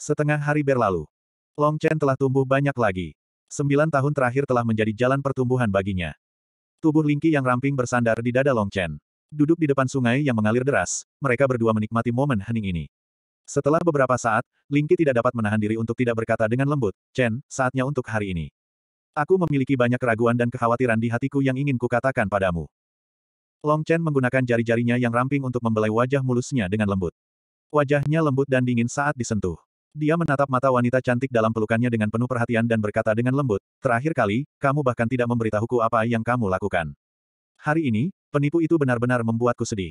Setengah hari berlalu. Long Chen telah tumbuh banyak lagi. Sembilan tahun terakhir telah menjadi jalan pertumbuhan baginya. Tubuh Lingqi yang ramping bersandar di dada Long Chen. Duduk di depan sungai yang mengalir deras, mereka berdua menikmati momen hening ini. Setelah beberapa saat, Lingqi tidak dapat menahan diri untuk tidak berkata dengan lembut, Chen, saatnya untuk hari ini. Aku memiliki banyak keraguan dan kekhawatiran di hatiku yang ingin kukatakan padamu. Long Chen menggunakan jari-jarinya yang ramping untuk membelai wajah mulusnya dengan lembut. Wajahnya lembut dan dingin saat disentuh. Dia menatap mata wanita cantik dalam pelukannya dengan penuh perhatian dan berkata dengan lembut, terakhir kali, kamu bahkan tidak memberitahuku apa yang kamu lakukan. Hari ini, penipu itu benar-benar membuatku sedih.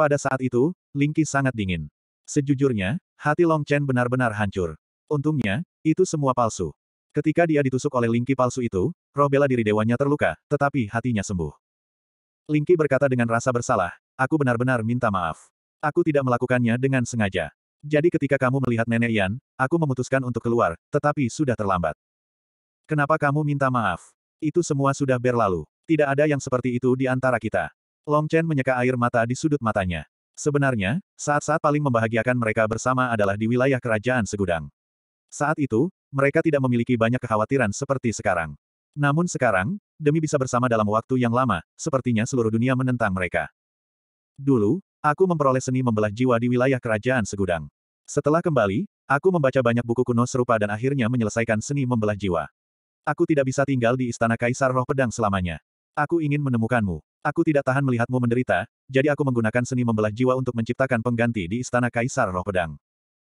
Pada saat itu, Lingqi sangat dingin. Sejujurnya, hati Long Chen benar-benar hancur. Untungnya, itu semua palsu. Ketika dia ditusuk oleh Lingqi palsu itu, roh bela diri dewanya terluka, tetapi hatinya sembuh. Lingqi berkata dengan rasa bersalah, aku benar-benar minta maaf. Aku tidak melakukannya dengan sengaja. Jadi ketika kamu melihat nenek Yan, aku memutuskan untuk keluar, tetapi sudah terlambat. Kenapa kamu minta maaf? Itu semua sudah berlalu. Tidak ada yang seperti itu di antara kita. Long Chen menyeka air mata di sudut matanya. Sebenarnya, saat-saat paling membahagiakan mereka bersama adalah di wilayah kerajaan segudang. Saat itu, mereka tidak memiliki banyak kekhawatiran seperti sekarang. Namun sekarang, demi bisa bersama dalam waktu yang lama, sepertinya seluruh dunia menentang mereka. Dulu, Aku memperoleh seni membelah jiwa di wilayah kerajaan segudang. Setelah kembali, aku membaca banyak buku kuno serupa dan akhirnya menyelesaikan seni membelah jiwa. Aku tidak bisa tinggal di istana kaisar roh pedang selamanya. Aku ingin menemukanmu. Aku tidak tahan melihatmu menderita, jadi aku menggunakan seni membelah jiwa untuk menciptakan pengganti di istana kaisar roh pedang.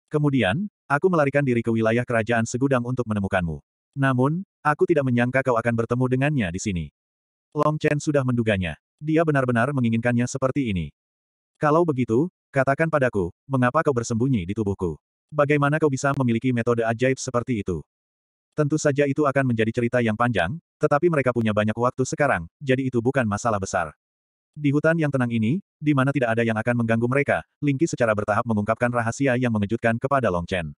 Kemudian, aku melarikan diri ke wilayah kerajaan segudang untuk menemukanmu. Namun, aku tidak menyangka kau akan bertemu dengannya di sini. Long Chen sudah menduganya. Dia benar-benar menginginkannya seperti ini. Kalau begitu, katakan padaku, mengapa kau bersembunyi di tubuhku? Bagaimana kau bisa memiliki metode ajaib seperti itu? Tentu saja itu akan menjadi cerita yang panjang, tetapi mereka punya banyak waktu sekarang, jadi itu bukan masalah besar. Di hutan yang tenang ini, di mana tidak ada yang akan mengganggu mereka, Lingqi secara bertahap mengungkapkan rahasia yang mengejutkan kepada Long Chen.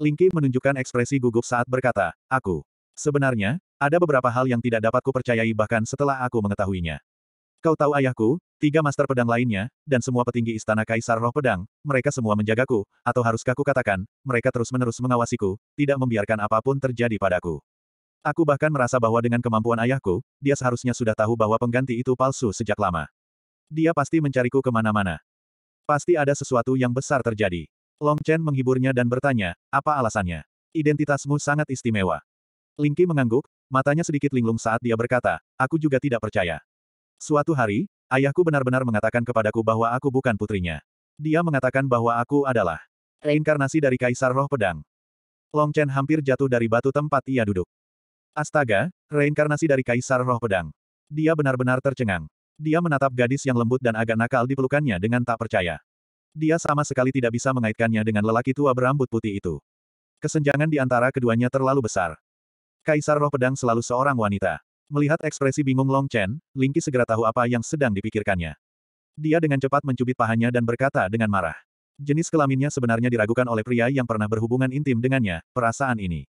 Lingqi menunjukkan ekspresi gugup saat berkata, Aku. Sebenarnya, ada beberapa hal yang tidak dapat kupercayai bahkan setelah aku mengetahuinya. Kau tahu ayahku, tiga master pedang lainnya, dan semua petinggi istana kaisar roh pedang, mereka semua menjagaku, atau haruskah katakan, mereka terus-menerus mengawasiku, tidak membiarkan apapun terjadi padaku. Aku bahkan merasa bahwa dengan kemampuan ayahku, dia seharusnya sudah tahu bahwa pengganti itu palsu sejak lama. Dia pasti mencariku kemana-mana. Pasti ada sesuatu yang besar terjadi. Long Chen menghiburnya dan bertanya, apa alasannya? Identitasmu sangat istimewa. Lingqi mengangguk, matanya sedikit linglung saat dia berkata, aku juga tidak percaya. Suatu hari, ayahku benar-benar mengatakan kepadaku bahwa aku bukan putrinya. Dia mengatakan bahwa aku adalah reinkarnasi dari Kaisar Roh Pedang. Long Chen hampir jatuh dari batu tempat ia duduk. Astaga, reinkarnasi dari Kaisar Roh Pedang. Dia benar-benar tercengang. Dia menatap gadis yang lembut dan agak nakal di pelukannya dengan tak percaya. Dia sama sekali tidak bisa mengaitkannya dengan lelaki tua berambut putih itu. Kesenjangan di antara keduanya terlalu besar. Kaisar Roh Pedang selalu seorang wanita. Melihat ekspresi bingung Long Chen, Lingqi segera tahu apa yang sedang dipikirkannya. Dia dengan cepat mencubit pahanya dan berkata dengan marah. Jenis kelaminnya sebenarnya diragukan oleh pria yang pernah berhubungan intim dengannya, perasaan ini.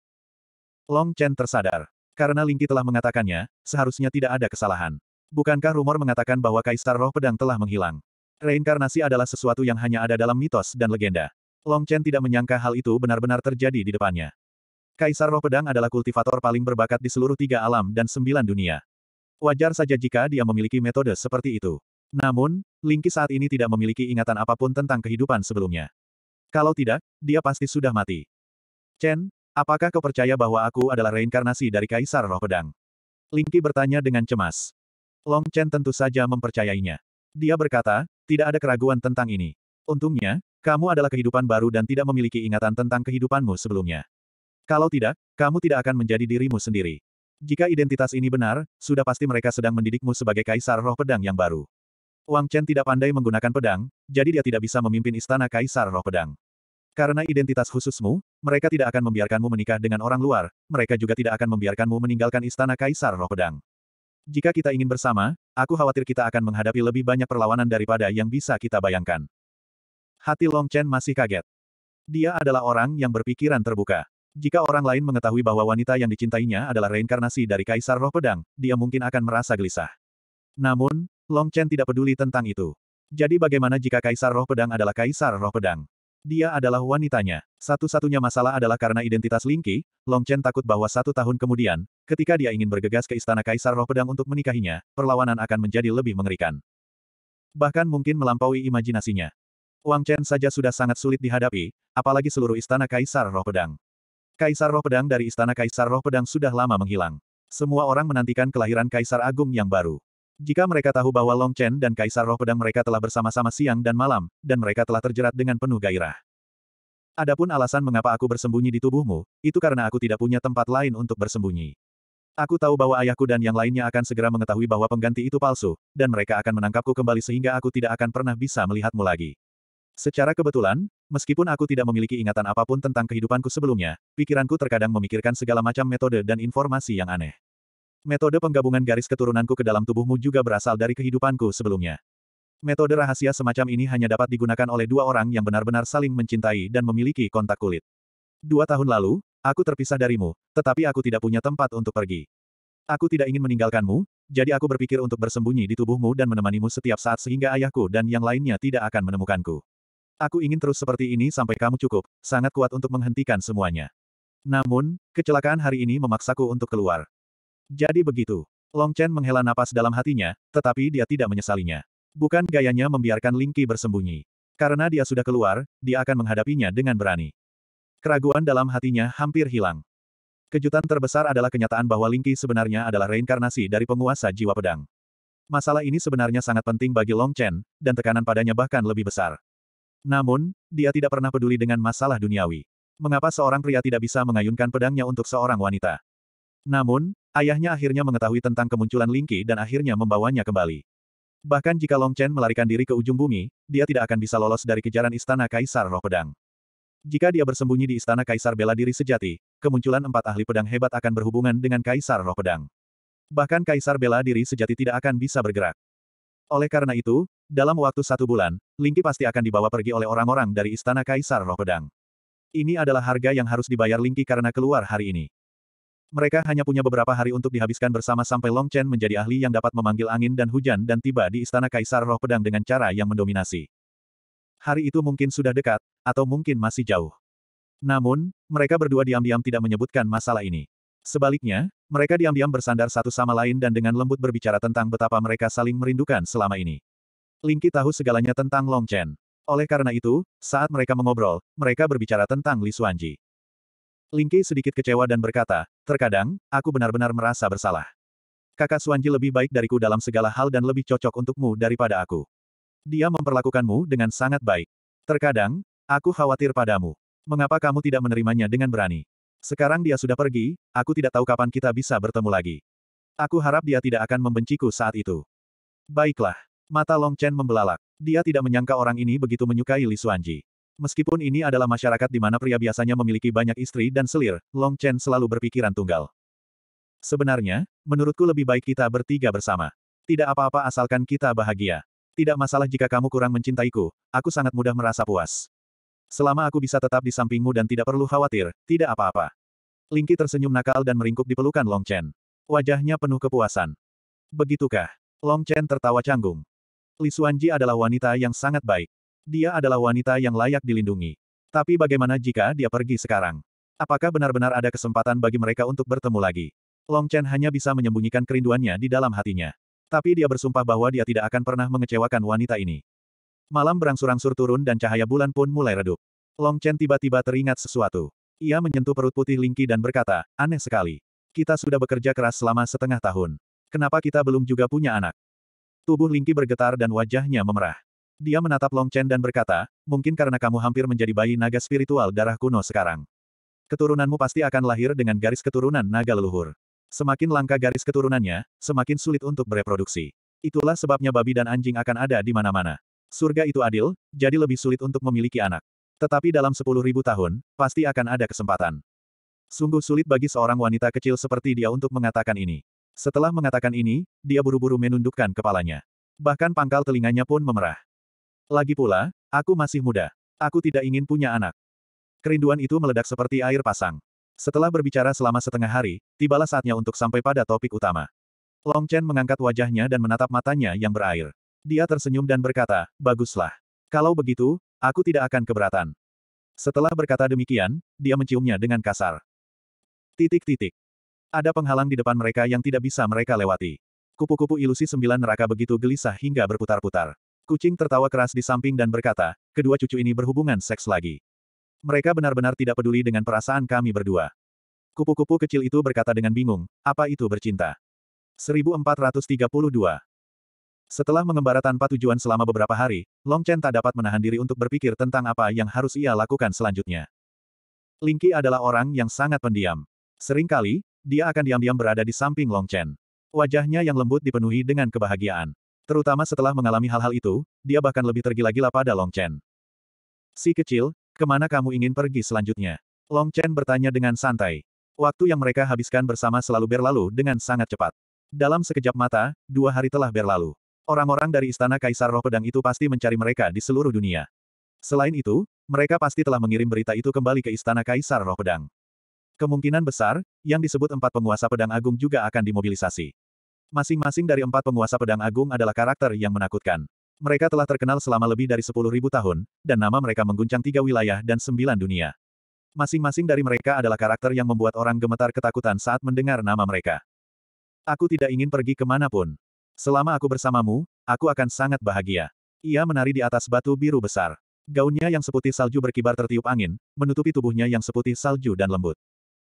Long Chen tersadar. Karena Lingqi telah mengatakannya, seharusnya tidak ada kesalahan. Bukankah rumor mengatakan bahwa Kaisar Roh Pedang telah menghilang? Reinkarnasi adalah sesuatu yang hanya ada dalam mitos dan legenda. Long Chen tidak menyangka hal itu benar-benar terjadi di depannya. Kaisar Roh Pedang adalah kultivator paling berbakat di seluruh tiga alam dan sembilan dunia. Wajar saja jika dia memiliki metode seperti itu. Namun, Lingki saat ini tidak memiliki ingatan apapun tentang kehidupan sebelumnya. Kalau tidak, dia pasti sudah mati. Chen, apakah kau percaya bahwa aku adalah reinkarnasi dari Kaisar Roh Pedang? Lingki bertanya dengan cemas. Long Chen tentu saja mempercayainya. Dia berkata, tidak ada keraguan tentang ini. Untungnya, kamu adalah kehidupan baru dan tidak memiliki ingatan tentang kehidupanmu sebelumnya. Kalau tidak, kamu tidak akan menjadi dirimu sendiri. Jika identitas ini benar, sudah pasti mereka sedang mendidikmu sebagai kaisar roh pedang yang baru. Wang Chen tidak pandai menggunakan pedang, jadi dia tidak bisa memimpin istana kaisar roh pedang. Karena identitas khususmu, mereka tidak akan membiarkanmu menikah dengan orang luar, mereka juga tidak akan membiarkanmu meninggalkan istana kaisar roh pedang. Jika kita ingin bersama, aku khawatir kita akan menghadapi lebih banyak perlawanan daripada yang bisa kita bayangkan. Hati Long Chen masih kaget. Dia adalah orang yang berpikiran terbuka. Jika orang lain mengetahui bahwa wanita yang dicintainya adalah reinkarnasi dari Kaisar Roh Pedang, dia mungkin akan merasa gelisah. Namun, Long Chen tidak peduli tentang itu. Jadi bagaimana jika Kaisar Roh Pedang adalah Kaisar Roh Pedang? Dia adalah wanitanya. Satu-satunya masalah adalah karena identitas Ling Qi. Long Chen takut bahwa satu tahun kemudian, ketika dia ingin bergegas ke istana Kaisar Roh Pedang untuk menikahinya, perlawanan akan menjadi lebih mengerikan. Bahkan mungkin melampaui imajinasinya. Wang Chen saja sudah sangat sulit dihadapi, apalagi seluruh istana Kaisar Roh Pedang. Kaisar Roh Pedang dari Istana Kaisar Roh Pedang sudah lama menghilang. Semua orang menantikan kelahiran Kaisar Agung yang baru. Jika mereka tahu bahwa Long Chen dan Kaisar Roh Pedang mereka telah bersama-sama siang dan malam, dan mereka telah terjerat dengan penuh gairah. Adapun alasan mengapa aku bersembunyi di tubuhmu, itu karena aku tidak punya tempat lain untuk bersembunyi. Aku tahu bahwa ayahku dan yang lainnya akan segera mengetahui bahwa pengganti itu palsu, dan mereka akan menangkapku kembali sehingga aku tidak akan pernah bisa melihatmu lagi. Secara kebetulan, Meskipun aku tidak memiliki ingatan apapun tentang kehidupanku sebelumnya, pikiranku terkadang memikirkan segala macam metode dan informasi yang aneh. Metode penggabungan garis keturunanku ke dalam tubuhmu juga berasal dari kehidupanku sebelumnya. Metode rahasia semacam ini hanya dapat digunakan oleh dua orang yang benar-benar saling mencintai dan memiliki kontak kulit. Dua tahun lalu, aku terpisah darimu, tetapi aku tidak punya tempat untuk pergi. Aku tidak ingin meninggalkanmu, jadi aku berpikir untuk bersembunyi di tubuhmu dan menemanimu setiap saat sehingga ayahku dan yang lainnya tidak akan menemukanku. Aku ingin terus seperti ini sampai kamu cukup, sangat kuat untuk menghentikan semuanya. Namun, kecelakaan hari ini memaksaku untuk keluar. Jadi begitu. Long Chen menghela napas dalam hatinya, tetapi dia tidak menyesalinya. Bukan gayanya membiarkan Lingqi bersembunyi. Karena dia sudah keluar, dia akan menghadapinya dengan berani. Keraguan dalam hatinya hampir hilang. Kejutan terbesar adalah kenyataan bahwa Lingqi sebenarnya adalah reinkarnasi dari penguasa jiwa pedang. Masalah ini sebenarnya sangat penting bagi Long Chen, dan tekanan padanya bahkan lebih besar. Namun, dia tidak pernah peduli dengan masalah duniawi. Mengapa seorang pria tidak bisa mengayunkan pedangnya untuk seorang wanita? Namun, ayahnya akhirnya mengetahui tentang kemunculan Lingqi dan akhirnya membawanya kembali. Bahkan jika Long Chen melarikan diri ke ujung bumi, dia tidak akan bisa lolos dari kejaran istana Kaisar Roh Pedang. Jika dia bersembunyi di istana Kaisar Bela Diri Sejati, kemunculan empat ahli pedang hebat akan berhubungan dengan Kaisar Roh Pedang. Bahkan Kaisar Bela Diri Sejati tidak akan bisa bergerak. Oleh karena itu, dalam waktu satu bulan, Lingki pasti akan dibawa pergi oleh orang-orang dari Istana Kaisar Roh Pedang. Ini adalah harga yang harus dibayar Lingki karena keluar hari ini. Mereka hanya punya beberapa hari untuk dihabiskan bersama sampai Long Chen menjadi ahli yang dapat memanggil angin dan hujan dan tiba di Istana Kaisar Roh Pedang dengan cara yang mendominasi. Hari itu mungkin sudah dekat, atau mungkin masih jauh. Namun, mereka berdua diam-diam tidak menyebutkan masalah ini. Sebaliknya, mereka diam-diam bersandar satu sama lain dan dengan lembut berbicara tentang betapa mereka saling merindukan selama ini. Lingki tahu segalanya tentang Long Chen. Oleh karena itu, saat mereka mengobrol, mereka berbicara tentang Li Xuanji. Lingki sedikit kecewa dan berkata, terkadang, aku benar-benar merasa bersalah. Kakak Xuanji lebih baik dariku dalam segala hal dan lebih cocok untukmu daripada aku. Dia memperlakukanmu dengan sangat baik. Terkadang, aku khawatir padamu. Mengapa kamu tidak menerimanya dengan berani? Sekarang dia sudah pergi, aku tidak tahu kapan kita bisa bertemu lagi. Aku harap dia tidak akan membenciku saat itu. Baiklah. Mata Long Chen membelalak. Dia tidak menyangka orang ini begitu menyukai Li Xuanji. Meskipun ini adalah masyarakat di mana pria biasanya memiliki banyak istri dan selir, Long Chen selalu berpikiran tunggal. Sebenarnya, menurutku lebih baik kita bertiga bersama. Tidak apa-apa asalkan kita bahagia. Tidak masalah jika kamu kurang mencintaiku, aku sangat mudah merasa puas. Selama aku bisa tetap di sampingmu dan tidak perlu khawatir, tidak apa-apa. Lingki tersenyum nakal dan meringkuk di pelukan Long Chen. Wajahnya penuh kepuasan. Begitukah? Long Chen tertawa canggung. Li Xuanji adalah wanita yang sangat baik. Dia adalah wanita yang layak dilindungi. Tapi bagaimana jika dia pergi sekarang? Apakah benar-benar ada kesempatan bagi mereka untuk bertemu lagi? Long Chen hanya bisa menyembunyikan kerinduannya di dalam hatinya. Tapi dia bersumpah bahwa dia tidak akan pernah mengecewakan wanita ini. Malam berangsur-angsur turun dan cahaya bulan pun mulai redup. Long Chen tiba-tiba teringat sesuatu. Ia menyentuh perut putih Lingqi dan berkata, aneh sekali. Kita sudah bekerja keras selama setengah tahun. Kenapa kita belum juga punya anak? Tubuh Lingqi bergetar dan wajahnya memerah. Dia menatap Long Chen dan berkata, mungkin karena kamu hampir menjadi bayi naga spiritual darah kuno sekarang. Keturunanmu pasti akan lahir dengan garis keturunan naga leluhur. Semakin langka garis keturunannya, semakin sulit untuk bereproduksi. Itulah sebabnya babi dan anjing akan ada di mana-mana. Surga itu adil, jadi lebih sulit untuk memiliki anak. Tetapi dalam sepuluh ribu tahun, pasti akan ada kesempatan. Sungguh sulit bagi seorang wanita kecil seperti dia untuk mengatakan ini. Setelah mengatakan ini, dia buru-buru menundukkan kepalanya. Bahkan pangkal telinganya pun memerah. Lagi pula, aku masih muda. Aku tidak ingin punya anak. Kerinduan itu meledak seperti air pasang. Setelah berbicara selama setengah hari, tibalah saatnya untuk sampai pada topik utama. Long Chen mengangkat wajahnya dan menatap matanya yang berair. Dia tersenyum dan berkata, baguslah. Kalau begitu, aku tidak akan keberatan. Setelah berkata demikian, dia menciumnya dengan kasar. Titik-titik. Ada penghalang di depan mereka yang tidak bisa mereka lewati. Kupu-kupu ilusi sembilan neraka begitu gelisah hingga berputar-putar. Kucing tertawa keras di samping dan berkata, kedua cucu ini berhubungan seks lagi. Mereka benar-benar tidak peduli dengan perasaan kami berdua. Kupu-kupu kecil itu berkata dengan bingung, apa itu bercinta? 1432 Setelah mengembara tanpa tujuan selama beberapa hari, Long Chen tak dapat menahan diri untuk berpikir tentang apa yang harus ia lakukan selanjutnya. Lingqi adalah orang yang sangat pendiam. Seringkali, dia akan diam-diam berada di samping Long Chen. Wajahnya yang lembut dipenuhi dengan kebahagiaan. Terutama setelah mengalami hal-hal itu, dia bahkan lebih tergila-gila pada Long Chen. Si kecil, kemana kamu ingin pergi selanjutnya? Long Chen bertanya dengan santai. Waktu yang mereka habiskan bersama selalu berlalu dengan sangat cepat. Dalam sekejap mata, dua hari telah berlalu. Orang-orang dari Istana Kaisar Roh Pedang itu pasti mencari mereka di seluruh dunia. Selain itu, mereka pasti telah mengirim berita itu kembali ke Istana Kaisar Roh Pedang. Kemungkinan besar, yang disebut empat penguasa pedang agung juga akan dimobilisasi. Masing-masing dari empat penguasa pedang agung adalah karakter yang menakutkan. Mereka telah terkenal selama lebih dari sepuluh ribu tahun, dan nama mereka mengguncang tiga wilayah dan sembilan dunia. Masing-masing dari mereka adalah karakter yang membuat orang gemetar ketakutan saat mendengar nama mereka. Aku tidak ingin pergi kemanapun. Selama aku bersamamu, aku akan sangat bahagia. Ia menari di atas batu biru besar. Gaunnya yang seputih salju berkibar tertiup angin, menutupi tubuhnya yang seputih salju dan lembut.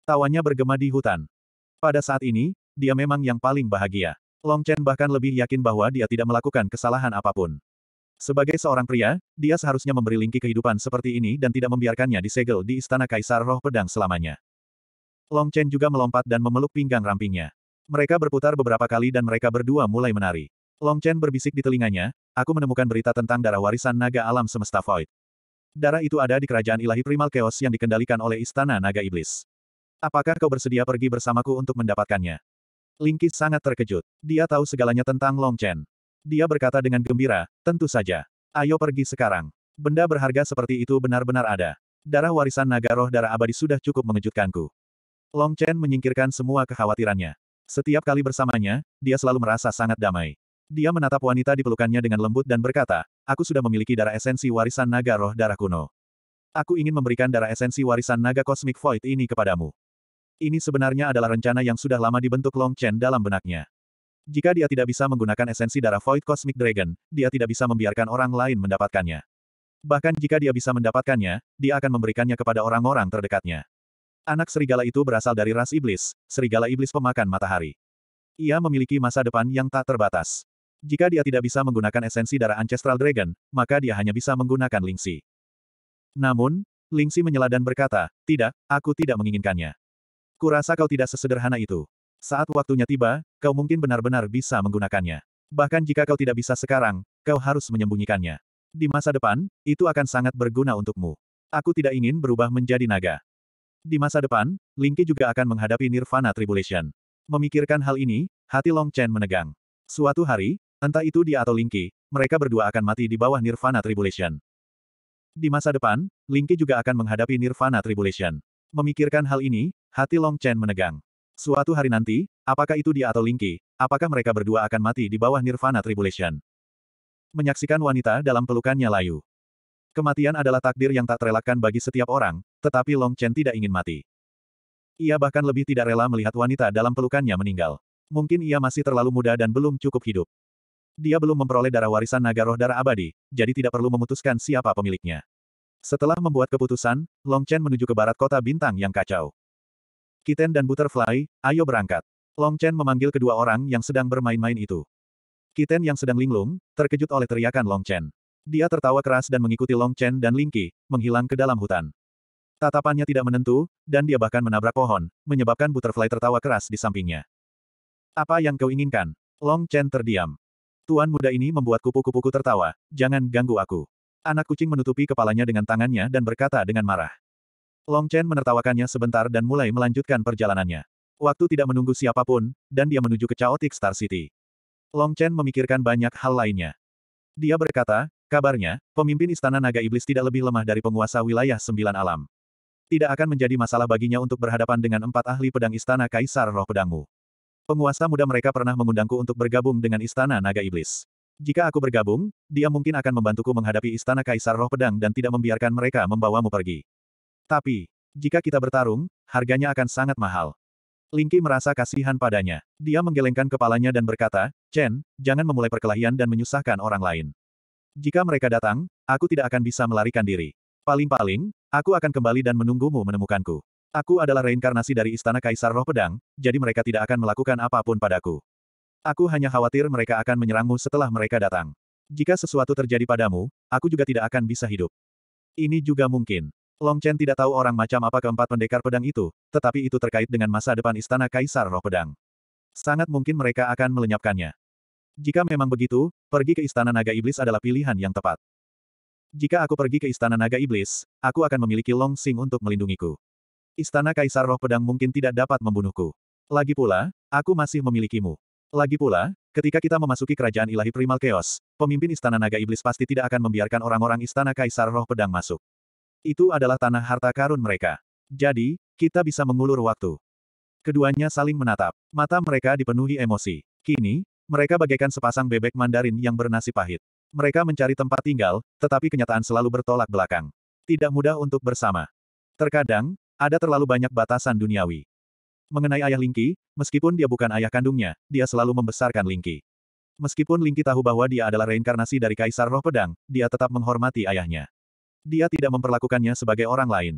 Tawanya bergema di hutan. Pada saat ini, dia memang yang paling bahagia. Long Chen bahkan lebih yakin bahwa dia tidak melakukan kesalahan apapun. Sebagai seorang pria, dia seharusnya memberi lingki kehidupan seperti ini dan tidak membiarkannya disegel di istana Kaisar Roh Pedang selamanya. Long Chen juga melompat dan memeluk pinggang rampingnya. Mereka berputar beberapa kali dan mereka berdua mulai menari. Long Chen berbisik di telinganya, aku menemukan berita tentang darah warisan naga alam semesta Void. Darah itu ada di kerajaan ilahi Primal Chaos yang dikendalikan oleh Istana Naga Iblis. Apakah kau bersedia pergi bersamaku untuk mendapatkannya? Lingkis sangat terkejut. Dia tahu segalanya tentang Long Chen. Dia berkata dengan gembira, tentu saja. Ayo pergi sekarang. Benda berharga seperti itu benar-benar ada. Darah warisan naga roh darah abadi sudah cukup mengejutkanku. Long Chen menyingkirkan semua kekhawatirannya. Setiap kali bersamanya, dia selalu merasa sangat damai. Dia menatap wanita di pelukannya dengan lembut dan berkata, aku sudah memiliki darah esensi warisan naga roh darah kuno. Aku ingin memberikan darah esensi warisan naga kosmik void ini kepadamu. Ini sebenarnya adalah rencana yang sudah lama dibentuk Long Chen dalam benaknya. Jika dia tidak bisa menggunakan esensi darah Void Cosmic Dragon, dia tidak bisa membiarkan orang lain mendapatkannya. Bahkan jika dia bisa mendapatkannya, dia akan memberikannya kepada orang-orang terdekatnya. Anak serigala itu berasal dari ras iblis, serigala iblis pemakan matahari. Ia memiliki masa depan yang tak terbatas. Jika dia tidak bisa menggunakan esensi darah Ancestral Dragon, maka dia hanya bisa menggunakan lingsi. Namun, Lingsi menyela dan berkata, tidak, aku tidak menginginkannya. Kurasa kau tidak sesederhana itu. Saat waktunya tiba, kau mungkin benar-benar bisa menggunakannya. Bahkan jika kau tidak bisa sekarang, kau harus menyembunyikannya. Di masa depan, itu akan sangat berguna untukmu. Aku tidak ingin berubah menjadi naga. Di masa depan, Lingki juga akan menghadapi Nirvana Tribulation. Memikirkan hal ini, hati Long Chen menegang. Suatu hari, entah itu dia atau Lingki, mereka berdua akan mati di bawah Nirvana Tribulation. Di masa depan, Lingki juga akan menghadapi Nirvana Tribulation. Memikirkan hal ini, Hati Long Chen menegang. Suatu hari nanti, apakah itu dia atau Lingqi, apakah mereka berdua akan mati di bawah Nirvana Tribulation? Menyaksikan wanita dalam pelukannya layu. Kematian adalah takdir yang tak terelakkan bagi setiap orang, tetapi Long Chen tidak ingin mati. Ia bahkan lebih tidak rela melihat wanita dalam pelukannya meninggal. Mungkin ia masih terlalu muda dan belum cukup hidup. Dia belum memperoleh darah warisan naga roh darah abadi, jadi tidak perlu memutuskan siapa pemiliknya. Setelah membuat keputusan, Long Chen menuju ke barat kota bintang yang kacau. Kiten dan Butterfly, ayo berangkat. Long Chen memanggil kedua orang yang sedang bermain-main itu. Kiten yang sedang linglung, terkejut oleh teriakan Long Chen. Dia tertawa keras dan mengikuti Long Chen dan Lingqi, menghilang ke dalam hutan. Tatapannya tidak menentu, dan dia bahkan menabrak pohon, menyebabkan Butterfly tertawa keras di sampingnya. Apa yang kau inginkan? Long Chen terdiam. Tuan muda ini membuat kupu-kupuku tertawa, jangan ganggu aku. Anak kucing menutupi kepalanya dengan tangannya dan berkata dengan marah. Long Chen menertawakannya sebentar dan mulai melanjutkan perjalanannya. Waktu tidak menunggu siapapun, dan dia menuju ke Chaotic Star City. Long Chen memikirkan banyak hal lainnya. Dia berkata, kabarnya, pemimpin Istana Naga Iblis tidak lebih lemah dari penguasa wilayah sembilan alam. Tidak akan menjadi masalah baginya untuk berhadapan dengan empat ahli pedang Istana Kaisar Roh Pedangmu. Penguasa muda mereka pernah mengundangku untuk bergabung dengan Istana Naga Iblis. Jika aku bergabung, dia mungkin akan membantuku menghadapi Istana Kaisar Roh Pedang dan tidak membiarkan mereka membawamu pergi. Tapi, jika kita bertarung, harganya akan sangat mahal. Lingki merasa kasihan padanya. Dia menggelengkan kepalanya dan berkata, Chen, jangan memulai perkelahian dan menyusahkan orang lain. Jika mereka datang, aku tidak akan bisa melarikan diri. Paling-paling, aku akan kembali dan menunggumu menemukanku. Aku adalah reinkarnasi dari Istana Kaisar Roh Pedang, jadi mereka tidak akan melakukan apapun padaku. Aku hanya khawatir mereka akan menyerangmu setelah mereka datang. Jika sesuatu terjadi padamu, aku juga tidak akan bisa hidup. Ini juga mungkin. Long Chen tidak tahu orang macam apa keempat pendekar pedang itu, tetapi itu terkait dengan masa depan istana Kaisar Roh Pedang. Sangat mungkin mereka akan melenyapkannya. Jika memang begitu, pergi ke Istana Naga Iblis adalah pilihan yang tepat. Jika aku pergi ke Istana Naga Iblis, aku akan memiliki Long Sing untuk melindungiku. Istana Kaisar Roh Pedang mungkin tidak dapat membunuhku. Lagi pula, aku masih memilikimu. Lagi pula, ketika kita memasuki kerajaan ilahi Primal Chaos, pemimpin Istana Naga Iblis pasti tidak akan membiarkan orang-orang Istana Kaisar Roh Pedang masuk. Itu adalah tanah harta karun mereka. Jadi, kita bisa mengulur waktu. Keduanya saling menatap. Mata mereka dipenuhi emosi. Kini, mereka bagaikan sepasang bebek Mandarin yang bernasib pahit. Mereka mencari tempat tinggal, tetapi kenyataan selalu bertolak belakang. Tidak mudah untuk bersama. Terkadang, ada terlalu banyak batasan duniawi. Mengenai ayah Lingki, meskipun dia bukan ayah kandungnya, dia selalu membesarkan Lingki. Meskipun Lingki tahu bahwa dia adalah reinkarnasi dari Kaisar Roh Pedang, dia tetap menghormati ayahnya. Dia tidak memperlakukannya sebagai orang lain.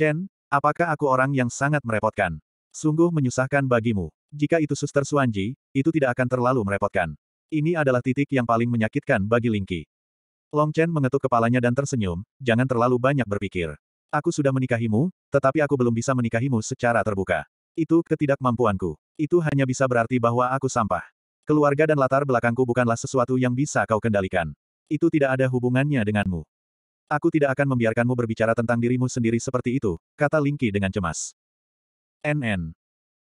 Chen, apakah aku orang yang sangat merepotkan? Sungguh menyusahkan bagimu. Jika itu suster Suanji, itu tidak akan terlalu merepotkan. Ini adalah titik yang paling menyakitkan bagi Lingqi. Long Chen mengetuk kepalanya dan tersenyum, jangan terlalu banyak berpikir. Aku sudah menikahimu, tetapi aku belum bisa menikahimu secara terbuka. Itu ketidakmampuanku. Itu hanya bisa berarti bahwa aku sampah. Keluarga dan latar belakangku bukanlah sesuatu yang bisa kau kendalikan. Itu tidak ada hubungannya denganmu. Aku tidak akan membiarkanmu berbicara tentang dirimu sendiri seperti itu, kata Lingqi dengan cemas. NN.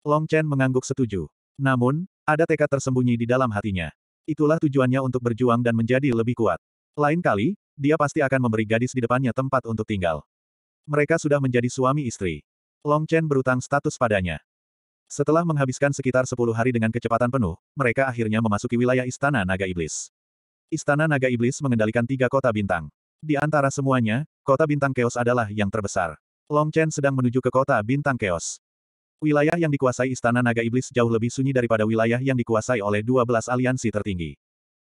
Long Chen mengangguk setuju. Namun, ada tekad tersembunyi di dalam hatinya. Itulah tujuannya untuk berjuang dan menjadi lebih kuat. Lain kali, dia pasti akan memberi gadis di depannya tempat untuk tinggal. Mereka sudah menjadi suami istri. Long Chen berutang status padanya. Setelah menghabiskan sekitar 10 hari dengan kecepatan penuh, mereka akhirnya memasuki wilayah Istana Naga Iblis. Istana Naga Iblis mengendalikan tiga kota bintang. Di antara semuanya, kota bintang keos adalah yang terbesar. Long Chen sedang menuju ke kota bintang keos. Wilayah yang dikuasai Istana Naga Iblis jauh lebih sunyi daripada wilayah yang dikuasai oleh 12 aliansi tertinggi.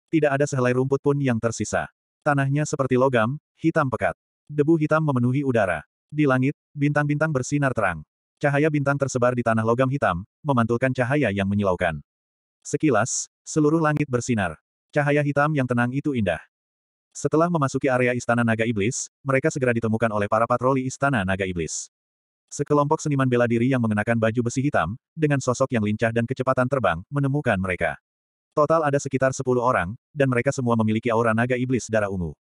Tidak ada sehelai rumput pun yang tersisa. Tanahnya seperti logam, hitam pekat. Debu hitam memenuhi udara. Di langit, bintang-bintang bersinar terang. Cahaya bintang tersebar di tanah logam hitam, memantulkan cahaya yang menyilaukan. Sekilas, seluruh langit bersinar. Cahaya hitam yang tenang itu indah. Setelah memasuki area Istana Naga Iblis, mereka segera ditemukan oleh para patroli Istana Naga Iblis. Sekelompok seniman bela diri yang mengenakan baju besi hitam, dengan sosok yang lincah dan kecepatan terbang, menemukan mereka. Total ada sekitar 10 orang, dan mereka semua memiliki aura naga iblis darah ungu.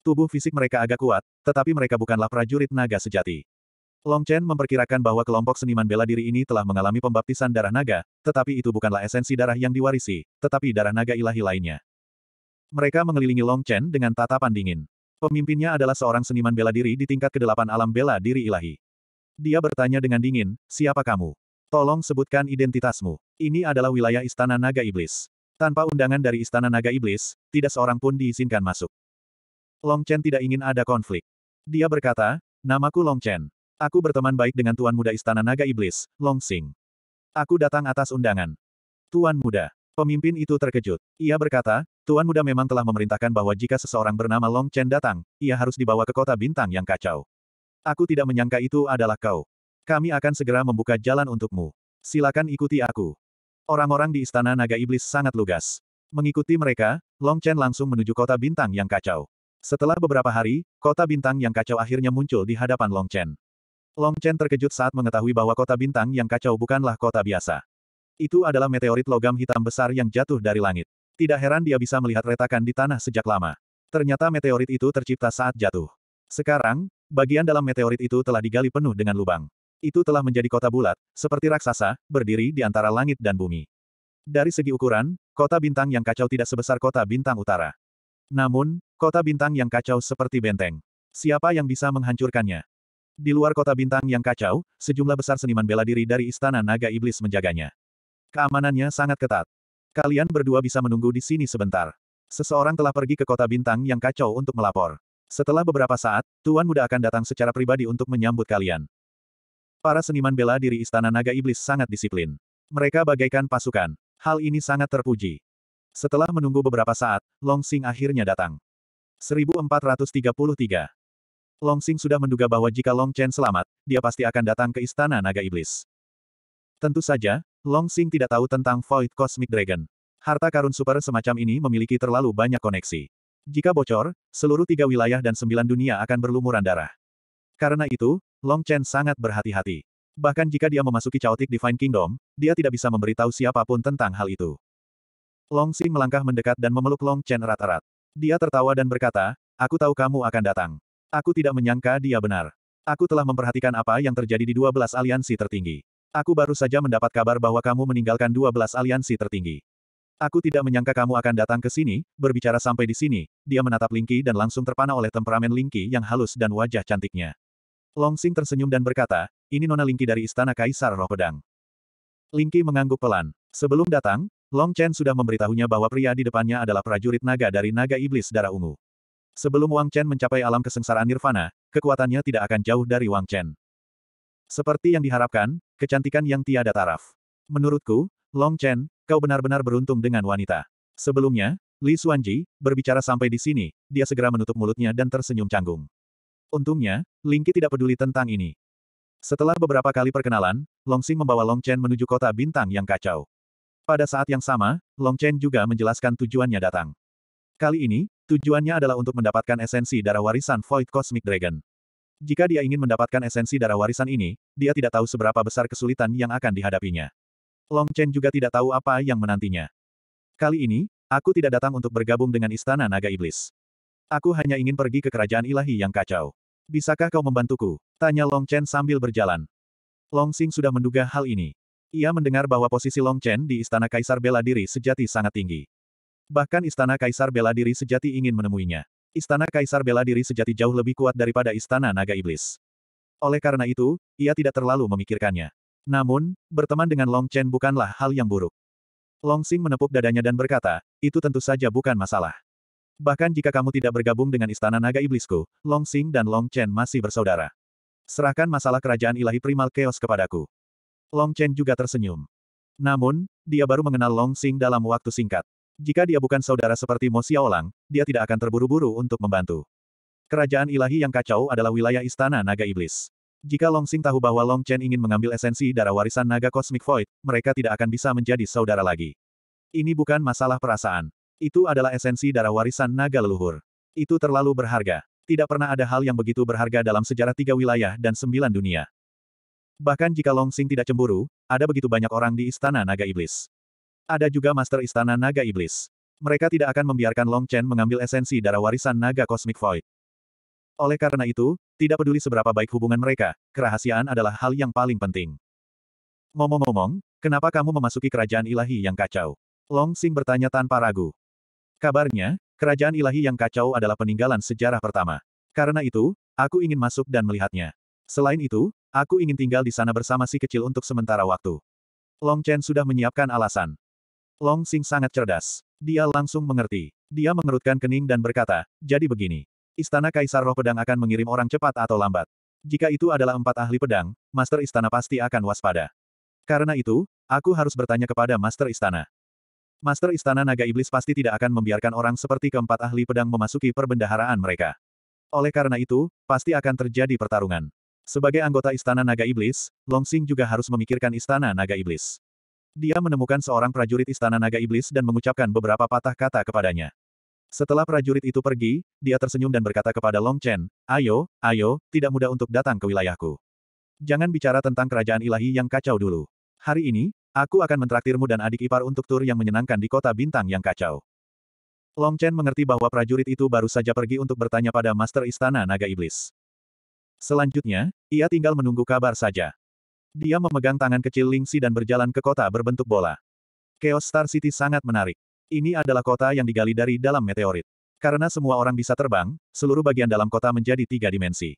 Tubuh fisik mereka agak kuat, tetapi mereka bukanlah prajurit naga sejati. Long Chen memperkirakan bahwa kelompok seniman bela diri ini telah mengalami pembaptisan darah naga, tetapi itu bukanlah esensi darah yang diwarisi, tetapi darah naga ilahi lainnya. Mereka mengelilingi Long Chen dengan tatapan dingin. Pemimpinnya adalah seorang seniman bela diri di tingkat kedelapan alam bela diri ilahi. Dia bertanya dengan dingin, siapa kamu? Tolong sebutkan identitasmu. Ini adalah wilayah Istana Naga Iblis. Tanpa undangan dari Istana Naga Iblis, tidak seorang pun diizinkan masuk. Long Chen tidak ingin ada konflik. Dia berkata, namaku Long Chen. Aku berteman baik dengan Tuan Muda Istana Naga Iblis, Long Xing. Aku datang atas undangan. Tuan Muda. Pemimpin itu terkejut. Ia berkata, Tuan Muda memang telah memerintahkan bahwa jika seseorang bernama Long Chen datang, ia harus dibawa ke kota bintang yang kacau. Aku tidak menyangka itu adalah kau. Kami akan segera membuka jalan untukmu. Silakan ikuti aku. Orang-orang di Istana Naga Iblis sangat lugas. Mengikuti mereka, Long Chen langsung menuju kota bintang yang kacau. Setelah beberapa hari, kota bintang yang kacau akhirnya muncul di hadapan Long Chen. Long Chen terkejut saat mengetahui bahwa kota bintang yang kacau bukanlah kota biasa. Itu adalah meteorit logam hitam besar yang jatuh dari langit. Tidak heran dia bisa melihat retakan di tanah sejak lama. Ternyata meteorit itu tercipta saat jatuh. Sekarang, bagian dalam meteorit itu telah digali penuh dengan lubang. Itu telah menjadi kota bulat, seperti raksasa, berdiri di antara langit dan bumi. Dari segi ukuran, kota bintang yang kacau tidak sebesar kota bintang utara. Namun, kota bintang yang kacau seperti benteng. Siapa yang bisa menghancurkannya? Di luar kota bintang yang kacau, sejumlah besar seniman bela diri dari Istana Naga Iblis menjaganya. Keamanannya sangat ketat. Kalian berdua bisa menunggu di sini sebentar. Seseorang telah pergi ke kota bintang yang kacau untuk melapor. Setelah beberapa saat, Tuan Muda akan datang secara pribadi untuk menyambut kalian. Para seniman bela diri Istana Naga Iblis sangat disiplin. Mereka bagaikan pasukan. Hal ini sangat terpuji. Setelah menunggu beberapa saat, Long Sing akhirnya datang. 1433 Long Sing sudah menduga bahwa jika Long Chen selamat, dia pasti akan datang ke Istana Naga Iblis. Tentu saja, Long Xing tidak tahu tentang Void Cosmic Dragon. Harta karun super semacam ini memiliki terlalu banyak koneksi. Jika bocor, seluruh tiga wilayah dan sembilan dunia akan berlumuran darah. Karena itu, Long Chen sangat berhati-hati. Bahkan jika dia memasuki Chaotic Divine Kingdom, dia tidak bisa memberitahu siapapun tentang hal itu. Long Xing melangkah mendekat dan memeluk Long Chen erat-erat. Dia tertawa dan berkata, Aku tahu kamu akan datang. Aku tidak menyangka dia benar. Aku telah memperhatikan apa yang terjadi di 12 aliansi tertinggi. Aku baru saja mendapat kabar bahwa kamu meninggalkan 12 aliansi tertinggi. Aku tidak menyangka kamu akan datang ke sini, berbicara sampai di sini, dia menatap Lingqi dan langsung terpana oleh temperamen Lingqi yang halus dan wajah cantiknya. Long Xing tersenyum dan berkata, ini nona Lingqi dari Istana Kaisar Roh Pedang. Lingqi mengangguk pelan. Sebelum datang, Long Chen sudah memberitahunya bahwa pria di depannya adalah prajurit naga dari naga iblis darah ungu. Sebelum Wang Chen mencapai alam kesengsaraan nirvana, kekuatannya tidak akan jauh dari Wang Chen. Seperti yang diharapkan, kecantikan yang tiada taraf. Menurutku, Long Chen, kau benar-benar beruntung dengan wanita. Sebelumnya, Li Xuanji, berbicara sampai di sini, dia segera menutup mulutnya dan tersenyum canggung. Untungnya, Qi tidak peduli tentang ini. Setelah beberapa kali perkenalan, Long Xing membawa Long Chen menuju kota bintang yang kacau. Pada saat yang sama, Long Chen juga menjelaskan tujuannya datang. Kali ini, tujuannya adalah untuk mendapatkan esensi darah warisan Void Cosmic Dragon. Jika dia ingin mendapatkan esensi darah warisan ini, dia tidak tahu seberapa besar kesulitan yang akan dihadapinya. Long Chen juga tidak tahu apa yang menantinya. Kali ini, aku tidak datang untuk bergabung dengan Istana Naga Iblis. Aku hanya ingin pergi ke kerajaan ilahi yang kacau. Bisakah kau membantuku? Tanya Long Chen sambil berjalan. Long Xing sudah menduga hal ini. Ia mendengar bahwa posisi Long Chen di Istana Kaisar Bela Diri sejati sangat tinggi. Bahkan Istana Kaisar Bela Diri sejati ingin menemuinya. Istana Kaisar bela diri sejati jauh lebih kuat daripada Istana Naga Iblis. Oleh karena itu, ia tidak terlalu memikirkannya. Namun, berteman dengan Long Chen bukanlah hal yang buruk. Long Xing menepuk dadanya dan berkata, itu tentu saja bukan masalah. Bahkan jika kamu tidak bergabung dengan Istana Naga Iblisku, Long Xing dan Long Chen masih bersaudara. Serahkan masalah kerajaan ilahi primal chaos kepadaku. Long Chen juga tersenyum. Namun, dia baru mengenal Long Xing dalam waktu singkat. Jika dia bukan saudara seperti Mo Xiaolang, dia tidak akan terburu-buru untuk membantu. Kerajaan ilahi yang kacau adalah wilayah istana naga iblis. Jika Long Xing tahu bahwa Long Chen ingin mengambil esensi darah warisan naga kosmik Void, mereka tidak akan bisa menjadi saudara lagi. Ini bukan masalah perasaan. Itu adalah esensi darah warisan naga leluhur. Itu terlalu berharga. Tidak pernah ada hal yang begitu berharga dalam sejarah tiga wilayah dan sembilan dunia. Bahkan jika Long Xing tidak cemburu, ada begitu banyak orang di istana naga iblis. Ada juga Master Istana Naga Iblis. Mereka tidak akan membiarkan Long Chen mengambil esensi darah warisan naga Cosmic Void. Oleh karena itu, tidak peduli seberapa baik hubungan mereka, kerahasiaan adalah hal yang paling penting. Ngomong-ngomong, kenapa kamu memasuki kerajaan ilahi yang kacau? Long Xing bertanya tanpa ragu. Kabarnya, kerajaan ilahi yang kacau adalah peninggalan sejarah pertama. Karena itu, aku ingin masuk dan melihatnya. Selain itu, aku ingin tinggal di sana bersama si kecil untuk sementara waktu. Long Chen sudah menyiapkan alasan. Long Sing sangat cerdas. Dia langsung mengerti. Dia mengerutkan kening dan berkata, jadi begini. Istana Kaisar Roh Pedang akan mengirim orang cepat atau lambat. Jika itu adalah empat ahli pedang, Master Istana pasti akan waspada. Karena itu, aku harus bertanya kepada Master Istana. Master Istana Naga Iblis pasti tidak akan membiarkan orang seperti keempat ahli pedang memasuki perbendaharaan mereka. Oleh karena itu, pasti akan terjadi pertarungan. Sebagai anggota Istana Naga Iblis, Long Sing juga harus memikirkan Istana Naga Iblis. Dia menemukan seorang prajurit istana naga iblis dan mengucapkan beberapa patah kata kepadanya. Setelah prajurit itu pergi, dia tersenyum dan berkata kepada Long Chen, Ayo, ayo, tidak mudah untuk datang ke wilayahku. Jangan bicara tentang kerajaan ilahi yang kacau dulu. Hari ini, aku akan mentraktirmu dan adik ipar untuk tur yang menyenangkan di kota bintang yang kacau. Long Chen mengerti bahwa prajurit itu baru saja pergi untuk bertanya pada Master Istana Naga Iblis. Selanjutnya, ia tinggal menunggu kabar saja. Dia memegang tangan kecil Lingxi dan berjalan ke kota berbentuk bola. Chaos Star City sangat menarik. Ini adalah kota yang digali dari dalam meteorit. Karena semua orang bisa terbang, seluruh bagian dalam kota menjadi tiga dimensi.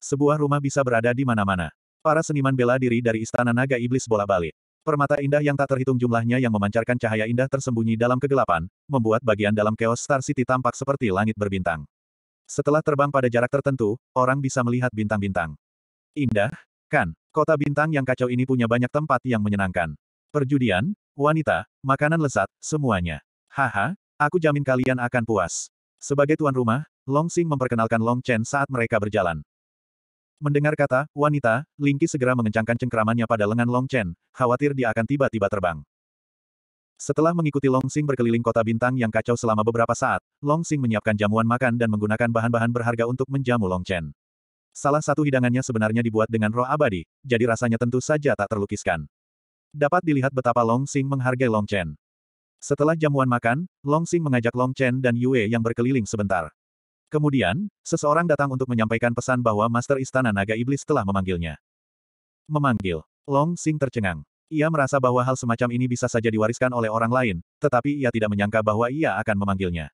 Sebuah rumah bisa berada di mana-mana. Para seniman bela diri dari Istana Naga Iblis bola balik. Permata indah yang tak terhitung jumlahnya yang memancarkan cahaya indah tersembunyi dalam kegelapan, membuat bagian dalam Chaos Star City tampak seperti langit berbintang. Setelah terbang pada jarak tertentu, orang bisa melihat bintang-bintang. Indah, Kan, kota bintang yang kacau ini punya banyak tempat yang menyenangkan. Perjudian, wanita, makanan lezat, semuanya. Haha, aku jamin kalian akan puas. Sebagai tuan rumah, Long Sing memperkenalkan Long Chen saat mereka berjalan. Mendengar kata, wanita, Lingqi segera mengencangkan cengkeramannya pada lengan Long Chen, khawatir dia akan tiba-tiba terbang. Setelah mengikuti Long Sing berkeliling kota bintang yang kacau selama beberapa saat, Long Sing menyiapkan jamuan makan dan menggunakan bahan-bahan berharga untuk menjamu Long Chen. Salah satu hidangannya sebenarnya dibuat dengan roh abadi, jadi rasanya tentu saja tak terlukiskan. Dapat dilihat betapa Long Xing menghargai Long Chen. Setelah jamuan makan, Long Xing mengajak Long Chen dan Yue yang berkeliling sebentar. Kemudian, seseorang datang untuk menyampaikan pesan bahwa Master Istana Naga Iblis telah memanggilnya. Memanggil. Long Xing tercengang. Ia merasa bahwa hal semacam ini bisa saja diwariskan oleh orang lain, tetapi ia tidak menyangka bahwa ia akan memanggilnya.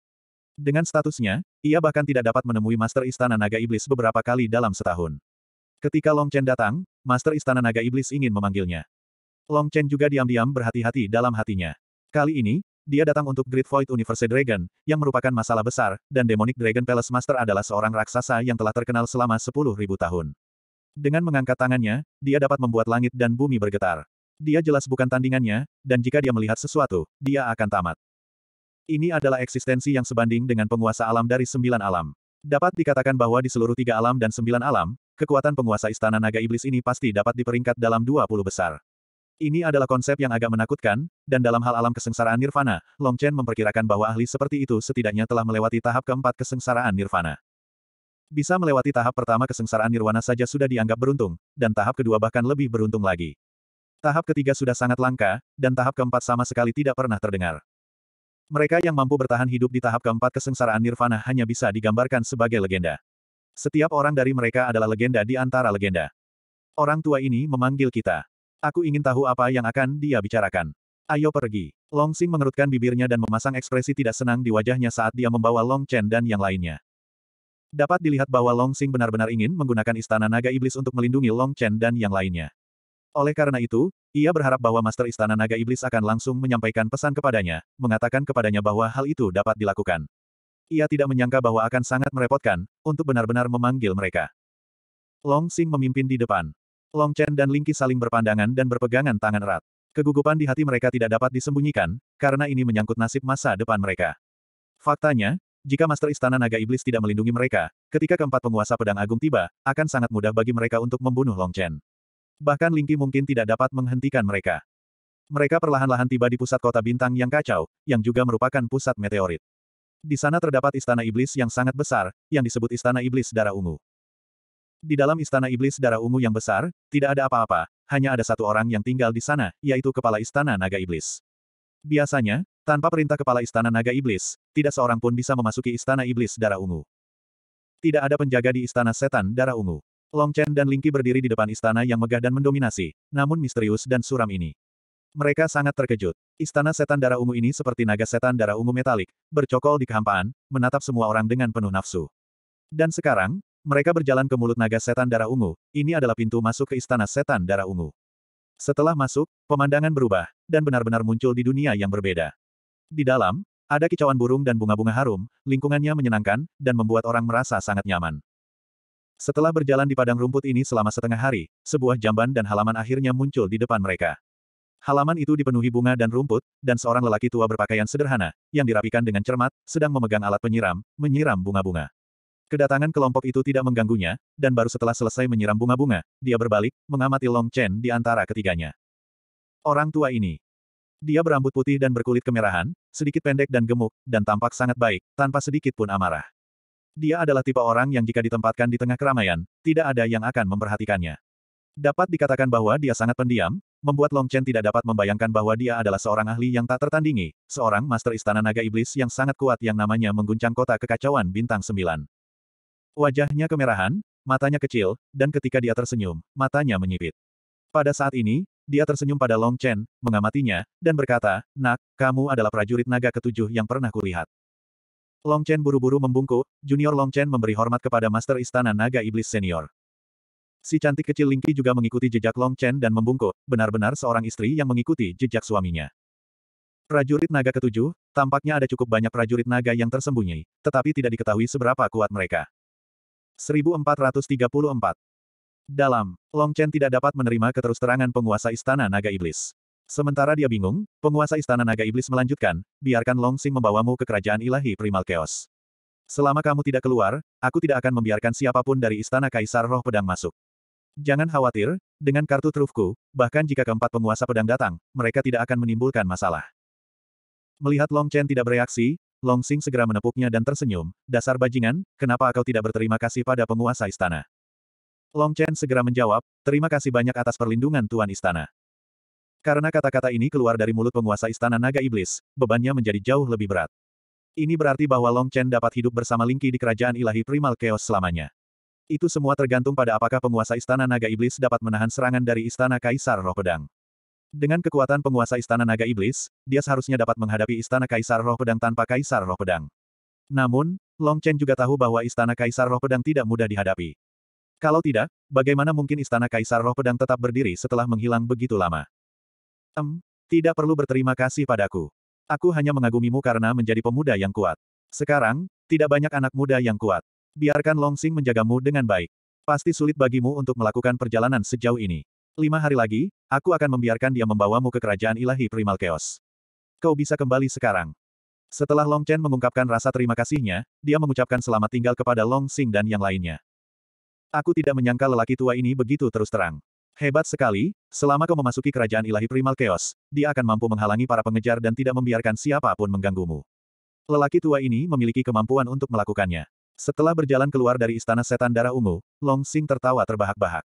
Dengan statusnya, ia bahkan tidak dapat menemui Master Istana Naga Iblis beberapa kali dalam setahun. Ketika Long Chen datang, Master Istana Naga Iblis ingin memanggilnya. Long Chen juga diam-diam berhati-hati dalam hatinya. Kali ini, dia datang untuk Great Void Universe Dragon, yang merupakan masalah besar, dan Demonic Dragon Palace Master adalah seorang raksasa yang telah terkenal selama 10.000 tahun. Dengan mengangkat tangannya, dia dapat membuat langit dan bumi bergetar. Dia jelas bukan tandingannya, dan jika dia melihat sesuatu, dia akan tamat. Ini adalah eksistensi yang sebanding dengan penguasa alam dari sembilan alam. Dapat dikatakan bahwa di seluruh tiga alam dan sembilan alam, kekuatan penguasa istana naga iblis ini pasti dapat diperingkat dalam dua puluh besar. Ini adalah konsep yang agak menakutkan, dan dalam hal alam kesengsaraan nirvana, Long Chen memperkirakan bahwa ahli seperti itu setidaknya telah melewati tahap keempat kesengsaraan nirvana. Bisa melewati tahap pertama kesengsaraan nirwana saja sudah dianggap beruntung, dan tahap kedua bahkan lebih beruntung lagi. Tahap ketiga sudah sangat langka, dan tahap keempat sama sekali tidak pernah terdengar. Mereka yang mampu bertahan hidup di tahap keempat kesengsaraan nirvana hanya bisa digambarkan sebagai legenda. Setiap orang dari mereka adalah legenda di antara legenda. Orang tua ini memanggil kita. Aku ingin tahu apa yang akan dia bicarakan. Ayo pergi. Long Xing mengerutkan bibirnya dan memasang ekspresi tidak senang di wajahnya saat dia membawa Long Chen dan yang lainnya. Dapat dilihat bahwa Long Xing benar-benar ingin menggunakan istana naga iblis untuk melindungi Long Chen dan yang lainnya. Oleh karena itu, ia berharap bahwa Master Istana Naga Iblis akan langsung menyampaikan pesan kepadanya, mengatakan kepadanya bahwa hal itu dapat dilakukan. Ia tidak menyangka bahwa akan sangat merepotkan, untuk benar-benar memanggil mereka. Long Sing memimpin di depan. Long Chen dan Ling Lingqi saling berpandangan dan berpegangan tangan erat. Kegugupan di hati mereka tidak dapat disembunyikan, karena ini menyangkut nasib masa depan mereka. Faktanya, jika Master Istana Naga Iblis tidak melindungi mereka, ketika keempat penguasa pedang agung tiba, akan sangat mudah bagi mereka untuk membunuh Long Chen. Bahkan Lingqi mungkin tidak dapat menghentikan mereka. Mereka perlahan-lahan tiba di pusat kota bintang yang kacau, yang juga merupakan pusat meteorit. Di sana terdapat istana iblis yang sangat besar, yang disebut istana iblis darah ungu. Di dalam istana iblis darah ungu yang besar, tidak ada apa-apa, hanya ada satu orang yang tinggal di sana, yaitu kepala istana naga iblis. Biasanya, tanpa perintah kepala istana naga iblis, tidak seorang pun bisa memasuki istana iblis darah ungu. Tidak ada penjaga di istana setan darah ungu. Long Chen dan Lingqi berdiri di depan istana yang megah dan mendominasi, namun misterius dan suram ini. Mereka sangat terkejut. Istana setan darah ungu ini seperti naga setan darah ungu metalik, bercokol di kehampaan, menatap semua orang dengan penuh nafsu. Dan sekarang, mereka berjalan ke mulut naga setan darah ungu, ini adalah pintu masuk ke istana setan darah ungu. Setelah masuk, pemandangan berubah, dan benar-benar muncul di dunia yang berbeda. Di dalam, ada kicauan burung dan bunga-bunga harum, lingkungannya menyenangkan, dan membuat orang merasa sangat nyaman. Setelah berjalan di padang rumput ini selama setengah hari, sebuah jamban dan halaman akhirnya muncul di depan mereka. Halaman itu dipenuhi bunga dan rumput, dan seorang lelaki tua berpakaian sederhana, yang dirapikan dengan cermat, sedang memegang alat penyiram, menyiram bunga-bunga. Kedatangan kelompok itu tidak mengganggunya, dan baru setelah selesai menyiram bunga-bunga, dia berbalik, mengamati Long Chen di antara ketiganya. Orang tua ini. Dia berambut putih dan berkulit kemerahan, sedikit pendek dan gemuk, dan tampak sangat baik, tanpa sedikit pun amarah. Dia adalah tipe orang yang jika ditempatkan di tengah keramaian, tidak ada yang akan memperhatikannya. Dapat dikatakan bahwa dia sangat pendiam, membuat Long Chen tidak dapat membayangkan bahwa dia adalah seorang ahli yang tak tertandingi, seorang master istana naga iblis yang sangat kuat yang namanya mengguncang kota kekacauan bintang sembilan. Wajahnya kemerahan, matanya kecil, dan ketika dia tersenyum, matanya menyipit. Pada saat ini, dia tersenyum pada Long Chen, mengamatinya, dan berkata, Nak, kamu adalah prajurit naga ketujuh yang pernah kulihat. Long Chen buru-buru membungkuk, Junior Long Chen memberi hormat kepada Master Istana Naga Iblis Senior. Si cantik kecil Lingqi juga mengikuti jejak Long Chen dan membungkuk, benar-benar seorang istri yang mengikuti jejak suaminya. Prajurit naga ketujuh, tampaknya ada cukup banyak prajurit naga yang tersembunyi, tetapi tidak diketahui seberapa kuat mereka. 1434 Dalam, Long Chen tidak dapat menerima keterusterangan penguasa istana naga iblis. Sementara dia bingung, penguasa Istana Naga Iblis melanjutkan, biarkan Long Xing membawamu ke kerajaan ilahi primal chaos. Selama kamu tidak keluar, aku tidak akan membiarkan siapapun dari Istana Kaisar Roh Pedang masuk. Jangan khawatir, dengan kartu trufku, bahkan jika keempat penguasa pedang datang, mereka tidak akan menimbulkan masalah. Melihat Long Chen tidak bereaksi, Long Xing segera menepuknya dan tersenyum, dasar bajingan, kenapa kau tidak berterima kasih pada penguasa istana? Long Chen segera menjawab, terima kasih banyak atas perlindungan Tuan Istana. Karena kata-kata ini keluar dari mulut penguasa istana naga iblis, bebannya menjadi jauh lebih berat. Ini berarti bahwa Long Chen dapat hidup bersama Lingqi di kerajaan ilahi primal chaos selamanya. Itu semua tergantung pada apakah penguasa istana naga iblis dapat menahan serangan dari istana kaisar roh pedang. Dengan kekuatan penguasa istana naga iblis, dia seharusnya dapat menghadapi istana kaisar roh pedang tanpa kaisar roh pedang. Namun, Long Chen juga tahu bahwa istana kaisar roh pedang tidak mudah dihadapi. Kalau tidak, bagaimana mungkin istana kaisar roh pedang tetap berdiri setelah menghilang begitu lama? Em, tidak perlu berterima kasih padaku. Aku hanya mengagumimu karena menjadi pemuda yang kuat. Sekarang, tidak banyak anak muda yang kuat. Biarkan Long Sing menjagamu dengan baik. Pasti sulit bagimu untuk melakukan perjalanan sejauh ini. Lima hari lagi, aku akan membiarkan dia membawamu ke kerajaan ilahi Primal Chaos. Kau bisa kembali sekarang. Setelah Long Chen mengungkapkan rasa terima kasihnya, dia mengucapkan selamat tinggal kepada Long Sing dan yang lainnya. Aku tidak menyangka lelaki tua ini begitu terus terang. Hebat sekali, selama kau memasuki kerajaan ilahi primal chaos, dia akan mampu menghalangi para pengejar dan tidak membiarkan siapapun mengganggumu. Lelaki tua ini memiliki kemampuan untuk melakukannya. Setelah berjalan keluar dari istana setan darah ungu, Long Xing tertawa terbahak-bahak.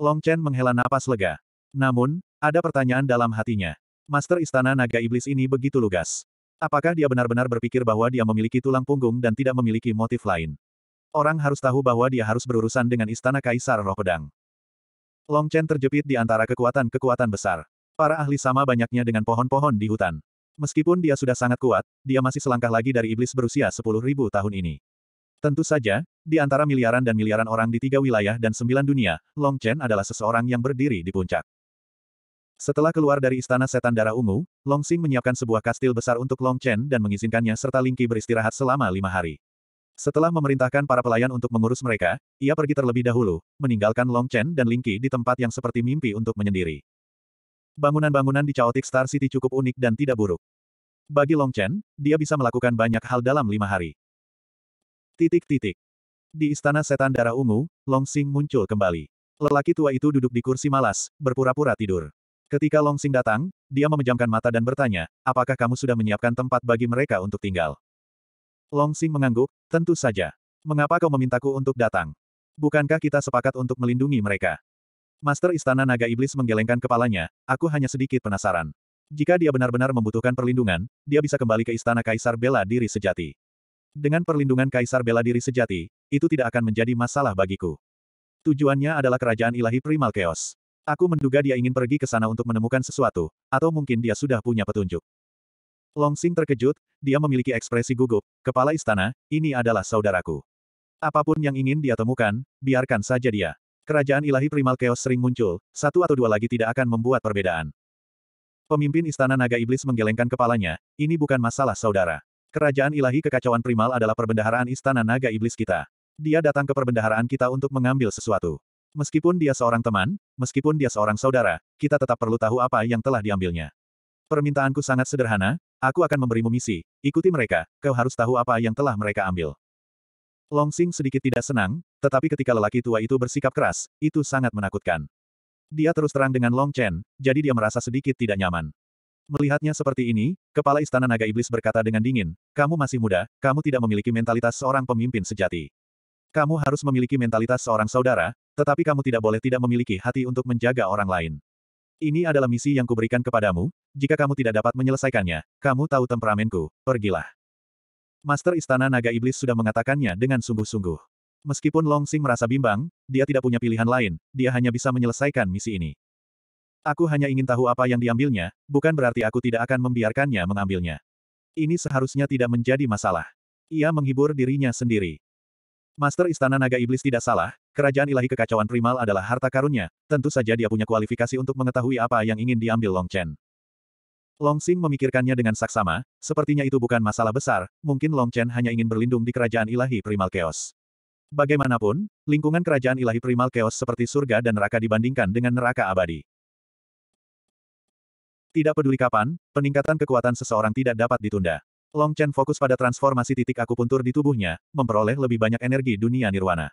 Long Chen menghela napas lega. Namun, ada pertanyaan dalam hatinya. Master istana naga iblis ini begitu lugas. Apakah dia benar-benar berpikir bahwa dia memiliki tulang punggung dan tidak memiliki motif lain? Orang harus tahu bahwa dia harus berurusan dengan istana kaisar roh pedang. Long Chen terjepit di antara kekuatan-kekuatan besar. Para ahli sama banyaknya dengan pohon-pohon di hutan. Meskipun dia sudah sangat kuat, dia masih selangkah lagi dari iblis berusia 10.000 tahun ini. Tentu saja, di antara miliaran dan miliaran orang di tiga wilayah dan sembilan dunia, Long Chen adalah seseorang yang berdiri di puncak. Setelah keluar dari istana setan darah ungu, Long Xing menyiapkan sebuah kastil besar untuk Long Chen dan mengizinkannya serta Lingqi beristirahat selama lima hari. Setelah memerintahkan para pelayan untuk mengurus mereka, ia pergi terlebih dahulu, meninggalkan Long Chen dan Ling Lingqi di tempat yang seperti mimpi untuk menyendiri. Bangunan-bangunan di Chaotic Star City cukup unik dan tidak buruk. Bagi Long Chen, dia bisa melakukan banyak hal dalam lima hari. Titik-titik. Di Istana Setan Darah Ungu, Long Xing muncul kembali. Lelaki tua itu duduk di kursi malas, berpura-pura tidur. Ketika Long Xing datang, dia memejamkan mata dan bertanya, apakah kamu sudah menyiapkan tempat bagi mereka untuk tinggal? Long Xing mengangguk, Tentu saja. Mengapa kau memintaku untuk datang? Bukankah kita sepakat untuk melindungi mereka? Master Istana Naga Iblis menggelengkan kepalanya, aku hanya sedikit penasaran. Jika dia benar-benar membutuhkan perlindungan, dia bisa kembali ke Istana Kaisar Bela Diri Sejati. Dengan perlindungan Kaisar Bela Diri Sejati, itu tidak akan menjadi masalah bagiku. Tujuannya adalah kerajaan ilahi Primal Chaos. Aku menduga dia ingin pergi ke sana untuk menemukan sesuatu, atau mungkin dia sudah punya petunjuk. Long Xing terkejut, dia memiliki ekspresi gugup, kepala istana, ini adalah saudaraku. Apapun yang ingin dia temukan, biarkan saja dia. Kerajaan ilahi primal chaos sering muncul, satu atau dua lagi tidak akan membuat perbedaan. Pemimpin istana naga iblis menggelengkan kepalanya, ini bukan masalah saudara. Kerajaan ilahi kekacauan primal adalah perbendaharaan istana naga iblis kita. Dia datang ke perbendaharaan kita untuk mengambil sesuatu. Meskipun dia seorang teman, meskipun dia seorang saudara, kita tetap perlu tahu apa yang telah diambilnya. Permintaanku sangat sederhana, Aku akan memberimu misi, ikuti mereka, kau harus tahu apa yang telah mereka ambil. Longsing sedikit tidak senang, tetapi ketika lelaki tua itu bersikap keras, itu sangat menakutkan. Dia terus terang dengan Long Chen, jadi dia merasa sedikit tidak nyaman. Melihatnya seperti ini, kepala istana naga iblis berkata dengan dingin, kamu masih muda, kamu tidak memiliki mentalitas seorang pemimpin sejati. Kamu harus memiliki mentalitas seorang saudara, tetapi kamu tidak boleh tidak memiliki hati untuk menjaga orang lain. Ini adalah misi yang kuberikan kepadamu, jika kamu tidak dapat menyelesaikannya, kamu tahu temperamenku, pergilah. Master Istana Naga Iblis sudah mengatakannya dengan sungguh-sungguh. Meskipun Long Sing merasa bimbang, dia tidak punya pilihan lain, dia hanya bisa menyelesaikan misi ini. Aku hanya ingin tahu apa yang diambilnya, bukan berarti aku tidak akan membiarkannya mengambilnya. Ini seharusnya tidak menjadi masalah. Ia menghibur dirinya sendiri. Master Istana Naga Iblis tidak salah, kerajaan ilahi kekacauan primal adalah harta karunnya, tentu saja dia punya kualifikasi untuk mengetahui apa yang ingin diambil Long Chen. Long Xing memikirkannya dengan saksama, sepertinya itu bukan masalah besar, mungkin Long Chen hanya ingin berlindung di kerajaan ilahi primal chaos. Bagaimanapun, lingkungan kerajaan ilahi primal chaos seperti surga dan neraka dibandingkan dengan neraka abadi. Tidak peduli kapan, peningkatan kekuatan seseorang tidak dapat ditunda. Long Chen fokus pada transformasi titik akupuntur di tubuhnya, memperoleh lebih banyak energi dunia nirwana.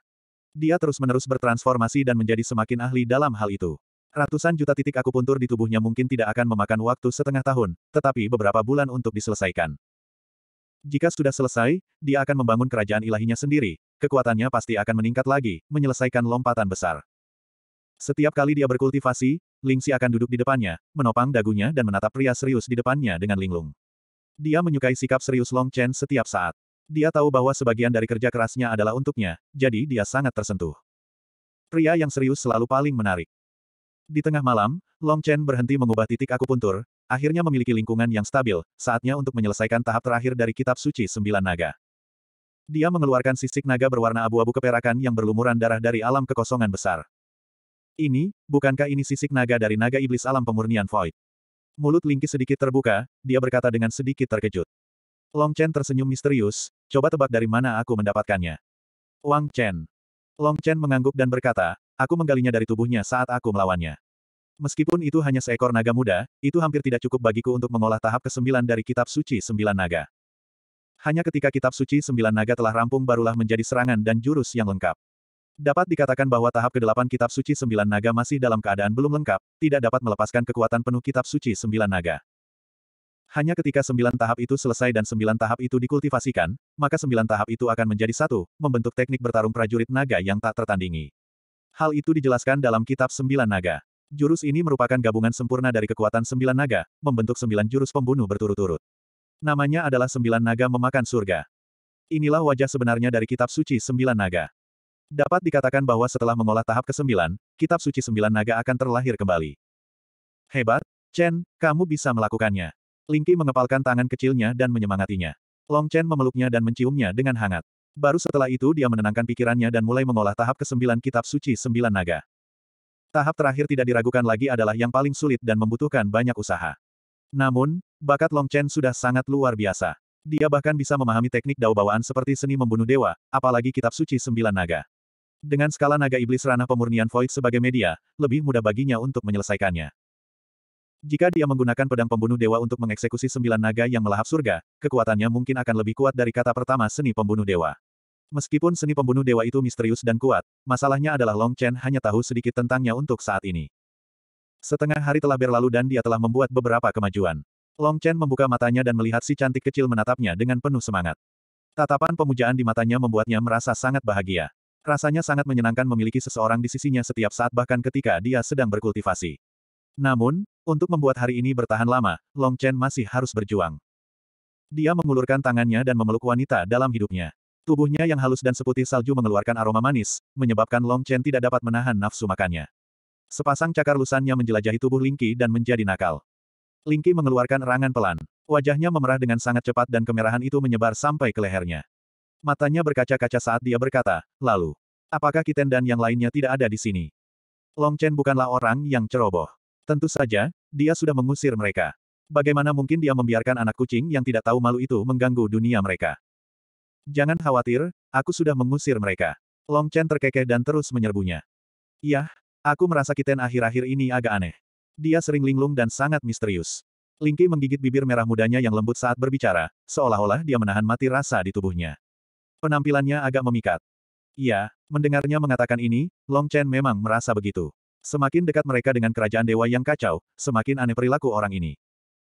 Dia terus-menerus bertransformasi dan menjadi semakin ahli dalam hal itu. Ratusan juta titik akupuntur di tubuhnya mungkin tidak akan memakan waktu setengah tahun, tetapi beberapa bulan untuk diselesaikan. Jika sudah selesai, dia akan membangun kerajaan ilahinya sendiri, kekuatannya pasti akan meningkat lagi, menyelesaikan lompatan besar. Setiap kali dia berkultivasi, Lingxi akan duduk di depannya, menopang dagunya dan menatap pria serius di depannya dengan linglung. Dia menyukai sikap serius Long Chen setiap saat. Dia tahu bahwa sebagian dari kerja kerasnya adalah untuknya, jadi dia sangat tersentuh. Pria yang serius selalu paling menarik. Di tengah malam, Long Chen berhenti mengubah titik akupuntur, akhirnya memiliki lingkungan yang stabil, saatnya untuk menyelesaikan tahap terakhir dari kitab suci sembilan naga. Dia mengeluarkan sisik naga berwarna abu-abu keperakan yang berlumuran darah dari alam kekosongan besar. Ini, bukankah ini sisik naga dari naga iblis alam pemurnian void? Mulut Lingki sedikit terbuka, dia berkata dengan sedikit terkejut. Long Chen tersenyum misterius, coba tebak dari mana aku mendapatkannya. Wang Chen. Long Chen mengangguk dan berkata, aku menggalinya dari tubuhnya saat aku melawannya. Meskipun itu hanya seekor naga muda, itu hampir tidak cukup bagiku untuk mengolah tahap ke-9 dari kitab suci sembilan naga. Hanya ketika kitab suci sembilan naga telah rampung barulah menjadi serangan dan jurus yang lengkap. Dapat dikatakan bahwa tahap ke-8 kitab suci sembilan naga masih dalam keadaan belum lengkap, tidak dapat melepaskan kekuatan penuh kitab suci sembilan naga. Hanya ketika sembilan tahap itu selesai dan sembilan tahap itu dikultivasikan, maka sembilan tahap itu akan menjadi satu, membentuk teknik bertarung prajurit naga yang tak tertandingi. Hal itu dijelaskan dalam kitab sembilan naga. Jurus ini merupakan gabungan sempurna dari kekuatan sembilan naga, membentuk sembilan jurus pembunuh berturut-turut. Namanya adalah sembilan naga memakan surga. Inilah wajah sebenarnya dari kitab suci sembilan naga. Dapat dikatakan bahwa setelah mengolah tahap ke-9, kitab suci sembilan naga akan terlahir kembali. Hebat, Chen, kamu bisa melakukannya. Lingki mengepalkan tangan kecilnya dan menyemangatinya. Long Chen memeluknya dan menciumnya dengan hangat. Baru setelah itu dia menenangkan pikirannya dan mulai mengolah tahap ke-9 kitab suci sembilan naga. Tahap terakhir tidak diragukan lagi adalah yang paling sulit dan membutuhkan banyak usaha. Namun, bakat Long Chen sudah sangat luar biasa. Dia bahkan bisa memahami teknik dao bawaan seperti seni membunuh dewa, apalagi kitab suci sembilan naga. Dengan skala naga iblis ranah pemurnian Void sebagai media, lebih mudah baginya untuk menyelesaikannya. Jika dia menggunakan pedang pembunuh dewa untuk mengeksekusi sembilan naga yang melahap surga, kekuatannya mungkin akan lebih kuat dari kata pertama seni pembunuh dewa. Meskipun seni pembunuh dewa itu misterius dan kuat, masalahnya adalah Long Chen hanya tahu sedikit tentangnya untuk saat ini. Setengah hari telah berlalu dan dia telah membuat beberapa kemajuan. Long Chen membuka matanya dan melihat si cantik kecil menatapnya dengan penuh semangat. Tatapan pemujaan di matanya membuatnya merasa sangat bahagia. Rasanya sangat menyenangkan memiliki seseorang di sisinya setiap saat bahkan ketika dia sedang berkultivasi. Namun, untuk membuat hari ini bertahan lama, Long Chen masih harus berjuang. Dia mengulurkan tangannya dan memeluk wanita dalam hidupnya. Tubuhnya yang halus dan seputih salju mengeluarkan aroma manis, menyebabkan Long Chen tidak dapat menahan nafsu makannya. Sepasang cakar lusannya menjelajahi tubuh Lingqi dan menjadi nakal. Lingqi mengeluarkan erangan pelan. Wajahnya memerah dengan sangat cepat dan kemerahan itu menyebar sampai ke lehernya. Matanya berkaca-kaca saat dia berkata, lalu, apakah Kiten dan yang lainnya tidak ada di sini? Long Chen bukanlah orang yang ceroboh. Tentu saja, dia sudah mengusir mereka. Bagaimana mungkin dia membiarkan anak kucing yang tidak tahu malu itu mengganggu dunia mereka? Jangan khawatir, aku sudah mengusir mereka. Long Chen terkekeh dan terus menyerbunya. Yah, aku merasa Kiten akhir-akhir ini agak aneh. Dia sering linglung dan sangat misterius. Lingki menggigit bibir merah mudanya yang lembut saat berbicara, seolah-olah dia menahan mati rasa di tubuhnya. Penampilannya agak memikat. Iya, mendengarnya mengatakan ini, Long Chen memang merasa begitu. Semakin dekat mereka dengan kerajaan dewa yang kacau, semakin aneh perilaku orang ini.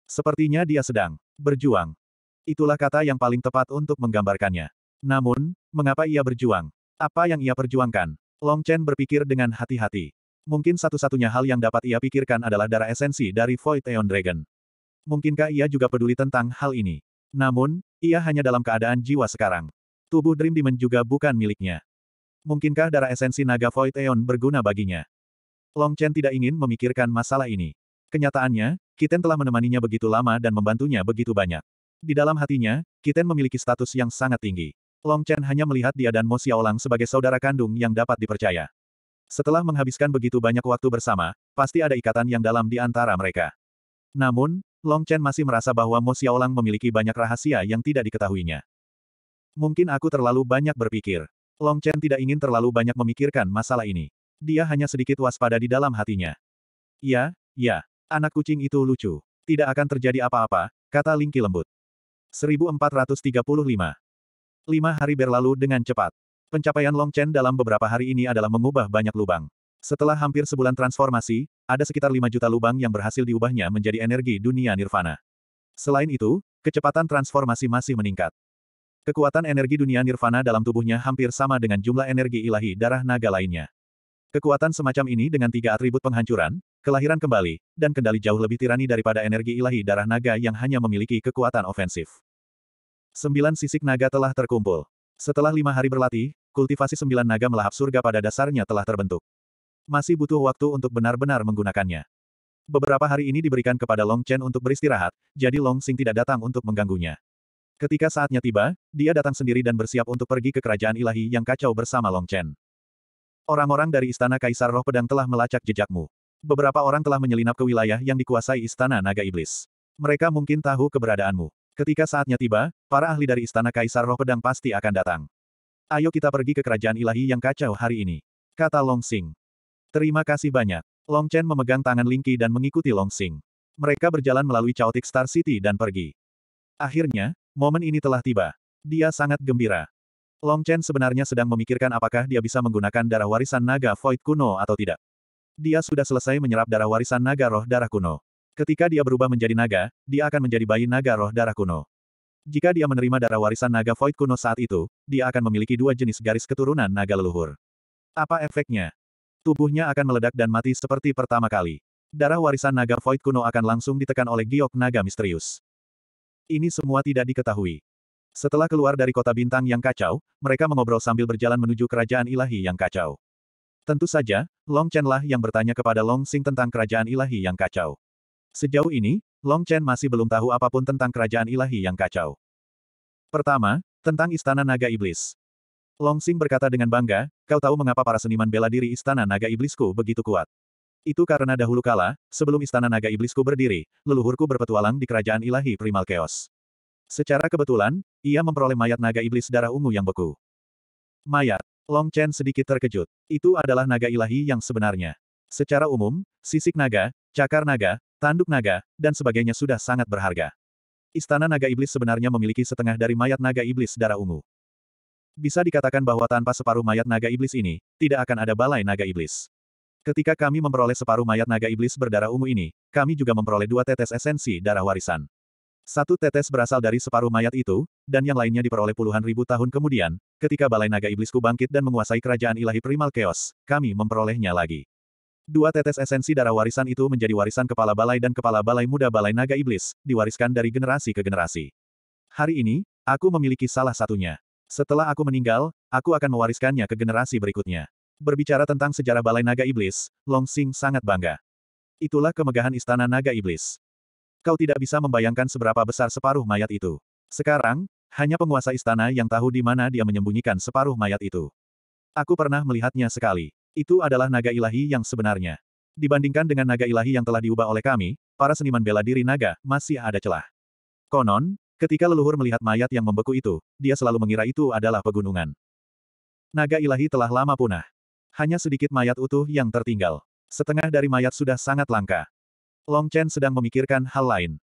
Sepertinya dia sedang berjuang. Itulah kata yang paling tepat untuk menggambarkannya. Namun, mengapa ia berjuang? Apa yang ia perjuangkan? Long Chen berpikir dengan hati-hati. Mungkin satu-satunya hal yang dapat ia pikirkan adalah darah esensi dari Void Aeon Dragon. Mungkinkah ia juga peduli tentang hal ini? Namun, ia hanya dalam keadaan jiwa sekarang. Tubuh Dream Demon juga bukan miliknya. Mungkinkah darah esensi naga Void Eon berguna baginya? Long Chen tidak ingin memikirkan masalah ini. Kenyataannya, Kiten telah menemaninya begitu lama dan membantunya begitu banyak. Di dalam hatinya, Kiten memiliki status yang sangat tinggi. Long Chen hanya melihat dia dan Mo Xiaolang sebagai saudara kandung yang dapat dipercaya. Setelah menghabiskan begitu banyak waktu bersama, pasti ada ikatan yang dalam di antara mereka. Namun, Long Chen masih merasa bahwa Mo Xiaolang memiliki banyak rahasia yang tidak diketahuinya. Mungkin aku terlalu banyak berpikir. Long Chen tidak ingin terlalu banyak memikirkan masalah ini. Dia hanya sedikit waspada di dalam hatinya. Ya, ya, anak kucing itu lucu. Tidak akan terjadi apa-apa, kata Lingki lembut. 1435. Lima hari berlalu dengan cepat. Pencapaian Long Chen dalam beberapa hari ini adalah mengubah banyak lubang. Setelah hampir sebulan transformasi, ada sekitar 5 juta lubang yang berhasil diubahnya menjadi energi dunia nirvana. Selain itu, kecepatan transformasi masih meningkat. Kekuatan energi dunia nirvana dalam tubuhnya hampir sama dengan jumlah energi ilahi darah naga lainnya. Kekuatan semacam ini dengan tiga atribut penghancuran, kelahiran kembali, dan kendali jauh lebih tirani daripada energi ilahi darah naga yang hanya memiliki kekuatan ofensif. Sembilan sisik naga telah terkumpul. Setelah lima hari berlatih, kultivasi sembilan naga melahap surga pada dasarnya telah terbentuk. Masih butuh waktu untuk benar-benar menggunakannya. Beberapa hari ini diberikan kepada Long Chen untuk beristirahat, jadi Long Xing tidak datang untuk mengganggunya. Ketika saatnya tiba, dia datang sendiri dan bersiap untuk pergi ke kerajaan ilahi yang kacau bersama Long Chen. Orang-orang dari istana Kaisar Roh Pedang telah melacak jejakmu. Beberapa orang telah menyelinap ke wilayah yang dikuasai istana naga iblis. Mereka mungkin tahu keberadaanmu. Ketika saatnya tiba, para ahli dari istana Kaisar Roh Pedang pasti akan datang. Ayo kita pergi ke kerajaan ilahi yang kacau hari ini. Kata Long Sing. Terima kasih banyak. Long Chen memegang tangan Lingqi dan mengikuti Long Sing. Mereka berjalan melalui Chaotic Star City dan pergi. Akhirnya, Momen ini telah tiba. Dia sangat gembira. Long Chen sebenarnya sedang memikirkan apakah dia bisa menggunakan darah warisan naga void kuno atau tidak. Dia sudah selesai menyerap darah warisan naga roh darah kuno. Ketika dia berubah menjadi naga, dia akan menjadi bayi naga roh darah kuno. Jika dia menerima darah warisan naga void kuno saat itu, dia akan memiliki dua jenis garis keturunan naga leluhur. Apa efeknya? Tubuhnya akan meledak dan mati seperti pertama kali. Darah warisan naga void kuno akan langsung ditekan oleh giok naga misterius. Ini semua tidak diketahui. Setelah keluar dari kota bintang yang kacau, mereka mengobrol sambil berjalan menuju kerajaan ilahi yang kacau. Tentu saja, Long Chen lah yang bertanya kepada Long Sing tentang kerajaan ilahi yang kacau. Sejauh ini, Long Chen masih belum tahu apapun tentang kerajaan ilahi yang kacau. Pertama, tentang Istana Naga Iblis. Long Sing berkata dengan bangga, kau tahu mengapa para seniman bela diri Istana Naga Iblisku begitu kuat. Itu karena dahulu kala, sebelum istana naga iblisku berdiri, leluhurku berpetualang di kerajaan ilahi primal chaos. Secara kebetulan, ia memperoleh mayat naga iblis darah ungu yang beku. Mayat. Long Chen sedikit terkejut. Itu adalah naga ilahi yang sebenarnya. Secara umum, sisik naga, cakar naga, tanduk naga, dan sebagainya sudah sangat berharga. Istana naga iblis sebenarnya memiliki setengah dari mayat naga iblis darah ungu. Bisa dikatakan bahwa tanpa separuh mayat naga iblis ini, tidak akan ada balai naga iblis. Ketika kami memperoleh separuh mayat naga iblis berdarah ungu ini, kami juga memperoleh dua tetes esensi darah warisan. Satu tetes berasal dari separuh mayat itu, dan yang lainnya diperoleh puluhan ribu tahun kemudian, ketika balai naga iblisku bangkit dan menguasai kerajaan ilahi primal chaos, kami memperolehnya lagi. Dua tetes esensi darah warisan itu menjadi warisan kepala balai dan kepala balai muda balai naga iblis, diwariskan dari generasi ke generasi. Hari ini, aku memiliki salah satunya. Setelah aku meninggal, aku akan mewariskannya ke generasi berikutnya. Berbicara tentang sejarah Balai Naga Iblis, Long Sing sangat bangga. Itulah kemegahan Istana Naga Iblis. Kau tidak bisa membayangkan seberapa besar separuh mayat itu. Sekarang, hanya penguasa istana yang tahu di mana dia menyembunyikan separuh mayat itu. Aku pernah melihatnya sekali. Itu adalah naga ilahi yang sebenarnya. Dibandingkan dengan naga ilahi yang telah diubah oleh kami, para seniman bela diri naga masih ada celah. Konon, ketika leluhur melihat mayat yang membeku itu, dia selalu mengira itu adalah pegunungan. Naga ilahi telah lama punah hanya sedikit mayat utuh yang tertinggal. Setengah dari mayat sudah sangat langka. Long Chen sedang memikirkan hal lain.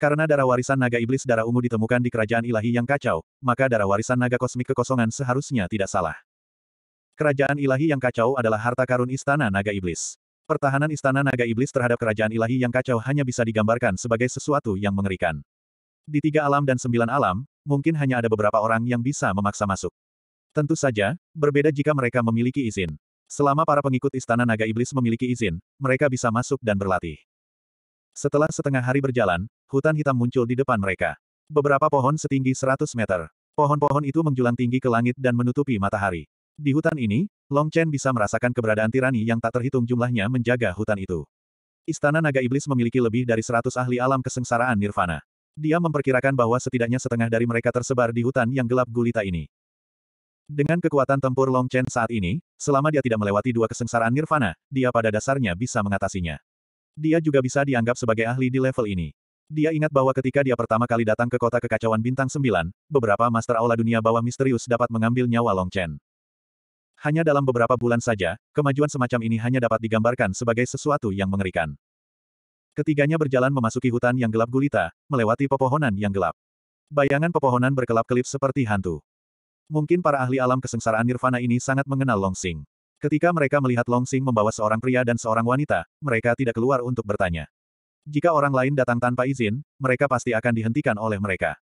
Karena darah warisan naga iblis darah ungu ditemukan di kerajaan ilahi yang kacau, maka darah warisan naga kosmik kekosongan seharusnya tidak salah. Kerajaan ilahi yang kacau adalah harta karun istana naga iblis. Pertahanan istana naga iblis terhadap kerajaan ilahi yang kacau hanya bisa digambarkan sebagai sesuatu yang mengerikan. Di tiga alam dan sembilan alam, mungkin hanya ada beberapa orang yang bisa memaksa masuk. Tentu saja, berbeda jika mereka memiliki izin. Selama para pengikut Istana Naga Iblis memiliki izin, mereka bisa masuk dan berlatih. Setelah setengah hari berjalan, hutan hitam muncul di depan mereka. Beberapa pohon setinggi 100 meter. Pohon-pohon itu menjulang tinggi ke langit dan menutupi matahari. Di hutan ini, Long Chen bisa merasakan keberadaan tirani yang tak terhitung jumlahnya menjaga hutan itu. Istana Naga Iblis memiliki lebih dari 100 ahli alam kesengsaraan nirvana. Dia memperkirakan bahwa setidaknya setengah dari mereka tersebar di hutan yang gelap gulita ini. Dengan kekuatan tempur Long Chen saat ini, selama dia tidak melewati dua kesengsaraan nirvana, dia pada dasarnya bisa mengatasinya. Dia juga bisa dianggap sebagai ahli di level ini. Dia ingat bahwa ketika dia pertama kali datang ke kota kekacauan bintang 9, beberapa master aula dunia bawah misterius dapat mengambil nyawa Long Chen. Hanya dalam beberapa bulan saja, kemajuan semacam ini hanya dapat digambarkan sebagai sesuatu yang mengerikan. Ketiganya berjalan memasuki hutan yang gelap gulita, melewati pepohonan yang gelap. Bayangan pepohonan berkelap-kelip seperti hantu. Mungkin para ahli alam kesengsaraan nirvana ini sangat mengenal Long Sing. Ketika mereka melihat Long Sing membawa seorang pria dan seorang wanita, mereka tidak keluar untuk bertanya. Jika orang lain datang tanpa izin, mereka pasti akan dihentikan oleh mereka.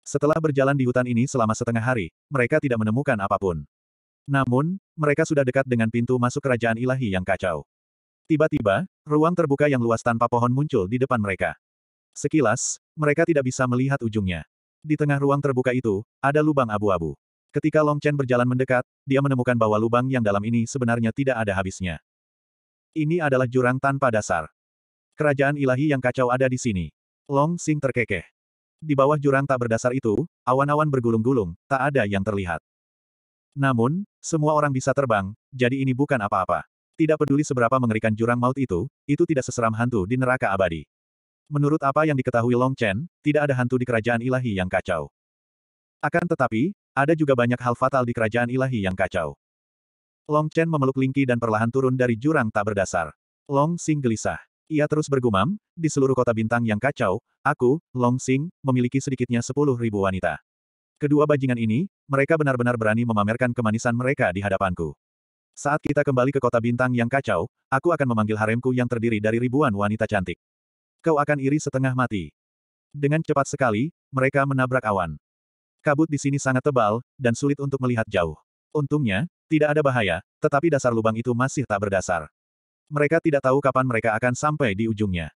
Setelah berjalan di hutan ini selama setengah hari, mereka tidak menemukan apapun. Namun, mereka sudah dekat dengan pintu masuk kerajaan ilahi yang kacau. Tiba-tiba, ruang terbuka yang luas tanpa pohon muncul di depan mereka. Sekilas, mereka tidak bisa melihat ujungnya. Di tengah ruang terbuka itu, ada lubang abu-abu. Ketika Long Chen berjalan mendekat, dia menemukan bahwa lubang yang dalam ini sebenarnya tidak ada habisnya. Ini adalah jurang tanpa dasar. Kerajaan ilahi yang kacau ada di sini. Long Sing terkekeh. Di bawah jurang tak berdasar itu, awan-awan bergulung-gulung, tak ada yang terlihat. Namun, semua orang bisa terbang, jadi ini bukan apa-apa. Tidak peduli seberapa mengerikan jurang maut itu, itu tidak seseram hantu di neraka abadi. Menurut apa yang diketahui Long Chen, tidak ada hantu di kerajaan ilahi yang kacau. Akan tetapi, ada juga banyak hal fatal di kerajaan ilahi yang kacau. Long Chen memeluk Lingqi dan perlahan turun dari jurang tak berdasar. Long Xing gelisah. Ia terus bergumam, di seluruh kota bintang yang kacau, aku, Long Xing, memiliki sedikitnya sepuluh ribu wanita. Kedua bajingan ini, mereka benar-benar berani memamerkan kemanisan mereka di hadapanku. Saat kita kembali ke kota bintang yang kacau, aku akan memanggil haremku yang terdiri dari ribuan wanita cantik. Kau akan iri setengah mati. Dengan cepat sekali, mereka menabrak awan. Kabut di sini sangat tebal, dan sulit untuk melihat jauh. Untungnya, tidak ada bahaya, tetapi dasar lubang itu masih tak berdasar. Mereka tidak tahu kapan mereka akan sampai di ujungnya.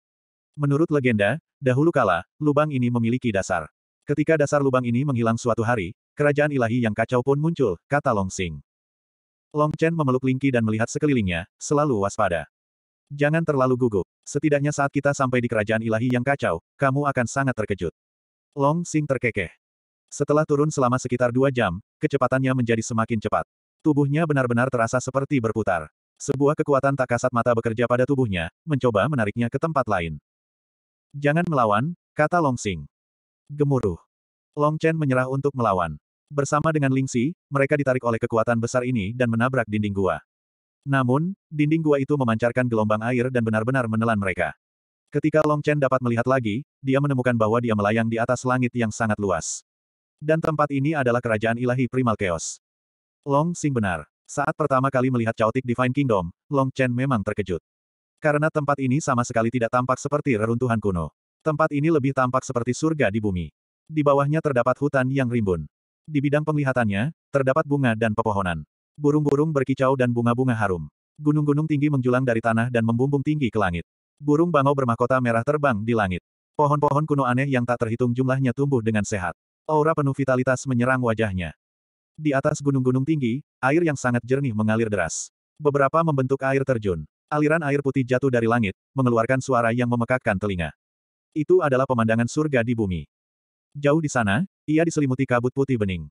Menurut legenda, dahulu kala, lubang ini memiliki dasar. Ketika dasar lubang ini menghilang suatu hari, kerajaan ilahi yang kacau pun muncul, kata Long Sing. Long Chen memeluk Lingqi dan melihat sekelilingnya, selalu waspada. Jangan terlalu gugup. Setidaknya saat kita sampai di kerajaan ilahi yang kacau, kamu akan sangat terkejut. Long Sing terkekeh. Setelah turun selama sekitar dua jam, kecepatannya menjadi semakin cepat. Tubuhnya benar-benar terasa seperti berputar. Sebuah kekuatan tak kasat mata bekerja pada tubuhnya, mencoba menariknya ke tempat lain. Jangan melawan, kata Long Sing. Gemuruh. Long Chen menyerah untuk melawan. Bersama dengan Ling Xi, mereka ditarik oleh kekuatan besar ini dan menabrak dinding gua. Namun, dinding gua itu memancarkan gelombang air dan benar-benar menelan mereka. Ketika Long Chen dapat melihat lagi, dia menemukan bahwa dia melayang di atas langit yang sangat luas. Dan tempat ini adalah kerajaan ilahi primal chaos. Long sing benar. Saat pertama kali melihat Chaotic Divine Kingdom, Long Chen memang terkejut. Karena tempat ini sama sekali tidak tampak seperti reruntuhan kuno. Tempat ini lebih tampak seperti surga di bumi. Di bawahnya terdapat hutan yang rimbun. Di bidang penglihatannya, terdapat bunga dan pepohonan. Burung-burung berkicau dan bunga-bunga harum. Gunung-gunung tinggi menjulang dari tanah dan membumbung tinggi ke langit. Burung bangau bermahkota merah terbang di langit. Pohon-pohon kuno aneh yang tak terhitung jumlahnya tumbuh dengan sehat. Aura penuh vitalitas menyerang wajahnya. Di atas gunung-gunung tinggi, air yang sangat jernih mengalir deras. Beberapa membentuk air terjun. Aliran air putih jatuh dari langit, mengeluarkan suara yang memekakkan telinga. Itu adalah pemandangan surga di bumi. Jauh di sana, ia diselimuti kabut putih bening.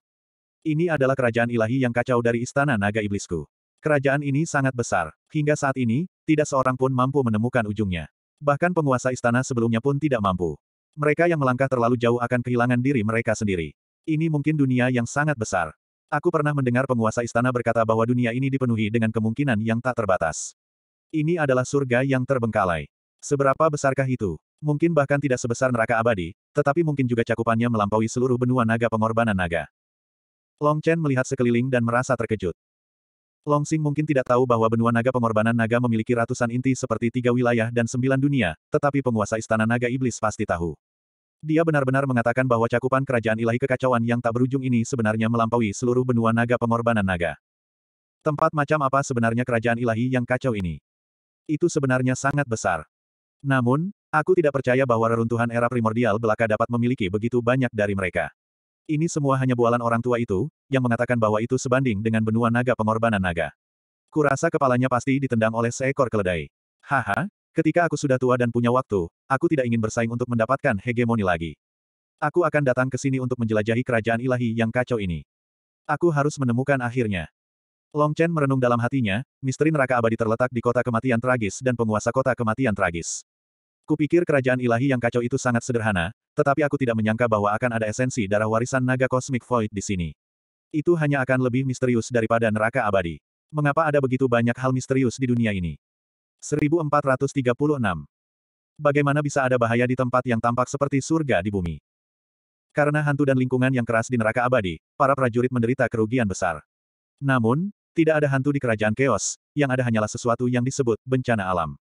Ini adalah kerajaan ilahi yang kacau dari istana naga iblisku. Kerajaan ini sangat besar. Hingga saat ini, tidak seorang pun mampu menemukan ujungnya. Bahkan penguasa istana sebelumnya pun tidak mampu. Mereka yang melangkah terlalu jauh akan kehilangan diri mereka sendiri. Ini mungkin dunia yang sangat besar. Aku pernah mendengar penguasa istana berkata bahwa dunia ini dipenuhi dengan kemungkinan yang tak terbatas. Ini adalah surga yang terbengkalai. Seberapa besarkah itu? Mungkin bahkan tidak sebesar neraka abadi, tetapi mungkin juga cakupannya melampaui seluruh benua naga pengorbanan naga. Long Chen melihat sekeliling dan merasa terkejut. Long Xing mungkin tidak tahu bahwa benua naga pengorbanan naga memiliki ratusan inti seperti tiga wilayah dan sembilan dunia, tetapi penguasa istana naga iblis pasti tahu. Dia benar-benar mengatakan bahwa cakupan kerajaan ilahi kekacauan yang tak berujung ini sebenarnya melampaui seluruh benua naga pengorbanan naga. Tempat macam apa sebenarnya kerajaan ilahi yang kacau ini? Itu sebenarnya sangat besar. Namun, aku tidak percaya bahwa reruntuhan era primordial belaka dapat memiliki begitu banyak dari mereka. Ini semua hanya bualan orang tua itu, yang mengatakan bahwa itu sebanding dengan benua naga pengorbanan naga. Kurasa kepalanya pasti ditendang oleh seekor keledai. Haha, ketika aku sudah tua dan punya waktu, aku tidak ingin bersaing untuk mendapatkan hegemoni lagi. Aku akan datang ke sini untuk menjelajahi kerajaan ilahi yang kacau ini. Aku harus menemukan akhirnya. Long Chen merenung dalam hatinya, misteri neraka abadi terletak di kota kematian tragis dan penguasa kota kematian tragis. Kupikir kerajaan ilahi yang kacau itu sangat sederhana, tetapi aku tidak menyangka bahwa akan ada esensi darah warisan naga kosmik void di sini. Itu hanya akan lebih misterius daripada neraka abadi. Mengapa ada begitu banyak hal misterius di dunia ini? 1436. Bagaimana bisa ada bahaya di tempat yang tampak seperti surga di bumi? Karena hantu dan lingkungan yang keras di neraka abadi, para prajurit menderita kerugian besar. Namun, tidak ada hantu di kerajaan keos, yang ada hanyalah sesuatu yang disebut bencana alam.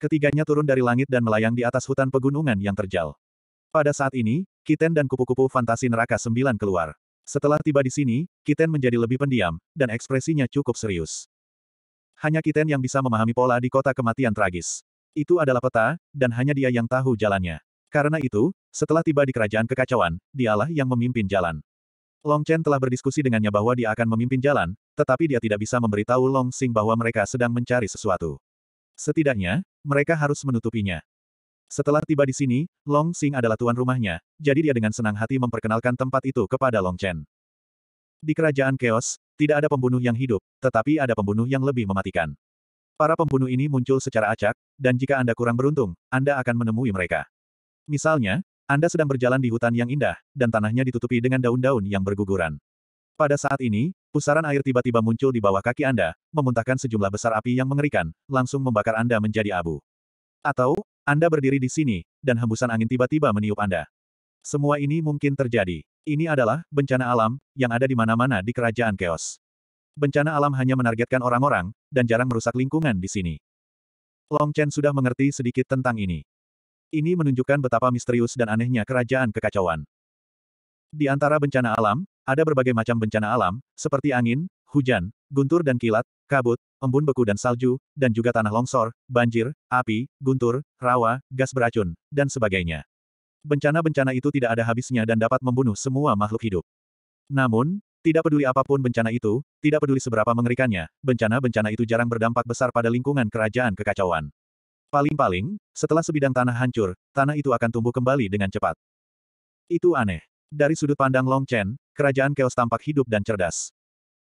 Ketiganya turun dari langit dan melayang di atas hutan pegunungan yang terjal. Pada saat ini, Kiten dan kupu-kupu fantasi neraka sembilan keluar. Setelah tiba di sini, Kiten menjadi lebih pendiam, dan ekspresinya cukup serius. Hanya Kiten yang bisa memahami pola di kota kematian tragis. Itu adalah peta, dan hanya dia yang tahu jalannya. Karena itu, setelah tiba di kerajaan kekacauan, dialah yang memimpin jalan. Long Chen telah berdiskusi dengannya bahwa dia akan memimpin jalan, tetapi dia tidak bisa memberitahu Long Sing bahwa mereka sedang mencari sesuatu. Setidaknya, mereka harus menutupinya. Setelah tiba di sini, Long Xing adalah tuan rumahnya, jadi dia dengan senang hati memperkenalkan tempat itu kepada Long Chen. Di kerajaan Chaos, tidak ada pembunuh yang hidup, tetapi ada pembunuh yang lebih mematikan. Para pembunuh ini muncul secara acak, dan jika Anda kurang beruntung, Anda akan menemui mereka. Misalnya, Anda sedang berjalan di hutan yang indah, dan tanahnya ditutupi dengan daun-daun yang berguguran. Pada saat ini, Pusaran air tiba-tiba muncul di bawah kaki Anda, memuntahkan sejumlah besar api yang mengerikan, langsung membakar Anda menjadi abu. Atau, Anda berdiri di sini, dan hembusan angin tiba-tiba meniup Anda. Semua ini mungkin terjadi. Ini adalah bencana alam yang ada di mana-mana di kerajaan chaos. Bencana alam hanya menargetkan orang-orang, dan jarang merusak lingkungan di sini. Long Chen sudah mengerti sedikit tentang ini. Ini menunjukkan betapa misterius dan anehnya kerajaan kekacauan. Di antara bencana alam, ada berbagai macam bencana alam, seperti angin, hujan, guntur dan kilat, kabut, embun beku dan salju, dan juga tanah longsor, banjir, api, guntur, rawa, gas beracun, dan sebagainya. Bencana-bencana itu tidak ada habisnya dan dapat membunuh semua makhluk hidup. Namun, tidak peduli apapun bencana itu, tidak peduli seberapa mengerikannya, bencana-bencana itu jarang berdampak besar pada lingkungan kerajaan kekacauan. Paling-paling, setelah sebidang tanah hancur, tanah itu akan tumbuh kembali dengan cepat. Itu aneh. Dari sudut pandang Long Chen, kerajaan Chaos tampak hidup dan cerdas.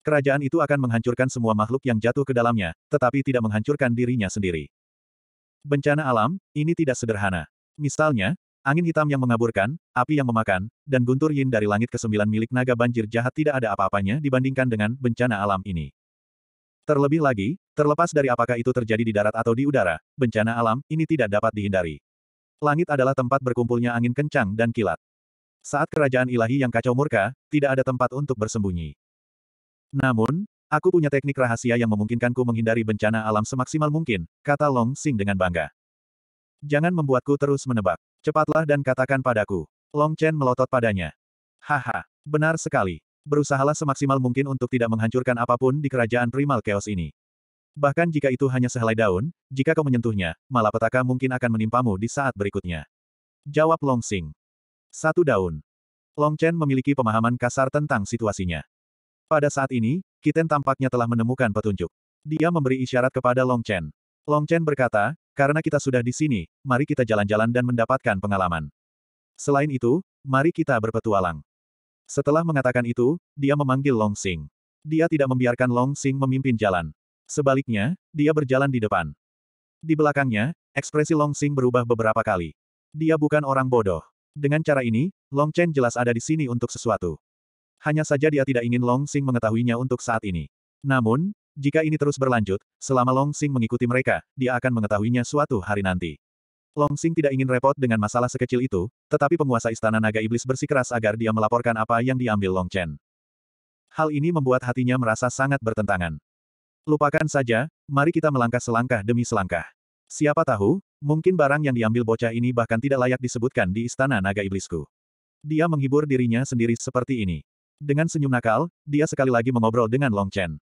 Kerajaan itu akan menghancurkan semua makhluk yang jatuh ke dalamnya, tetapi tidak menghancurkan dirinya sendiri. Bencana alam, ini tidak sederhana. Misalnya, angin hitam yang mengaburkan, api yang memakan, dan guntur yin dari langit kesembilan milik naga banjir jahat tidak ada apa-apanya dibandingkan dengan bencana alam ini. Terlebih lagi, terlepas dari apakah itu terjadi di darat atau di udara, bencana alam ini tidak dapat dihindari. Langit adalah tempat berkumpulnya angin kencang dan kilat. Saat kerajaan ilahi yang kacau murka, tidak ada tempat untuk bersembunyi. Namun, aku punya teknik rahasia yang memungkinkanku menghindari bencana alam semaksimal mungkin, kata Long Xing dengan bangga. Jangan membuatku terus menebak. Cepatlah dan katakan padaku. Long Chen melotot padanya. Haha, benar sekali. Berusahalah semaksimal mungkin untuk tidak menghancurkan apapun di kerajaan primal chaos ini. Bahkan jika itu hanya sehelai daun, jika kau menyentuhnya, malapetaka mungkin akan menimpamu di saat berikutnya. Jawab Long Xing. Satu daun. Long Chen memiliki pemahaman kasar tentang situasinya. Pada saat ini, Kiten tampaknya telah menemukan petunjuk. Dia memberi isyarat kepada Long Chen. Long Chen berkata, karena kita sudah di sini, mari kita jalan-jalan dan mendapatkan pengalaman. Selain itu, mari kita berpetualang. Setelah mengatakan itu, dia memanggil Long Sing. Dia tidak membiarkan Long Sing memimpin jalan. Sebaliknya, dia berjalan di depan. Di belakangnya, ekspresi Long Sing berubah beberapa kali. Dia bukan orang bodoh. Dengan cara ini, Long Chen jelas ada di sini untuk sesuatu. Hanya saja dia tidak ingin Long Xing mengetahuinya untuk saat ini. Namun, jika ini terus berlanjut, selama Long Xing mengikuti mereka, dia akan mengetahuinya suatu hari nanti. Long Xing tidak ingin repot dengan masalah sekecil itu, tetapi penguasa Istana Naga Iblis bersikeras agar dia melaporkan apa yang diambil Long Chen. Hal ini membuat hatinya merasa sangat bertentangan. Lupakan saja, mari kita melangkah selangkah demi selangkah. Siapa tahu, Mungkin barang yang diambil bocah ini bahkan tidak layak disebutkan di istana naga iblisku. Dia menghibur dirinya sendiri seperti ini. Dengan senyum nakal, dia sekali lagi mengobrol dengan Long Chen.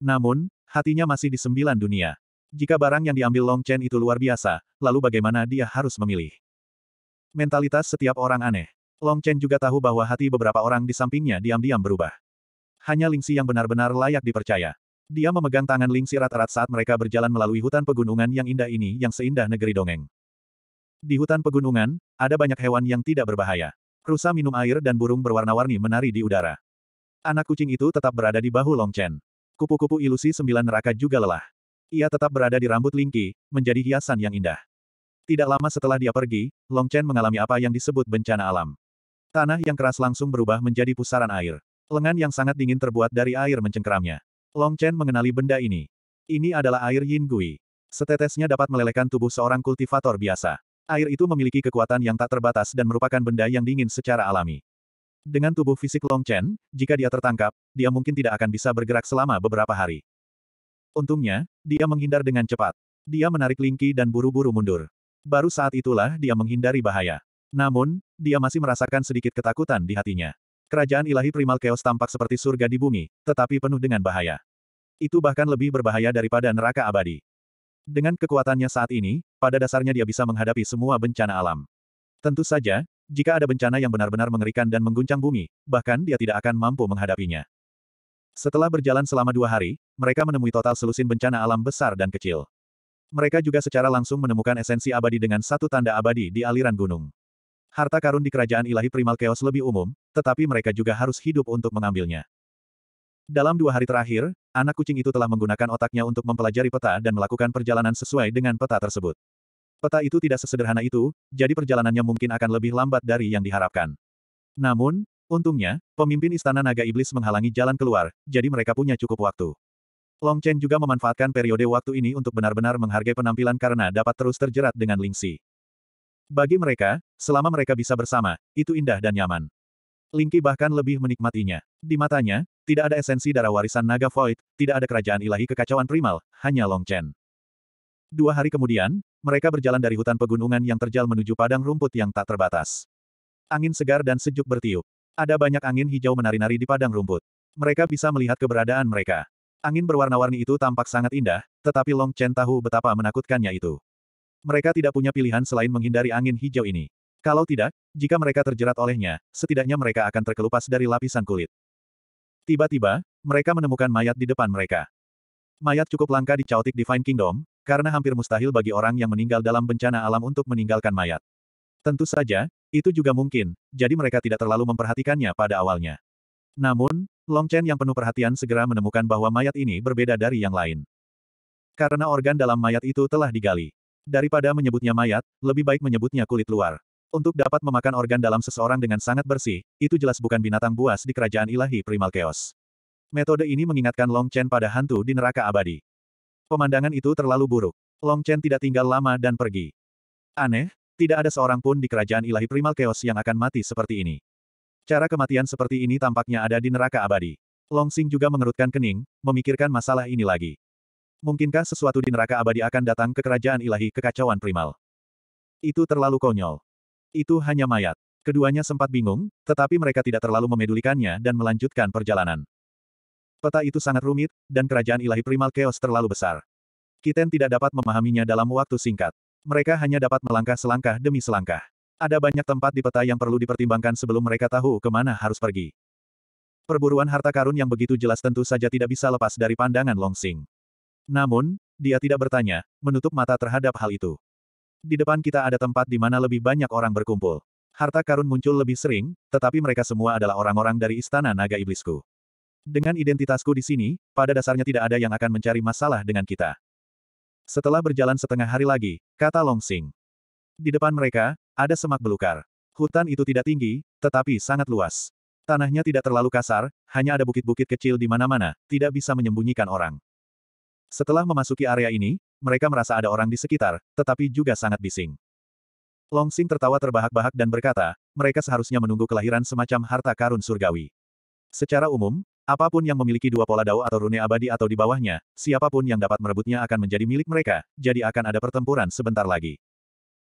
Namun, hatinya masih di sembilan dunia. Jika barang yang diambil Long Chen itu luar biasa, lalu bagaimana dia harus memilih? Mentalitas setiap orang aneh. Long Chen juga tahu bahwa hati beberapa orang di sampingnya diam-diam berubah. Hanya Lingxi yang benar-benar layak dipercaya. Dia memegang tangan Ling Si rat-rat saat mereka berjalan melalui hutan pegunungan yang indah ini yang seindah negeri dongeng. Di hutan pegunungan, ada banyak hewan yang tidak berbahaya. Rusa minum air dan burung berwarna-warni menari di udara. Anak kucing itu tetap berada di bahu Long Chen. Kupu-kupu ilusi sembilan neraka juga lelah. Ia tetap berada di rambut Lingqi, menjadi hiasan yang indah. Tidak lama setelah dia pergi, Long Chen mengalami apa yang disebut bencana alam. Tanah yang keras langsung berubah menjadi pusaran air. Lengan yang sangat dingin terbuat dari air mencengkeramnya. Long Chen mengenali benda ini. Ini adalah air Yin Gui. Setetesnya dapat melelehkan tubuh seorang kultivator biasa. Air itu memiliki kekuatan yang tak terbatas dan merupakan benda yang dingin secara alami. Dengan tubuh fisik Long Chen, jika dia tertangkap, dia mungkin tidak akan bisa bergerak selama beberapa hari. Untungnya, dia menghindar dengan cepat. Dia menarik lingki dan buru-buru mundur. Baru saat itulah dia menghindari bahaya. Namun, dia masih merasakan sedikit ketakutan di hatinya. Kerajaan ilahi primal chaos tampak seperti surga di bumi, tetapi penuh dengan bahaya. Itu bahkan lebih berbahaya daripada neraka abadi. Dengan kekuatannya saat ini, pada dasarnya dia bisa menghadapi semua bencana alam. Tentu saja, jika ada bencana yang benar-benar mengerikan dan mengguncang bumi, bahkan dia tidak akan mampu menghadapinya. Setelah berjalan selama dua hari, mereka menemui total selusin bencana alam besar dan kecil. Mereka juga secara langsung menemukan esensi abadi dengan satu tanda abadi di aliran gunung. Harta karun di kerajaan ilahi primal chaos lebih umum, tetapi mereka juga harus hidup untuk mengambilnya. Dalam dua hari terakhir, anak kucing itu telah menggunakan otaknya untuk mempelajari peta dan melakukan perjalanan sesuai dengan peta tersebut. Peta itu tidak sesederhana itu, jadi perjalanannya mungkin akan lebih lambat dari yang diharapkan. Namun, untungnya, pemimpin Istana Naga Iblis menghalangi jalan keluar, jadi mereka punya cukup waktu. Long Chen juga memanfaatkan periode waktu ini untuk benar-benar menghargai penampilan karena dapat terus terjerat dengan Ling Si. Bagi mereka, selama mereka bisa bersama, itu indah dan nyaman. Lingki bahkan lebih menikmatinya. Di matanya, tidak ada esensi darah warisan naga void, tidak ada kerajaan ilahi kekacauan primal, hanya Long Chen. Dua hari kemudian, mereka berjalan dari hutan pegunungan yang terjal menuju padang rumput yang tak terbatas. Angin segar dan sejuk bertiup. Ada banyak angin hijau menari-nari di padang rumput. Mereka bisa melihat keberadaan mereka. Angin berwarna-warni itu tampak sangat indah, tetapi Long Chen tahu betapa menakutkannya itu mereka tidak punya pilihan selain menghindari angin hijau ini. Kalau tidak, jika mereka terjerat olehnya, setidaknya mereka akan terkelupas dari lapisan kulit. Tiba-tiba, mereka menemukan mayat di depan mereka. Mayat cukup langka di Chaotic Divine Kingdom, karena hampir mustahil bagi orang yang meninggal dalam bencana alam untuk meninggalkan mayat. Tentu saja, itu juga mungkin, jadi mereka tidak terlalu memperhatikannya pada awalnya. Namun, Long Chen yang penuh perhatian segera menemukan bahwa mayat ini berbeda dari yang lain. Karena organ dalam mayat itu telah digali. Daripada menyebutnya mayat, lebih baik menyebutnya kulit luar. Untuk dapat memakan organ dalam seseorang dengan sangat bersih, itu jelas bukan binatang buas di kerajaan ilahi primal chaos. Metode ini mengingatkan Long Chen pada hantu di neraka abadi. Pemandangan itu terlalu buruk. Long Chen tidak tinggal lama dan pergi. Aneh, tidak ada seorang pun di kerajaan ilahi primal chaos yang akan mati seperti ini. Cara kematian seperti ini tampaknya ada di neraka abadi. Long Sing juga mengerutkan kening, memikirkan masalah ini lagi. Mungkinkah sesuatu di neraka abadi akan datang ke kerajaan ilahi kekacauan primal? Itu terlalu konyol. Itu hanya mayat. Keduanya sempat bingung, tetapi mereka tidak terlalu memedulikannya dan melanjutkan perjalanan. Peta itu sangat rumit, dan kerajaan ilahi primal chaos terlalu besar. Kiten tidak dapat memahaminya dalam waktu singkat. Mereka hanya dapat melangkah selangkah demi selangkah. Ada banyak tempat di peta yang perlu dipertimbangkan sebelum mereka tahu ke mana harus pergi. Perburuan harta karun yang begitu jelas tentu saja tidak bisa lepas dari pandangan Long Sing. Namun, dia tidak bertanya, menutup mata terhadap hal itu. Di depan kita ada tempat di mana lebih banyak orang berkumpul. Harta karun muncul lebih sering, tetapi mereka semua adalah orang-orang dari istana naga iblisku. Dengan identitasku di sini, pada dasarnya tidak ada yang akan mencari masalah dengan kita. Setelah berjalan setengah hari lagi, kata Long Sing. Di depan mereka, ada semak belukar. Hutan itu tidak tinggi, tetapi sangat luas. Tanahnya tidak terlalu kasar, hanya ada bukit-bukit kecil di mana-mana, tidak bisa menyembunyikan orang. Setelah memasuki area ini, mereka merasa ada orang di sekitar, tetapi juga sangat bising. Long Sing tertawa terbahak-bahak dan berkata, mereka seharusnya menunggu kelahiran semacam harta karun surgawi. Secara umum, apapun yang memiliki dua pola dao atau rune abadi atau di bawahnya, siapapun yang dapat merebutnya akan menjadi milik mereka, jadi akan ada pertempuran sebentar lagi.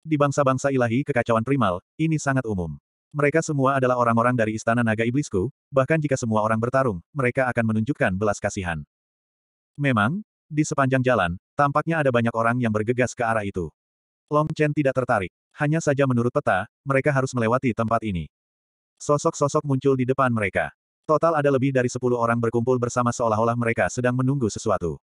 Di bangsa-bangsa ilahi kekacauan primal, ini sangat umum. Mereka semua adalah orang-orang dari Istana Naga Iblisku, bahkan jika semua orang bertarung, mereka akan menunjukkan belas kasihan. Memang, di sepanjang jalan, tampaknya ada banyak orang yang bergegas ke arah itu. Long Chen tidak tertarik. Hanya saja menurut peta, mereka harus melewati tempat ini. Sosok-sosok muncul di depan mereka. Total ada lebih dari sepuluh orang berkumpul bersama seolah-olah mereka sedang menunggu sesuatu.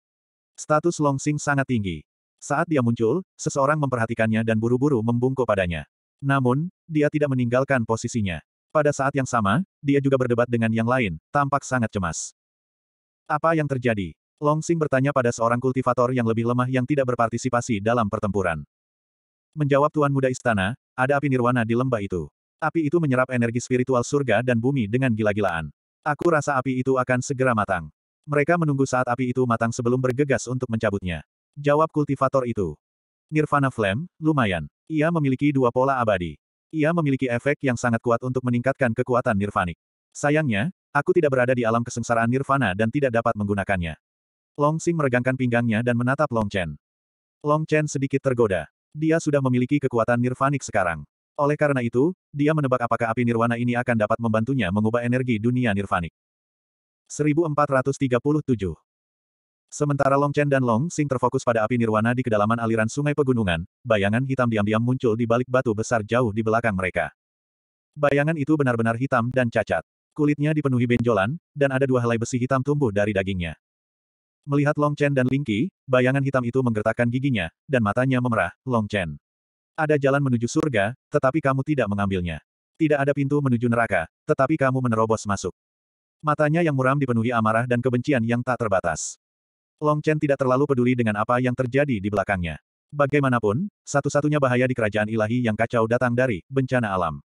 Status Long Xing sangat tinggi. Saat dia muncul, seseorang memperhatikannya dan buru-buru membungkuk padanya. Namun, dia tidak meninggalkan posisinya. Pada saat yang sama, dia juga berdebat dengan yang lain, tampak sangat cemas. Apa yang terjadi? Long Xing bertanya pada seorang kultivator yang lebih lemah yang tidak berpartisipasi dalam pertempuran. Menjawab Tuan Muda Istana, ada api nirwana di lembah itu. Api itu menyerap energi spiritual surga dan bumi dengan gila-gilaan. Aku rasa api itu akan segera matang. Mereka menunggu saat api itu matang sebelum bergegas untuk mencabutnya. Jawab kultivator itu. Nirvana Flame, lumayan. Ia memiliki dua pola abadi. Ia memiliki efek yang sangat kuat untuk meningkatkan kekuatan nirvanik. Sayangnya, aku tidak berada di alam kesengsaraan nirvana dan tidak dapat menggunakannya. Long Xing meregangkan pinggangnya dan menatap Long Chen. Long Chen sedikit tergoda. Dia sudah memiliki kekuatan nirvanik sekarang. Oleh karena itu, dia menebak apakah api nirwana ini akan dapat membantunya mengubah energi dunia nirvanik. 1437 Sementara Long Chen dan Long Xing terfokus pada api nirwana di kedalaman aliran sungai pegunungan, bayangan hitam diam-diam muncul di balik batu besar jauh di belakang mereka. Bayangan itu benar-benar hitam dan cacat. Kulitnya dipenuhi benjolan, dan ada dua helai besi hitam tumbuh dari dagingnya. Melihat Long Chen dan Ling Qi, bayangan hitam itu menggertakkan giginya, dan matanya memerah, Long Chen. Ada jalan menuju surga, tetapi kamu tidak mengambilnya. Tidak ada pintu menuju neraka, tetapi kamu menerobos masuk. Matanya yang muram dipenuhi amarah dan kebencian yang tak terbatas. Long Chen tidak terlalu peduli dengan apa yang terjadi di belakangnya. Bagaimanapun, satu-satunya bahaya di kerajaan ilahi yang kacau datang dari bencana alam.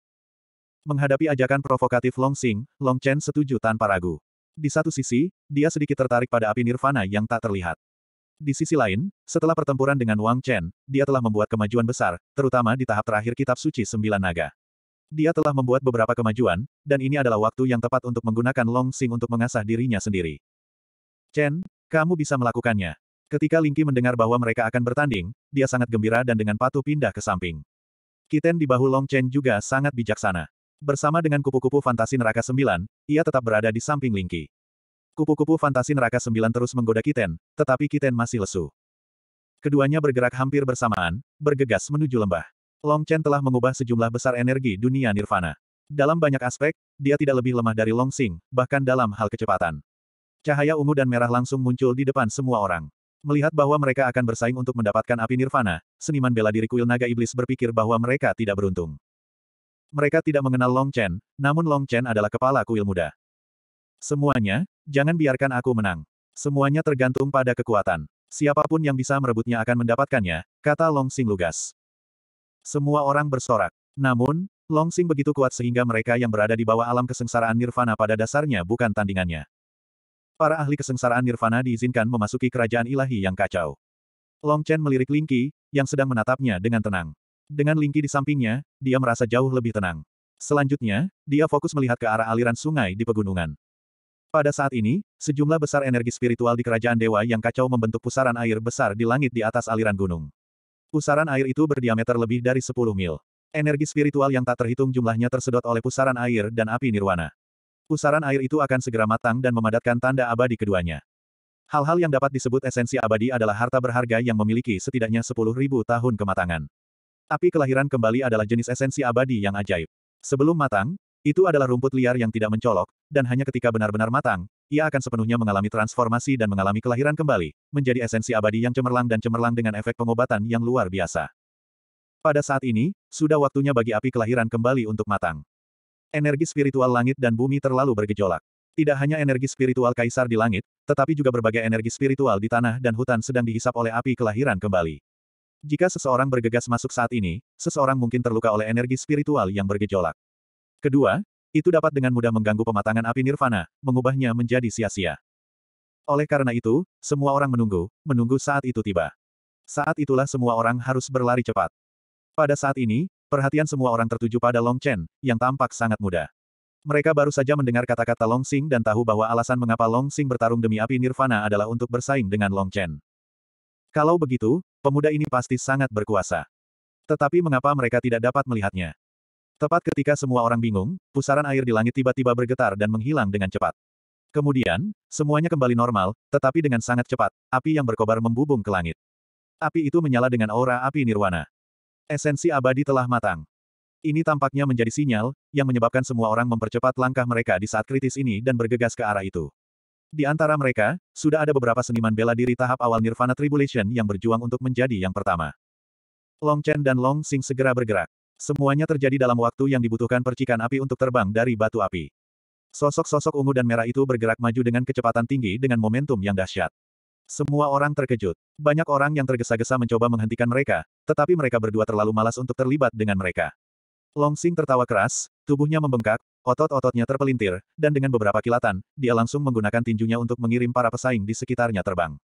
Menghadapi ajakan provokatif Long Sing, Long Chen setuju tanpa ragu. Di satu sisi, dia sedikit tertarik pada api nirvana yang tak terlihat. Di sisi lain, setelah pertempuran dengan Wang Chen, dia telah membuat kemajuan besar, terutama di tahap terakhir Kitab Suci Sembilan Naga. Dia telah membuat beberapa kemajuan, dan ini adalah waktu yang tepat untuk menggunakan Long Xing untuk mengasah dirinya sendiri. Chen, kamu bisa melakukannya. Ketika Lingqi mendengar bahwa mereka akan bertanding, dia sangat gembira dan dengan patuh pindah ke samping. Kiten di bahu Long Chen juga sangat bijaksana. Bersama dengan kupu-kupu fantasi neraka sembilan, ia tetap berada di samping Lingki. Kupu-kupu fantasi neraka sembilan terus menggoda Kiten, tetapi Kiten masih lesu. Keduanya bergerak hampir bersamaan, bergegas menuju lembah. Long Chen telah mengubah sejumlah besar energi dunia nirvana. Dalam banyak aspek, dia tidak lebih lemah dari Long Sing, bahkan dalam hal kecepatan. Cahaya ungu dan merah langsung muncul di depan semua orang. Melihat bahwa mereka akan bersaing untuk mendapatkan api nirvana, seniman bela diri kuil naga iblis berpikir bahwa mereka tidak beruntung. Mereka tidak mengenal Long Chen, namun Long Chen adalah kepala kuil muda. Semuanya, jangan biarkan aku menang. Semuanya tergantung pada kekuatan. Siapapun yang bisa merebutnya akan mendapatkannya, kata Long Sing lugas. Semua orang bersorak. Namun, Long Sing begitu kuat sehingga mereka yang berada di bawah alam kesengsaraan nirvana pada dasarnya bukan tandingannya. Para ahli kesengsaraan nirvana diizinkan memasuki kerajaan ilahi yang kacau. Long Chen melirik Lingqi, yang sedang menatapnya dengan tenang. Dengan Lingki di sampingnya, dia merasa jauh lebih tenang. Selanjutnya, dia fokus melihat ke arah aliran sungai di pegunungan. Pada saat ini, sejumlah besar energi spiritual di kerajaan dewa yang kacau membentuk pusaran air besar di langit di atas aliran gunung. Pusaran air itu berdiameter lebih dari 10 mil. Energi spiritual yang tak terhitung jumlahnya tersedot oleh pusaran air dan api nirwana. Pusaran air itu akan segera matang dan memadatkan tanda abadi keduanya. Hal-hal yang dapat disebut esensi abadi adalah harta berharga yang memiliki setidaknya 10.000 tahun kematangan. Api kelahiran kembali adalah jenis esensi abadi yang ajaib. Sebelum matang, itu adalah rumput liar yang tidak mencolok, dan hanya ketika benar-benar matang, ia akan sepenuhnya mengalami transformasi dan mengalami kelahiran kembali, menjadi esensi abadi yang cemerlang dan cemerlang dengan efek pengobatan yang luar biasa. Pada saat ini, sudah waktunya bagi api kelahiran kembali untuk matang. Energi spiritual langit dan bumi terlalu bergejolak. Tidak hanya energi spiritual kaisar di langit, tetapi juga berbagai energi spiritual di tanah dan hutan sedang dihisap oleh api kelahiran kembali. Jika seseorang bergegas masuk saat ini, seseorang mungkin terluka oleh energi spiritual yang bergejolak. Kedua, itu dapat dengan mudah mengganggu pematangan api nirvana, mengubahnya menjadi sia-sia. Oleh karena itu, semua orang menunggu, menunggu saat itu tiba. Saat itulah semua orang harus berlari cepat. Pada saat ini, perhatian semua orang tertuju pada Long Chen, yang tampak sangat muda. Mereka baru saja mendengar kata-kata Long Sing dan tahu bahwa alasan mengapa Long Sing bertarung demi api Nirvana adalah untuk bersaing dengan Long Chen. Kalau begitu, Pemuda ini pasti sangat berkuasa. Tetapi mengapa mereka tidak dapat melihatnya? Tepat ketika semua orang bingung, pusaran air di langit tiba-tiba bergetar dan menghilang dengan cepat. Kemudian, semuanya kembali normal, tetapi dengan sangat cepat, api yang berkobar membubung ke langit. Api itu menyala dengan aura api nirwana. Esensi abadi telah matang. Ini tampaknya menjadi sinyal, yang menyebabkan semua orang mempercepat langkah mereka di saat kritis ini dan bergegas ke arah itu. Di antara mereka, sudah ada beberapa seniman bela diri tahap awal Nirvana Tribulation yang berjuang untuk menjadi yang pertama. Long Chen dan Long Sing segera bergerak. Semuanya terjadi dalam waktu yang dibutuhkan percikan api untuk terbang dari batu api. Sosok-sosok ungu dan merah itu bergerak maju dengan kecepatan tinggi dengan momentum yang dahsyat. Semua orang terkejut. Banyak orang yang tergesa-gesa mencoba menghentikan mereka, tetapi mereka berdua terlalu malas untuk terlibat dengan mereka. Long Sing tertawa keras, tubuhnya membengkak, Otot-ototnya terpelintir, dan dengan beberapa kilatan, dia langsung menggunakan tinjunya untuk mengirim para pesaing di sekitarnya terbang.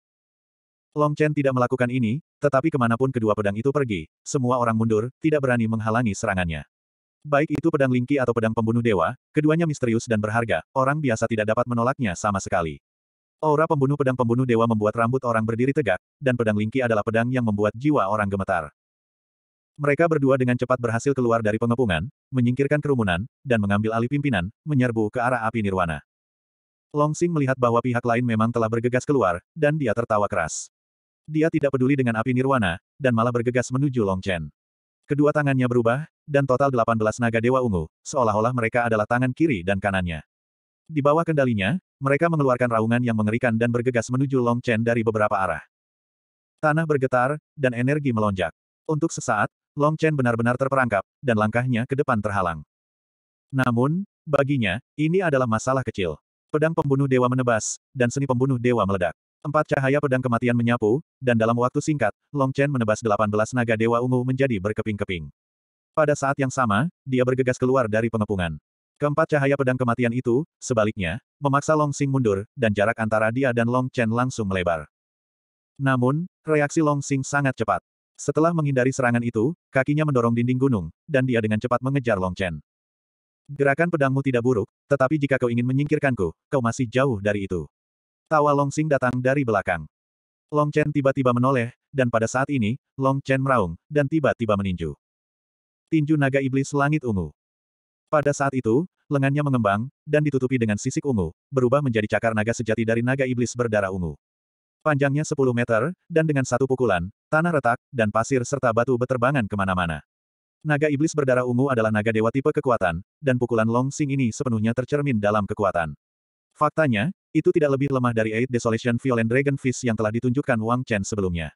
Long Chen tidak melakukan ini, tetapi kemanapun kedua pedang itu pergi, semua orang mundur, tidak berani menghalangi serangannya. Baik itu pedang lingki atau pedang pembunuh dewa, keduanya misterius dan berharga, orang biasa tidak dapat menolaknya sama sekali. Aura pembunuh pedang pembunuh dewa membuat rambut orang berdiri tegak, dan pedang lingki adalah pedang yang membuat jiwa orang gemetar. Mereka berdua dengan cepat berhasil keluar dari pengepungan, menyingkirkan kerumunan, dan mengambil alih pimpinan, menyerbu ke arah api nirwana. Long Sing melihat bahwa pihak lain memang telah bergegas keluar, dan dia tertawa keras. Dia tidak peduli dengan api nirwana, dan malah bergegas menuju Long Chen. Kedua tangannya berubah, dan total 18 naga dewa ungu, seolah-olah mereka adalah tangan kiri dan kanannya. Di bawah kendalinya, mereka mengeluarkan raungan yang mengerikan dan bergegas menuju Long Chen dari beberapa arah. Tanah bergetar, dan energi melonjak. Untuk sesaat, Long Chen benar-benar terperangkap, dan langkahnya ke depan terhalang. Namun, baginya, ini adalah masalah kecil. Pedang pembunuh dewa menebas, dan seni pembunuh dewa meledak. Empat cahaya pedang kematian menyapu, dan dalam waktu singkat, Long Chen menebas belas naga dewa ungu menjadi berkeping-keping. Pada saat yang sama, dia bergegas keluar dari pengepungan. Keempat cahaya pedang kematian itu, sebaliknya, memaksa Long Xing mundur, dan jarak antara dia dan Long Chen langsung melebar. Namun, reaksi Long Xing sangat cepat. Setelah menghindari serangan itu, kakinya mendorong dinding gunung, dan dia dengan cepat mengejar Long Chen. Gerakan pedangmu tidak buruk, tetapi jika kau ingin menyingkirkanku, kau masih jauh dari itu. Tawa Long Xing datang dari belakang. Long Chen tiba-tiba menoleh, dan pada saat ini, Long Chen meraung, dan tiba-tiba meninju. Tinju naga iblis langit ungu. Pada saat itu, lengannya mengembang, dan ditutupi dengan sisik ungu, berubah menjadi cakar naga sejati dari naga iblis berdarah ungu panjangnya 10 meter, dan dengan satu pukulan, tanah retak, dan pasir serta batu beterbangan kemana-mana. Naga iblis berdarah ungu adalah naga dewa tipe kekuatan, dan pukulan Long Sing ini sepenuhnya tercermin dalam kekuatan. Faktanya, itu tidak lebih lemah dari Eight Desolation Violent Dragon Fist yang telah ditunjukkan Wang Chen sebelumnya.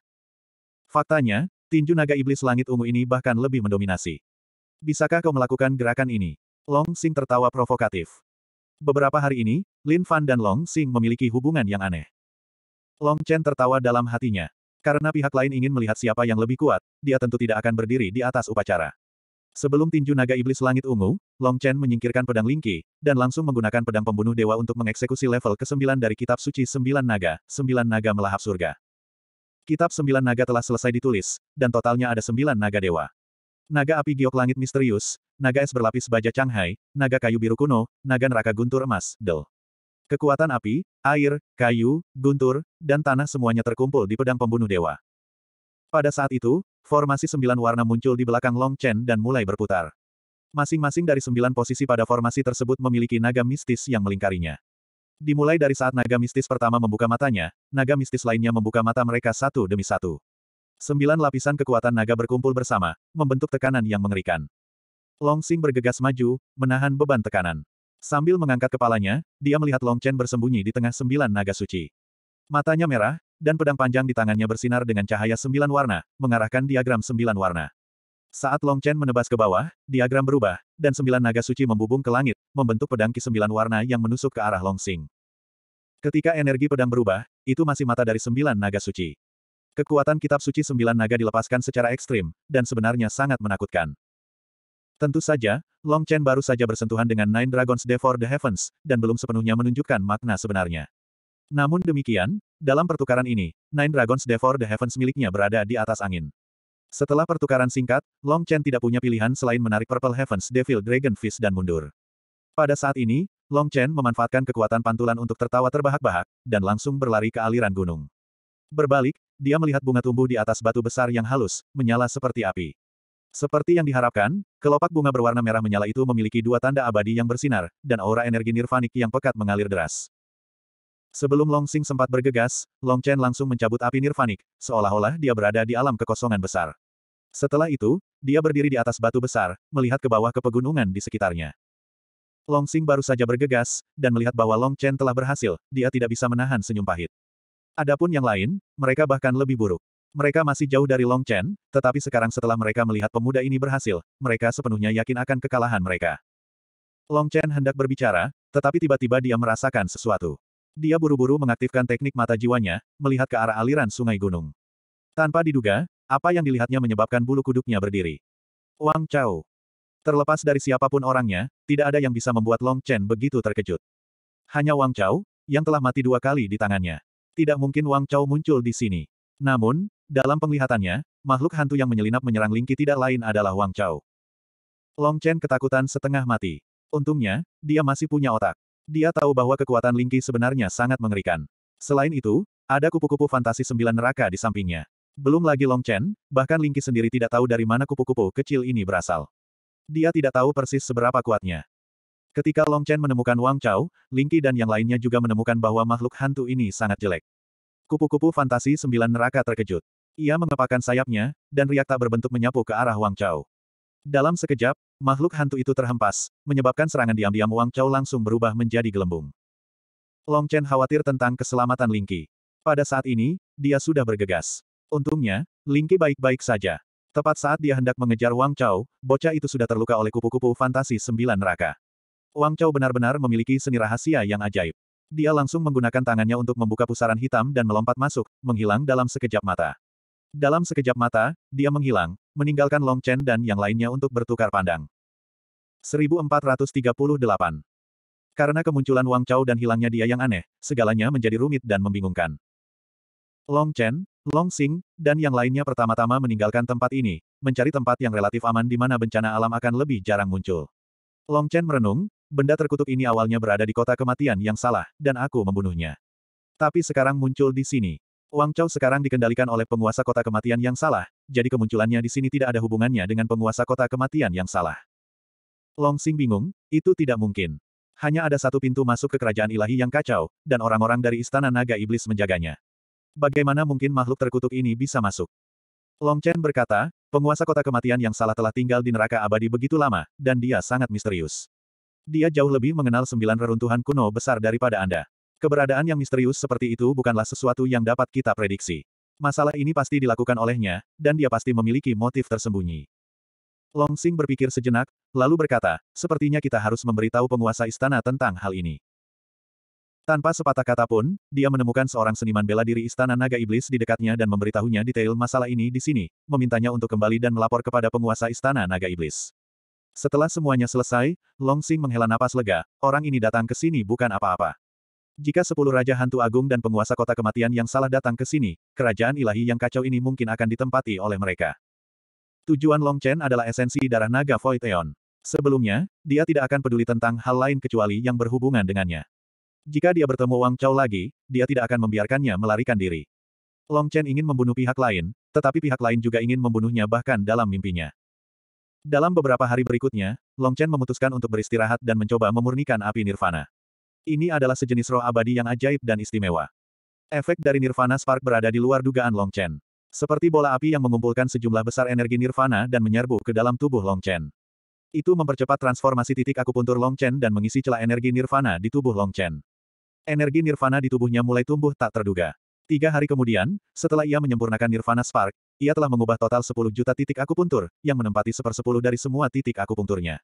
Faktanya, tinju naga iblis langit ungu ini bahkan lebih mendominasi. Bisakah kau melakukan gerakan ini? Long Sing tertawa provokatif. Beberapa hari ini, Lin Fan dan Long Sing memiliki hubungan yang aneh. Long Chen tertawa dalam hatinya. Karena pihak lain ingin melihat siapa yang lebih kuat, dia tentu tidak akan berdiri di atas upacara. Sebelum tinju naga iblis langit ungu, Long Chen menyingkirkan pedang Lingqi, dan langsung menggunakan pedang pembunuh dewa untuk mengeksekusi level ke-9 dari kitab suci Sembilan Naga, Sembilan Naga Melahap Surga. Kitab Sembilan Naga telah selesai ditulis, dan totalnya ada sembilan naga dewa. Naga api giok langit misterius, naga es berlapis baja Changhai, naga kayu biru kuno, naga neraka guntur emas, del. Kekuatan api, air, kayu, guntur, dan tanah semuanya terkumpul di pedang pembunuh dewa. Pada saat itu, formasi sembilan warna muncul di belakang Long Chen dan mulai berputar. Masing-masing dari sembilan posisi pada formasi tersebut memiliki naga mistis yang melingkarinya. Dimulai dari saat naga mistis pertama membuka matanya, naga mistis lainnya membuka mata mereka satu demi satu. Sembilan lapisan kekuatan naga berkumpul bersama, membentuk tekanan yang mengerikan. Long Sing bergegas maju, menahan beban tekanan. Sambil mengangkat kepalanya, dia melihat Long Chen bersembunyi di tengah sembilan naga suci. Matanya merah, dan pedang panjang di tangannya bersinar dengan cahaya sembilan warna, mengarahkan diagram sembilan warna. Saat Long Chen menebas ke bawah, diagram berubah, dan sembilan naga suci membubung ke langit, membentuk pedang ki sembilan warna yang menusuk ke arah Long Xing. Ketika energi pedang berubah, itu masih mata dari sembilan naga suci. Kekuatan kitab suci sembilan naga dilepaskan secara ekstrim, dan sebenarnya sangat menakutkan. Tentu saja, Long Chen baru saja bersentuhan dengan Nine Dragons Devour the Heavens, dan belum sepenuhnya menunjukkan makna sebenarnya. Namun demikian, dalam pertukaran ini, Nine Dragons Devour the Heavens miliknya berada di atas angin. Setelah pertukaran singkat, Long Chen tidak punya pilihan selain menarik Purple Heavens Devil Dragon Fist dan mundur. Pada saat ini, Long Chen memanfaatkan kekuatan pantulan untuk tertawa terbahak-bahak, dan langsung berlari ke aliran gunung. Berbalik, dia melihat bunga tumbuh di atas batu besar yang halus, menyala seperti api. Seperti yang diharapkan, kelopak bunga berwarna merah menyala itu memiliki dua tanda abadi yang bersinar, dan aura energi nirvanik yang pekat mengalir deras. Sebelum Long Xing sempat bergegas, Long Chen langsung mencabut api nirvanik, seolah-olah dia berada di alam kekosongan besar. Setelah itu, dia berdiri di atas batu besar, melihat ke bawah ke pegunungan di sekitarnya. Long Xing baru saja bergegas, dan melihat bahwa Long Chen telah berhasil, dia tidak bisa menahan senyum pahit. Adapun yang lain, mereka bahkan lebih buruk. Mereka masih jauh dari Long Chen, tetapi sekarang setelah mereka melihat pemuda ini berhasil, mereka sepenuhnya yakin akan kekalahan mereka. Long Chen hendak berbicara, tetapi tiba-tiba dia merasakan sesuatu. Dia buru-buru mengaktifkan teknik mata jiwanya, melihat ke arah aliran sungai gunung. Tanpa diduga, apa yang dilihatnya menyebabkan bulu kuduknya berdiri. Wang Chao. Terlepas dari siapapun orangnya, tidak ada yang bisa membuat Long Chen begitu terkejut. Hanya Wang Chao, yang telah mati dua kali di tangannya. Tidak mungkin Wang Chao muncul di sini. Namun, dalam penglihatannya, makhluk hantu yang menyelinap menyerang Lingqi tidak lain adalah Wang Chao. Long Chen ketakutan setengah mati. Untungnya, dia masih punya otak. Dia tahu bahwa kekuatan Lingqi sebenarnya sangat mengerikan. Selain itu, ada kupu-kupu fantasi sembilan neraka di sampingnya. Belum lagi Long Chen, bahkan Lingqi sendiri tidak tahu dari mana kupu-kupu kecil ini berasal. Dia tidak tahu persis seberapa kuatnya. Ketika Long Chen menemukan Wang Chao, Lingqi dan yang lainnya juga menemukan bahwa makhluk hantu ini sangat jelek. Kupu-kupu fantasi sembilan neraka terkejut. Ia mengepakkan sayapnya, dan riak tak berbentuk menyapu ke arah Wang Chao. Dalam sekejap, makhluk hantu itu terhempas, menyebabkan serangan diam-diam Wang Chao langsung berubah menjadi gelembung. Long Chen khawatir tentang keselamatan Lingqi. Pada saat ini, dia sudah bergegas. Untungnya, Lingqi baik-baik saja. Tepat saat dia hendak mengejar Wang Chao, bocah itu sudah terluka oleh kupu-kupu fantasi sembilan neraka. Wang Chao benar-benar memiliki seni rahasia yang ajaib. Dia langsung menggunakan tangannya untuk membuka pusaran hitam dan melompat masuk, menghilang dalam sekejap mata. Dalam sekejap mata, dia menghilang, meninggalkan Long Chen dan yang lainnya untuk bertukar pandang. 1438 Karena kemunculan Wang Chao dan hilangnya dia yang aneh, segalanya menjadi rumit dan membingungkan. Long Chen, Long Xing, dan yang lainnya pertama-tama meninggalkan tempat ini, mencari tempat yang relatif aman di mana bencana alam akan lebih jarang muncul. Long Chen merenung, benda terkutuk ini awalnya berada di kota kematian yang salah, dan aku membunuhnya. Tapi sekarang muncul di sini. Wang Chao sekarang dikendalikan oleh penguasa kota kematian yang salah, jadi kemunculannya di sini tidak ada hubungannya dengan penguasa kota kematian yang salah. Long Xing bingung, itu tidak mungkin. Hanya ada satu pintu masuk ke kerajaan ilahi yang kacau, dan orang-orang dari istana naga iblis menjaganya. Bagaimana mungkin makhluk terkutuk ini bisa masuk? Long Chen berkata, penguasa kota kematian yang salah telah tinggal di neraka abadi begitu lama, dan dia sangat misterius. Dia jauh lebih mengenal sembilan reruntuhan kuno besar daripada Anda. Keberadaan yang misterius seperti itu bukanlah sesuatu yang dapat kita prediksi. Masalah ini pasti dilakukan olehnya, dan dia pasti memiliki motif tersembunyi. Long Sing berpikir sejenak, lalu berkata, sepertinya kita harus memberitahu penguasa istana tentang hal ini. Tanpa sepatah kata pun, dia menemukan seorang seniman bela diri istana naga iblis di dekatnya dan memberitahunya detail masalah ini di sini, memintanya untuk kembali dan melapor kepada penguasa istana naga iblis. Setelah semuanya selesai, Long Sing menghela napas lega, orang ini datang ke sini bukan apa-apa. Jika sepuluh Raja Hantu Agung dan penguasa kota kematian yang salah datang ke sini, kerajaan ilahi yang kacau ini mungkin akan ditempati oleh mereka. Tujuan Long Chen adalah esensi darah naga Void Eon. Sebelumnya, dia tidak akan peduli tentang hal lain kecuali yang berhubungan dengannya. Jika dia bertemu Wang Chao lagi, dia tidak akan membiarkannya melarikan diri. Long Chen ingin membunuh pihak lain, tetapi pihak lain juga ingin membunuhnya bahkan dalam mimpinya. Dalam beberapa hari berikutnya, Long Chen memutuskan untuk beristirahat dan mencoba memurnikan api nirvana. Ini adalah sejenis roh abadi yang ajaib dan istimewa. Efek dari Nirvana Spark berada di luar dugaan Long Chen. Seperti bola api yang mengumpulkan sejumlah besar energi Nirvana dan menyerbu ke dalam tubuh Long Chen. Itu mempercepat transformasi titik akupuntur Long Chen dan mengisi celah energi Nirvana di tubuh Long Chen. Energi Nirvana di tubuhnya mulai tumbuh tak terduga. Tiga hari kemudian, setelah ia menyempurnakan Nirvana Spark, ia telah mengubah total 10 juta titik akupuntur, yang menempati sepersepuluh dari semua titik akupunturnya.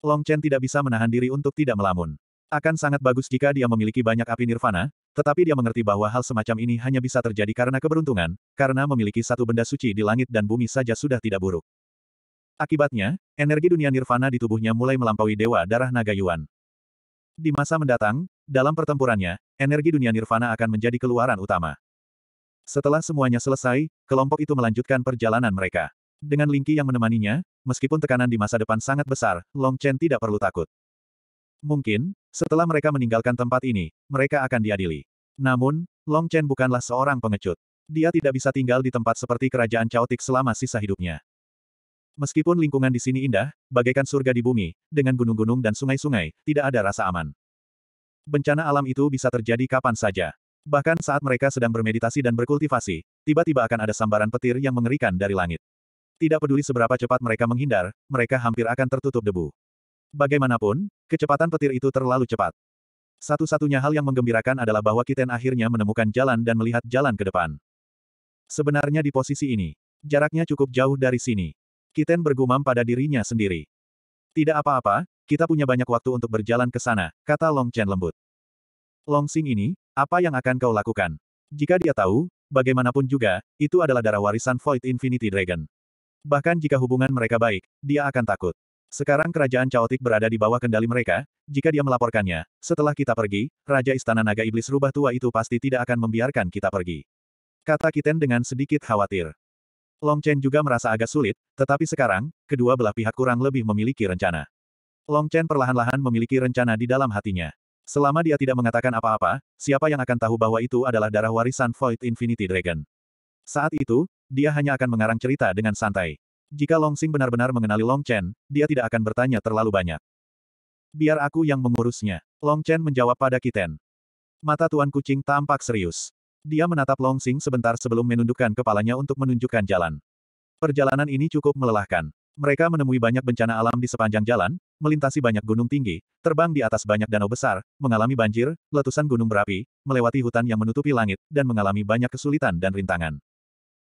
Long Chen tidak bisa menahan diri untuk tidak melamun. Akan sangat bagus jika dia memiliki banyak api nirvana, tetapi dia mengerti bahwa hal semacam ini hanya bisa terjadi karena keberuntungan, karena memiliki satu benda suci di langit dan bumi saja sudah tidak buruk. Akibatnya, energi dunia nirvana di tubuhnya mulai melampaui dewa darah naga Yuan. Di masa mendatang, dalam pertempurannya, energi dunia nirvana akan menjadi keluaran utama. Setelah semuanya selesai, kelompok itu melanjutkan perjalanan mereka. Dengan Lingqi yang menemaninya, meskipun tekanan di masa depan sangat besar, Long Chen tidak perlu takut. Mungkin, setelah mereka meninggalkan tempat ini, mereka akan diadili. Namun, Long Chen bukanlah seorang pengecut. Dia tidak bisa tinggal di tempat seperti kerajaan caotik selama sisa hidupnya. Meskipun lingkungan di sini indah, bagaikan surga di bumi, dengan gunung-gunung dan sungai-sungai, tidak ada rasa aman. Bencana alam itu bisa terjadi kapan saja. Bahkan saat mereka sedang bermeditasi dan berkultivasi, tiba-tiba akan ada sambaran petir yang mengerikan dari langit. Tidak peduli seberapa cepat mereka menghindar, mereka hampir akan tertutup debu. Bagaimanapun, kecepatan petir itu terlalu cepat. Satu-satunya hal yang menggembirakan adalah bahwa Kiten akhirnya menemukan jalan dan melihat jalan ke depan. Sebenarnya di posisi ini, jaraknya cukup jauh dari sini. Kiten bergumam pada dirinya sendiri. Tidak apa-apa, kita punya banyak waktu untuk berjalan ke sana, kata Long Chen lembut. Long Xing ini, apa yang akan kau lakukan? Jika dia tahu, bagaimanapun juga, itu adalah darah warisan Void Infinity Dragon. Bahkan jika hubungan mereka baik, dia akan takut. Sekarang kerajaan caotik berada di bawah kendali mereka, jika dia melaporkannya, setelah kita pergi, Raja Istana Naga Iblis Rubah Tua itu pasti tidak akan membiarkan kita pergi. Kata Kiten dengan sedikit khawatir. Long Chen juga merasa agak sulit, tetapi sekarang, kedua belah pihak kurang lebih memiliki rencana. Long Chen perlahan-lahan memiliki rencana di dalam hatinya. Selama dia tidak mengatakan apa-apa, siapa yang akan tahu bahwa itu adalah darah warisan Void Infinity Dragon. Saat itu, dia hanya akan mengarang cerita dengan santai. Jika Long Xing benar-benar mengenali Long Chen, dia tidak akan bertanya terlalu banyak. Biar aku yang mengurusnya. Long Chen menjawab pada Kiten. Mata Tuan Kucing tampak serius. Dia menatap Long Xing sebentar sebelum menundukkan kepalanya untuk menunjukkan jalan. Perjalanan ini cukup melelahkan. Mereka menemui banyak bencana alam di sepanjang jalan, melintasi banyak gunung tinggi, terbang di atas banyak danau besar, mengalami banjir, letusan gunung berapi, melewati hutan yang menutupi langit, dan mengalami banyak kesulitan dan rintangan.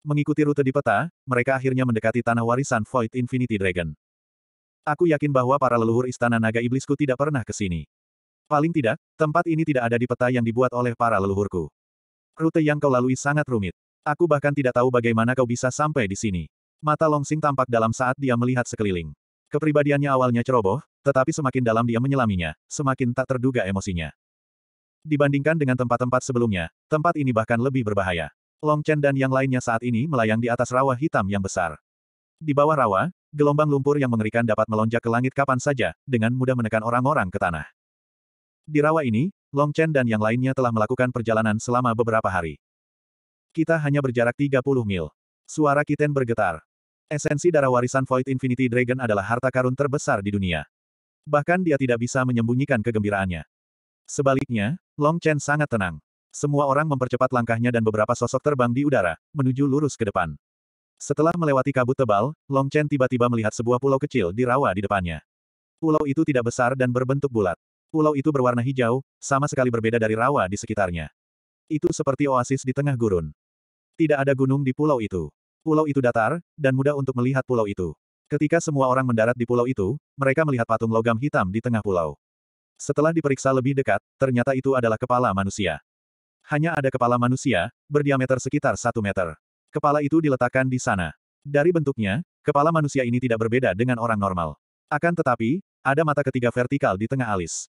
Mengikuti rute di peta, mereka akhirnya mendekati tanah warisan Void Infinity Dragon. Aku yakin bahwa para leluhur istana naga iblisku tidak pernah ke sini. Paling tidak, tempat ini tidak ada di peta yang dibuat oleh para leluhurku. Rute yang kau lalui sangat rumit. Aku bahkan tidak tahu bagaimana kau bisa sampai di sini. Mata Long Longsing tampak dalam saat dia melihat sekeliling. Kepribadiannya awalnya ceroboh, tetapi semakin dalam dia menyelaminya, semakin tak terduga emosinya. Dibandingkan dengan tempat-tempat sebelumnya, tempat ini bahkan lebih berbahaya. Long Chen dan yang lainnya saat ini melayang di atas rawa hitam yang besar. Di bawah rawa, gelombang lumpur yang mengerikan dapat melonjak ke langit kapan saja, dengan mudah menekan orang-orang ke tanah. Di rawa ini, Long Chen dan yang lainnya telah melakukan perjalanan selama beberapa hari. Kita hanya berjarak 30 mil. Suara Kiten bergetar. Esensi darah warisan Void Infinity Dragon adalah harta karun terbesar di dunia. Bahkan dia tidak bisa menyembunyikan kegembiraannya. Sebaliknya, Long Chen sangat tenang. Semua orang mempercepat langkahnya dan beberapa sosok terbang di udara, menuju lurus ke depan. Setelah melewati kabut tebal, Long Chen tiba-tiba melihat sebuah pulau kecil di rawa di depannya. Pulau itu tidak besar dan berbentuk bulat. Pulau itu berwarna hijau, sama sekali berbeda dari rawa di sekitarnya. Itu seperti oasis di tengah gurun. Tidak ada gunung di pulau itu. Pulau itu datar, dan mudah untuk melihat pulau itu. Ketika semua orang mendarat di pulau itu, mereka melihat patung logam hitam di tengah pulau. Setelah diperiksa lebih dekat, ternyata itu adalah kepala manusia. Hanya ada kepala manusia, berdiameter sekitar satu meter. Kepala itu diletakkan di sana. Dari bentuknya, kepala manusia ini tidak berbeda dengan orang normal. Akan tetapi, ada mata ketiga vertikal di tengah alis.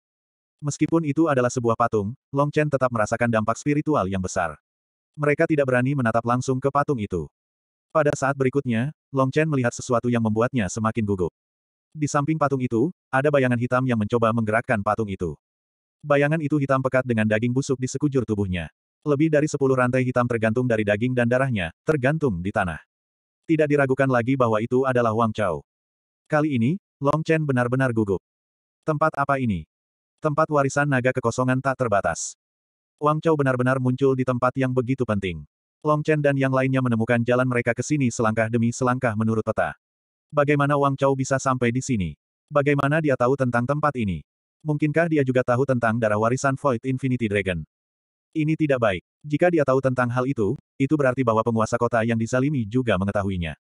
Meskipun itu adalah sebuah patung, Long Chen tetap merasakan dampak spiritual yang besar. Mereka tidak berani menatap langsung ke patung itu. Pada saat berikutnya, Long Chen melihat sesuatu yang membuatnya semakin gugup. Di samping patung itu, ada bayangan hitam yang mencoba menggerakkan patung itu. Bayangan itu hitam pekat dengan daging busuk di sekujur tubuhnya. Lebih dari sepuluh rantai hitam tergantung dari daging dan darahnya, tergantung di tanah. Tidak diragukan lagi bahwa itu adalah Wang Chao. Kali ini, Long Chen benar-benar gugup. Tempat apa ini? Tempat warisan naga kekosongan tak terbatas. Wang Chao benar-benar muncul di tempat yang begitu penting. Long Chen dan yang lainnya menemukan jalan mereka ke sini selangkah demi selangkah menurut peta. Bagaimana Wang Chao bisa sampai di sini? Bagaimana dia tahu tentang tempat ini? Mungkinkah dia juga tahu tentang darah warisan Void Infinity Dragon? Ini tidak baik. Jika dia tahu tentang hal itu, itu berarti bahwa penguasa kota yang disalimi juga mengetahuinya.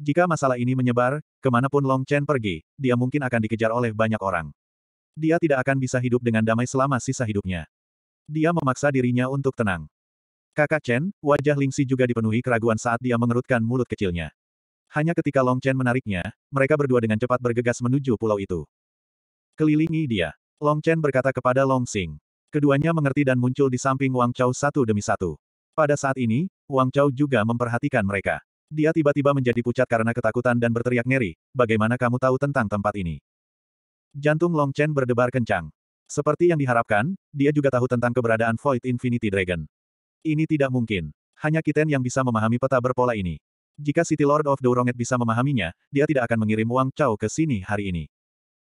Jika masalah ini menyebar, kemanapun Long Chen pergi, dia mungkin akan dikejar oleh banyak orang. Dia tidak akan bisa hidup dengan damai selama sisa hidupnya. Dia memaksa dirinya untuk tenang. Kakak Chen, wajah Ling Lingxi juga dipenuhi keraguan saat dia mengerutkan mulut kecilnya. Hanya ketika Long Chen menariknya, mereka berdua dengan cepat bergegas menuju pulau itu. Kelilingi dia. Long Chen berkata kepada Long Xing. Keduanya mengerti dan muncul di samping Wang Chao satu demi satu. Pada saat ini, Wang Chao juga memperhatikan mereka. Dia tiba-tiba menjadi pucat karena ketakutan dan berteriak ngeri, bagaimana kamu tahu tentang tempat ini? Jantung Long Chen berdebar kencang. Seperti yang diharapkan, dia juga tahu tentang keberadaan Void Infinity Dragon. Ini tidak mungkin. Hanya Kiten yang bisa memahami peta berpola ini. Jika City Lord of the Ronget bisa memahaminya, dia tidak akan mengirim Wang Chao ke sini hari ini.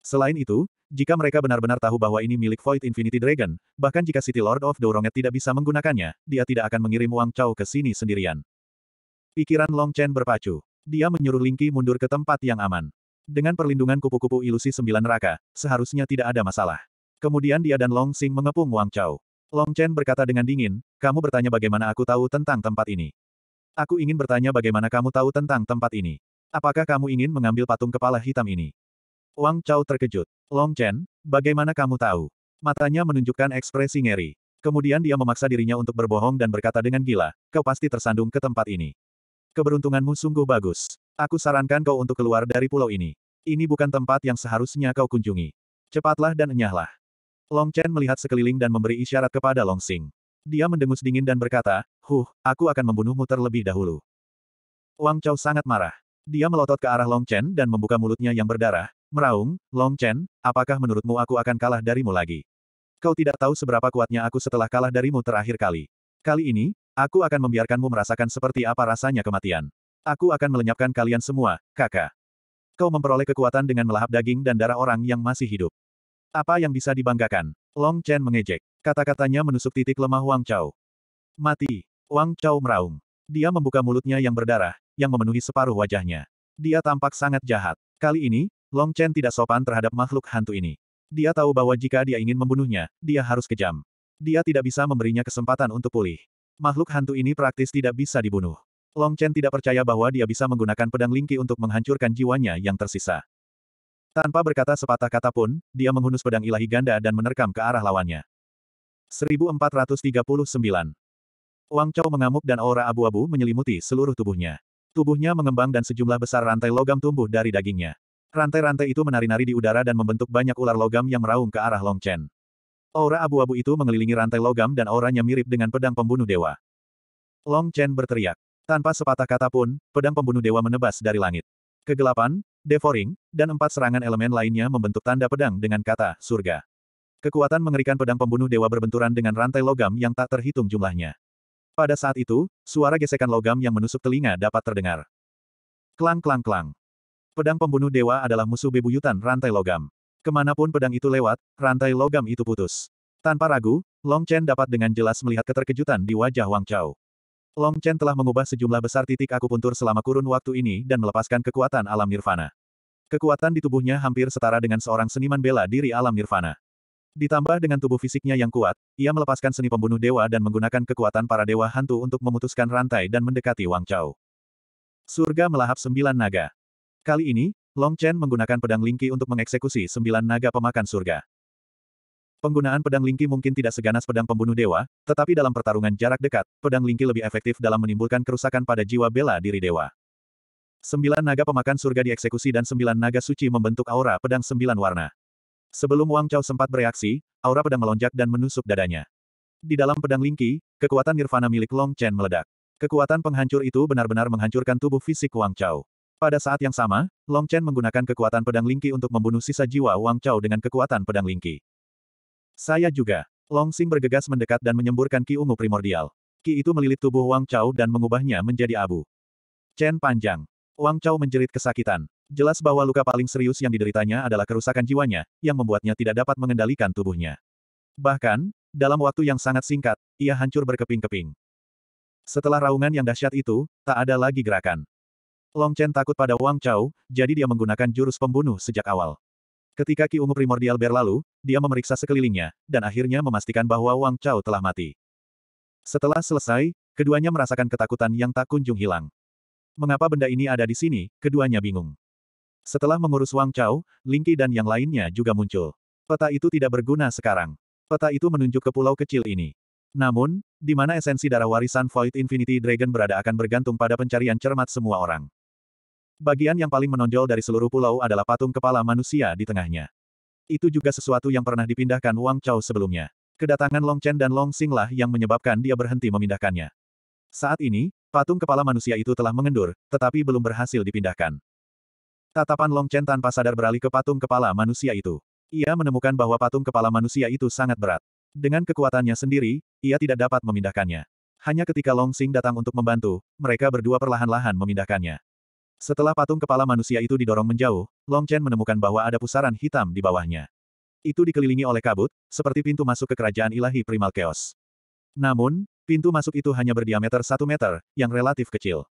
Selain itu, jika mereka benar-benar tahu bahwa ini milik Void Infinity Dragon, bahkan jika City Lord of Dorongnya tidak bisa menggunakannya, dia tidak akan mengirim Wang Chao ke sini sendirian. Pikiran Long Chen berpacu. Dia menyuruh Ling Lingqi mundur ke tempat yang aman. Dengan perlindungan kupu-kupu ilusi sembilan neraka, seharusnya tidak ada masalah. Kemudian dia dan Long Xing mengepung Wang Chao. Long Chen berkata dengan dingin, kamu bertanya bagaimana aku tahu tentang tempat ini. Aku ingin bertanya bagaimana kamu tahu tentang tempat ini. Apakah kamu ingin mengambil patung kepala hitam ini? Wang Chao terkejut. Long Chen, bagaimana kamu tahu? Matanya menunjukkan ekspresi ngeri. Kemudian dia memaksa dirinya untuk berbohong dan berkata dengan gila, kau pasti tersandung ke tempat ini. Keberuntunganmu sungguh bagus. Aku sarankan kau untuk keluar dari pulau ini. Ini bukan tempat yang seharusnya kau kunjungi. Cepatlah dan enyahlah. Long Chen melihat sekeliling dan memberi isyarat kepada Long Xing. Dia mendengus dingin dan berkata, Huh, aku akan membunuhmu terlebih dahulu. Wang Chao sangat marah. Dia melotot ke arah Long Chen dan membuka mulutnya yang berdarah, Meraung, Long Chen, apakah menurutmu aku akan kalah darimu lagi? Kau tidak tahu seberapa kuatnya aku setelah kalah darimu terakhir kali. Kali ini, aku akan membiarkanmu merasakan seperti apa rasanya kematian. Aku akan melenyapkan kalian semua, kakak. Kau memperoleh kekuatan dengan melahap daging dan darah orang yang masih hidup. Apa yang bisa dibanggakan? Long Chen mengejek. Kata-katanya menusuk titik lemah Wang Chao. Mati. Wang Chao meraung. Dia membuka mulutnya yang berdarah, yang memenuhi separuh wajahnya. Dia tampak sangat jahat. Kali ini, Long Chen tidak sopan terhadap makhluk hantu ini. Dia tahu bahwa jika dia ingin membunuhnya, dia harus kejam. Dia tidak bisa memberinya kesempatan untuk pulih. Makhluk hantu ini praktis tidak bisa dibunuh. Long Chen tidak percaya bahwa dia bisa menggunakan pedang lingki untuk menghancurkan jiwanya yang tersisa. Tanpa berkata sepatah kata pun, dia menghunus pedang ilahi ganda dan menerkam ke arah lawannya. 1439 Wang Chao mengamuk dan aura abu-abu menyelimuti seluruh tubuhnya. Tubuhnya mengembang dan sejumlah besar rantai logam tumbuh dari dagingnya. Rantai-rantai itu menari-nari di udara dan membentuk banyak ular logam yang meraung ke arah Long Chen. Aura abu-abu itu mengelilingi rantai logam dan auranya mirip dengan pedang pembunuh dewa. Long Chen berteriak. Tanpa sepatah kata pun, pedang pembunuh dewa menebas dari langit. Kegelapan, devouring, dan empat serangan elemen lainnya membentuk tanda pedang dengan kata surga. Kekuatan mengerikan pedang pembunuh dewa berbenturan dengan rantai logam yang tak terhitung jumlahnya. Pada saat itu, suara gesekan logam yang menusuk telinga dapat terdengar. Klang klang klang. Pedang pembunuh dewa adalah musuh bebuyutan rantai logam. Kemanapun pedang itu lewat, rantai logam itu putus. Tanpa ragu, Long Chen dapat dengan jelas melihat keterkejutan di wajah Wang Chao. Long Chen telah mengubah sejumlah besar titik akupuntur selama kurun waktu ini dan melepaskan kekuatan alam nirvana. Kekuatan di tubuhnya hampir setara dengan seorang seniman bela diri alam nirvana. Ditambah dengan tubuh fisiknya yang kuat, ia melepaskan seni pembunuh dewa dan menggunakan kekuatan para dewa hantu untuk memutuskan rantai dan mendekati Wang Chao. Surga melahap sembilan naga. Kali ini, Long Chen menggunakan pedang Lingqi untuk mengeksekusi sembilan naga pemakan surga. Penggunaan pedang Lingqi mungkin tidak seganas pedang pembunuh dewa, tetapi dalam pertarungan jarak dekat, pedang Lingqi lebih efektif dalam menimbulkan kerusakan pada jiwa bela diri dewa. Sembilan naga pemakan surga dieksekusi dan sembilan naga suci membentuk aura pedang sembilan warna. Sebelum Wang Chao sempat bereaksi, aura pedang melonjak dan menusuk dadanya. Di dalam pedang Lingqi, kekuatan nirvana milik Long Chen meledak. Kekuatan penghancur itu benar-benar menghancurkan tubuh fisik Wang Chao. Pada saat yang sama, Long Chen menggunakan kekuatan pedang Lingki untuk membunuh sisa jiwa Wang Chao dengan kekuatan pedang Lingki. Saya juga. Long Xing bergegas mendekat dan menyemburkan Ki Ungu primordial. Ki itu melilit tubuh Wang Chao dan mengubahnya menjadi abu. Chen panjang. Wang Chao menjerit kesakitan. Jelas bahwa luka paling serius yang dideritanya adalah kerusakan jiwanya, yang membuatnya tidak dapat mengendalikan tubuhnya. Bahkan, dalam waktu yang sangat singkat, ia hancur berkeping-keping. Setelah raungan yang dahsyat itu, tak ada lagi gerakan. Long Chen takut pada Wang Chao, jadi dia menggunakan jurus pembunuh sejak awal. Ketika Ki Ungu Primordial berlalu, dia memeriksa sekelilingnya, dan akhirnya memastikan bahwa Wang Chao telah mati. Setelah selesai, keduanya merasakan ketakutan yang tak kunjung hilang. Mengapa benda ini ada di sini, keduanya bingung. Setelah mengurus Wang Chao, Lingqi dan yang lainnya juga muncul. Peta itu tidak berguna sekarang. Peta itu menunjuk ke pulau kecil ini. Namun, di mana esensi darah warisan Void Infinity Dragon berada akan bergantung pada pencarian cermat semua orang. Bagian yang paling menonjol dari seluruh pulau adalah patung kepala manusia di tengahnya. Itu juga sesuatu yang pernah dipindahkan Wang Chao sebelumnya. Kedatangan Long Chen dan Long Singlah yang menyebabkan dia berhenti memindahkannya. Saat ini, patung kepala manusia itu telah mengendur, tetapi belum berhasil dipindahkan. Tatapan Long Chen tanpa sadar beralih ke patung kepala manusia itu. Ia menemukan bahwa patung kepala manusia itu sangat berat. Dengan kekuatannya sendiri, ia tidak dapat memindahkannya. Hanya ketika Long Xing datang untuk membantu, mereka berdua perlahan-lahan memindahkannya. Setelah patung kepala manusia itu didorong menjauh, Long Chen menemukan bahwa ada pusaran hitam di bawahnya. Itu dikelilingi oleh kabut, seperti pintu masuk ke kerajaan ilahi primal chaos. Namun, pintu masuk itu hanya berdiameter satu meter, yang relatif kecil.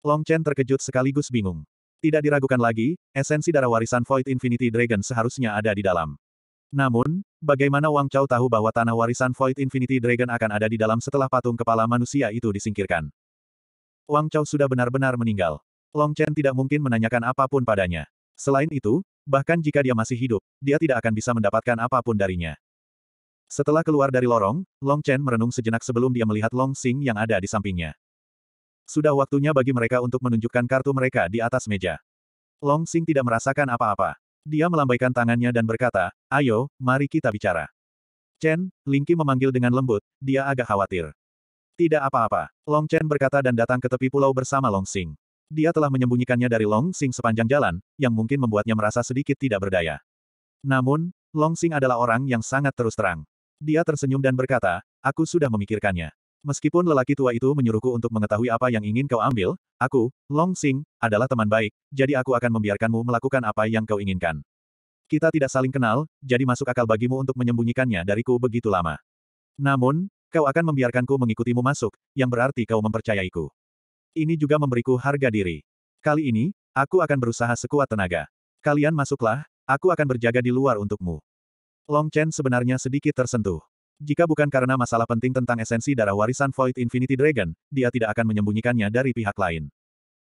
Long Chen terkejut sekaligus bingung. Tidak diragukan lagi, esensi darah warisan Void Infinity Dragon seharusnya ada di dalam. Namun, bagaimana Wang Chao tahu bahwa tanah warisan Void Infinity Dragon akan ada di dalam setelah patung kepala manusia itu disingkirkan? Wang Chao sudah benar-benar meninggal. Long Chen tidak mungkin menanyakan apapun padanya. Selain itu, bahkan jika dia masih hidup, dia tidak akan bisa mendapatkan apapun darinya. Setelah keluar dari lorong, Long Chen merenung sejenak sebelum dia melihat Long Xing yang ada di sampingnya. Sudah waktunya bagi mereka untuk menunjukkan kartu mereka di atas meja. Long Xing tidak merasakan apa-apa. Dia melambaikan tangannya dan berkata, ayo, mari kita bicara. Chen, Lingqi memanggil dengan lembut, dia agak khawatir. Tidak apa-apa. Long Chen berkata dan datang ke tepi pulau bersama Long Xing. Dia telah menyembunyikannya dari Long Sing sepanjang jalan, yang mungkin membuatnya merasa sedikit tidak berdaya. Namun, Long Sing adalah orang yang sangat terus terang. Dia tersenyum dan berkata, aku sudah memikirkannya. Meskipun lelaki tua itu menyuruhku untuk mengetahui apa yang ingin kau ambil, aku, Long Sing, adalah teman baik, jadi aku akan membiarkanmu melakukan apa yang kau inginkan. Kita tidak saling kenal, jadi masuk akal bagimu untuk menyembunyikannya dariku begitu lama. Namun, kau akan membiarkanku mengikutimu masuk, yang berarti kau mempercayaiku. Ini juga memberiku harga diri. Kali ini, aku akan berusaha sekuat tenaga. Kalian masuklah, aku akan berjaga di luar untukmu. Long Chen sebenarnya sedikit tersentuh. Jika bukan karena masalah penting tentang esensi darah warisan Void Infinity Dragon, dia tidak akan menyembunyikannya dari pihak lain.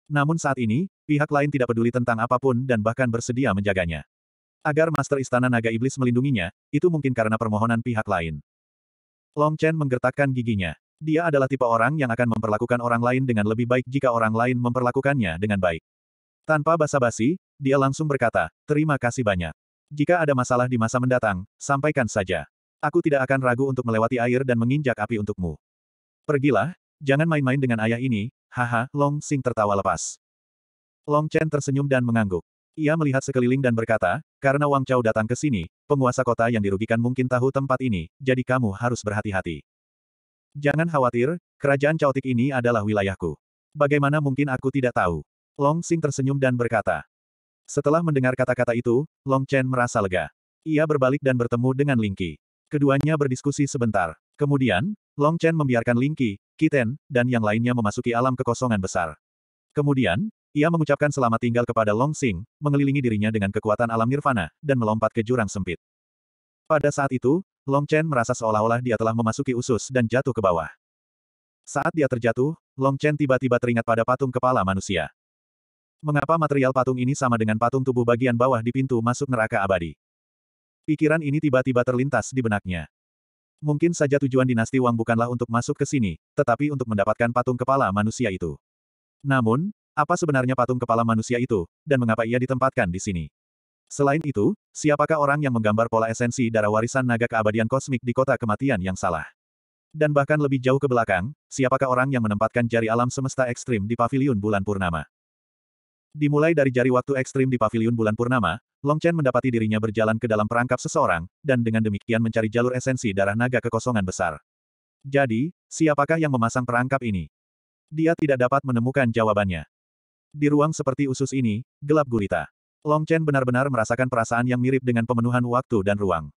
Namun saat ini, pihak lain tidak peduli tentang apapun dan bahkan bersedia menjaganya. Agar Master Istana Naga Iblis melindunginya, itu mungkin karena permohonan pihak lain. Long Chen menggertakkan giginya. Dia adalah tipe orang yang akan memperlakukan orang lain dengan lebih baik jika orang lain memperlakukannya dengan baik. Tanpa basa-basi, dia langsung berkata, terima kasih banyak. Jika ada masalah di masa mendatang, sampaikan saja. Aku tidak akan ragu untuk melewati air dan menginjak api untukmu. Pergilah, jangan main-main dengan ayah ini, haha, Long Sing tertawa lepas. Long Chen tersenyum dan mengangguk. Ia melihat sekeliling dan berkata, karena Wang Chao datang ke sini, penguasa kota yang dirugikan mungkin tahu tempat ini, jadi kamu harus berhati-hati. Jangan khawatir, kerajaan caotik ini adalah wilayahku. Bagaimana mungkin aku tidak tahu? Long Xing tersenyum dan berkata. Setelah mendengar kata-kata itu, Long Chen merasa lega. Ia berbalik dan bertemu dengan Ling Qi. Keduanya berdiskusi sebentar. Kemudian, Long Chen membiarkan Ling Qi, Kiten, dan yang lainnya memasuki alam kekosongan besar. Kemudian, ia mengucapkan selamat tinggal kepada Long Xing, mengelilingi dirinya dengan kekuatan alam nirvana, dan melompat ke jurang sempit. Pada saat itu, Long Chen merasa seolah-olah dia telah memasuki usus dan jatuh ke bawah. Saat dia terjatuh, Long Chen tiba-tiba teringat pada patung kepala manusia. Mengapa material patung ini sama dengan patung tubuh bagian bawah di pintu masuk neraka abadi? Pikiran ini tiba-tiba terlintas di benaknya. Mungkin saja tujuan dinasti Wang bukanlah untuk masuk ke sini, tetapi untuk mendapatkan patung kepala manusia itu. Namun, apa sebenarnya patung kepala manusia itu, dan mengapa ia ditempatkan di sini? Selain itu, siapakah orang yang menggambar pola esensi darah warisan naga keabadian kosmik di kota kematian yang salah? Dan bahkan lebih jauh ke belakang, siapakah orang yang menempatkan jari alam semesta ekstrim di pavilion bulan purnama? Dimulai dari jari waktu ekstrim di pavilion bulan purnama, Long Chen mendapati dirinya berjalan ke dalam perangkap seseorang, dan dengan demikian mencari jalur esensi darah naga kekosongan besar. Jadi, siapakah yang memasang perangkap ini? Dia tidak dapat menemukan jawabannya. Di ruang seperti usus ini, gelap gulita. Long Chen benar-benar merasakan perasaan yang mirip dengan pemenuhan waktu dan ruang.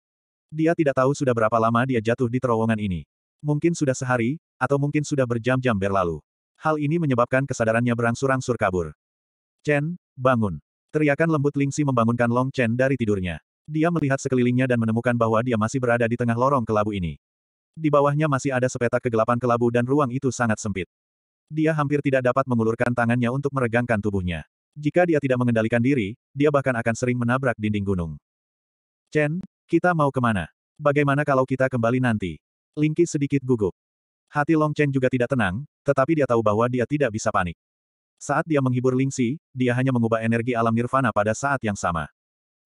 Dia tidak tahu sudah berapa lama dia jatuh di terowongan ini. Mungkin sudah sehari, atau mungkin sudah berjam-jam berlalu. Hal ini menyebabkan kesadarannya berangsur-angsur kabur. Chen, bangun. Teriakan lembut Lingxi membangunkan Long Chen dari tidurnya. Dia melihat sekelilingnya dan menemukan bahwa dia masih berada di tengah lorong kelabu ini. Di bawahnya masih ada sepetak kegelapan kelabu dan ruang itu sangat sempit. Dia hampir tidak dapat mengulurkan tangannya untuk meregangkan tubuhnya. Jika dia tidak mengendalikan diri, dia bahkan akan sering menabrak dinding gunung. Chen, kita mau kemana? Bagaimana kalau kita kembali nanti? Lingki sedikit gugup. Hati Long Chen juga tidak tenang, tetapi dia tahu bahwa dia tidak bisa panik. Saat dia menghibur Lingxi, dia hanya mengubah energi alam nirvana pada saat yang sama.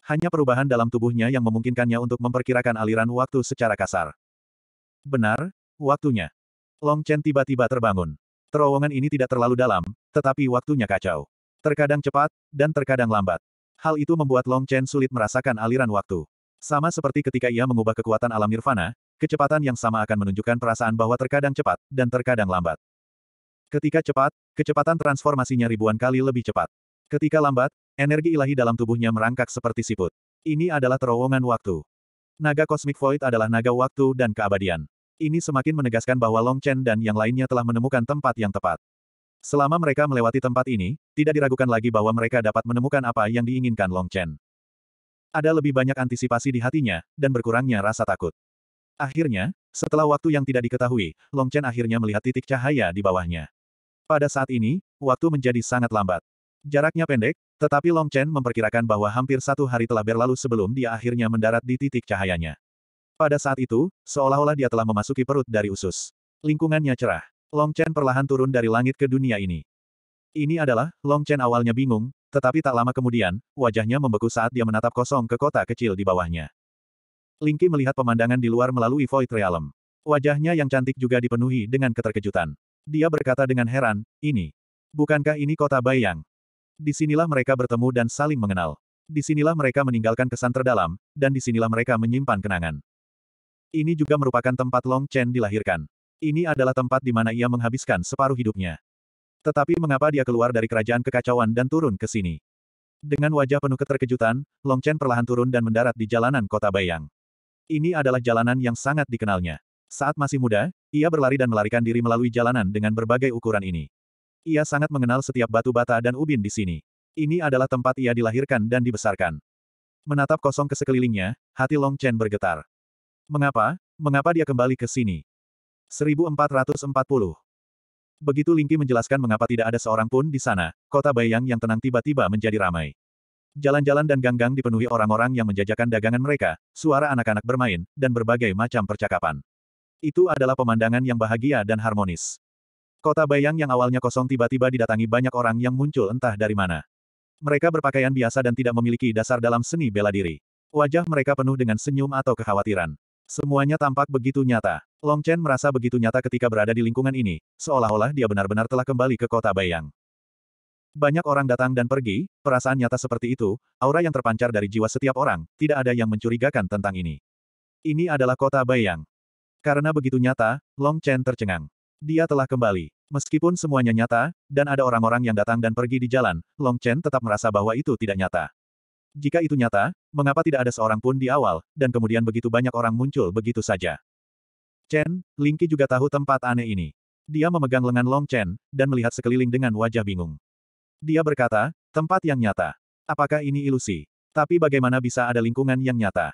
Hanya perubahan dalam tubuhnya yang memungkinkannya untuk memperkirakan aliran waktu secara kasar. Benar, waktunya. Long Chen tiba-tiba terbangun. Terowongan ini tidak terlalu dalam, tetapi waktunya kacau. Terkadang cepat, dan terkadang lambat. Hal itu membuat Long Chen sulit merasakan aliran waktu. Sama seperti ketika ia mengubah kekuatan alam nirvana, kecepatan yang sama akan menunjukkan perasaan bahwa terkadang cepat, dan terkadang lambat. Ketika cepat, kecepatan transformasinya ribuan kali lebih cepat. Ketika lambat, energi ilahi dalam tubuhnya merangkak seperti siput. Ini adalah terowongan waktu. Naga Cosmic Void adalah naga waktu dan keabadian. Ini semakin menegaskan bahwa Long Chen dan yang lainnya telah menemukan tempat yang tepat. Selama mereka melewati tempat ini, tidak diragukan lagi bahwa mereka dapat menemukan apa yang diinginkan Long Chen. Ada lebih banyak antisipasi di hatinya, dan berkurangnya rasa takut. Akhirnya, setelah waktu yang tidak diketahui, Long Chen akhirnya melihat titik cahaya di bawahnya. Pada saat ini, waktu menjadi sangat lambat. Jaraknya pendek, tetapi Long Chen memperkirakan bahwa hampir satu hari telah berlalu sebelum dia akhirnya mendarat di titik cahayanya. Pada saat itu, seolah-olah dia telah memasuki perut dari usus. Lingkungannya cerah. Long Chen perlahan turun dari langit ke dunia ini. Ini adalah, Long Chen awalnya bingung, tetapi tak lama kemudian, wajahnya membeku saat dia menatap kosong ke kota kecil di bawahnya. Lingqi melihat pemandangan di luar melalui Void Realm. Wajahnya yang cantik juga dipenuhi dengan keterkejutan. Dia berkata dengan heran, ini. Bukankah ini kota Bayang? Disinilah mereka bertemu dan saling mengenal. Disinilah mereka meninggalkan kesan terdalam, dan disinilah mereka menyimpan kenangan. Ini juga merupakan tempat Long Chen dilahirkan. Ini adalah tempat di mana ia menghabiskan separuh hidupnya. Tetapi mengapa dia keluar dari kerajaan kekacauan dan turun ke sini? Dengan wajah penuh keterkejutan, Long Chen perlahan turun dan mendarat di jalanan kota Bayang. Ini adalah jalanan yang sangat dikenalnya. Saat masih muda, ia berlari dan melarikan diri melalui jalanan dengan berbagai ukuran ini. Ia sangat mengenal setiap batu bata dan ubin di sini. Ini adalah tempat ia dilahirkan dan dibesarkan. Menatap kosong ke sekelilingnya, hati Long Chen bergetar. Mengapa? Mengapa dia kembali ke sini? 1440. Begitu Lingki menjelaskan mengapa tidak ada seorang pun di sana, kota bayang yang tenang tiba-tiba menjadi ramai. Jalan-jalan dan ganggang dipenuhi orang-orang yang menjajakan dagangan mereka, suara anak-anak bermain, dan berbagai macam percakapan. Itu adalah pemandangan yang bahagia dan harmonis. Kota Bayang yang awalnya kosong tiba-tiba didatangi banyak orang yang muncul entah dari mana. Mereka berpakaian biasa dan tidak memiliki dasar dalam seni bela diri. Wajah mereka penuh dengan senyum atau kekhawatiran. Semuanya tampak begitu nyata. Long Chen merasa begitu nyata ketika berada di lingkungan ini, seolah-olah dia benar-benar telah kembali ke kota Bayang. Banyak orang datang dan pergi, perasaan nyata seperti itu, aura yang terpancar dari jiwa setiap orang, tidak ada yang mencurigakan tentang ini. Ini adalah kota Bayang. Karena begitu nyata, Long Chen tercengang. Dia telah kembali. Meskipun semuanya nyata, dan ada orang-orang yang datang dan pergi di jalan, Long Chen tetap merasa bahwa itu tidak nyata. Jika itu nyata, mengapa tidak ada seorang pun di awal, dan kemudian begitu banyak orang muncul begitu saja. Chen, Lingqi juga tahu tempat aneh ini. Dia memegang lengan Long Chen, dan melihat sekeliling dengan wajah bingung. Dia berkata, tempat yang nyata. Apakah ini ilusi? Tapi bagaimana bisa ada lingkungan yang nyata?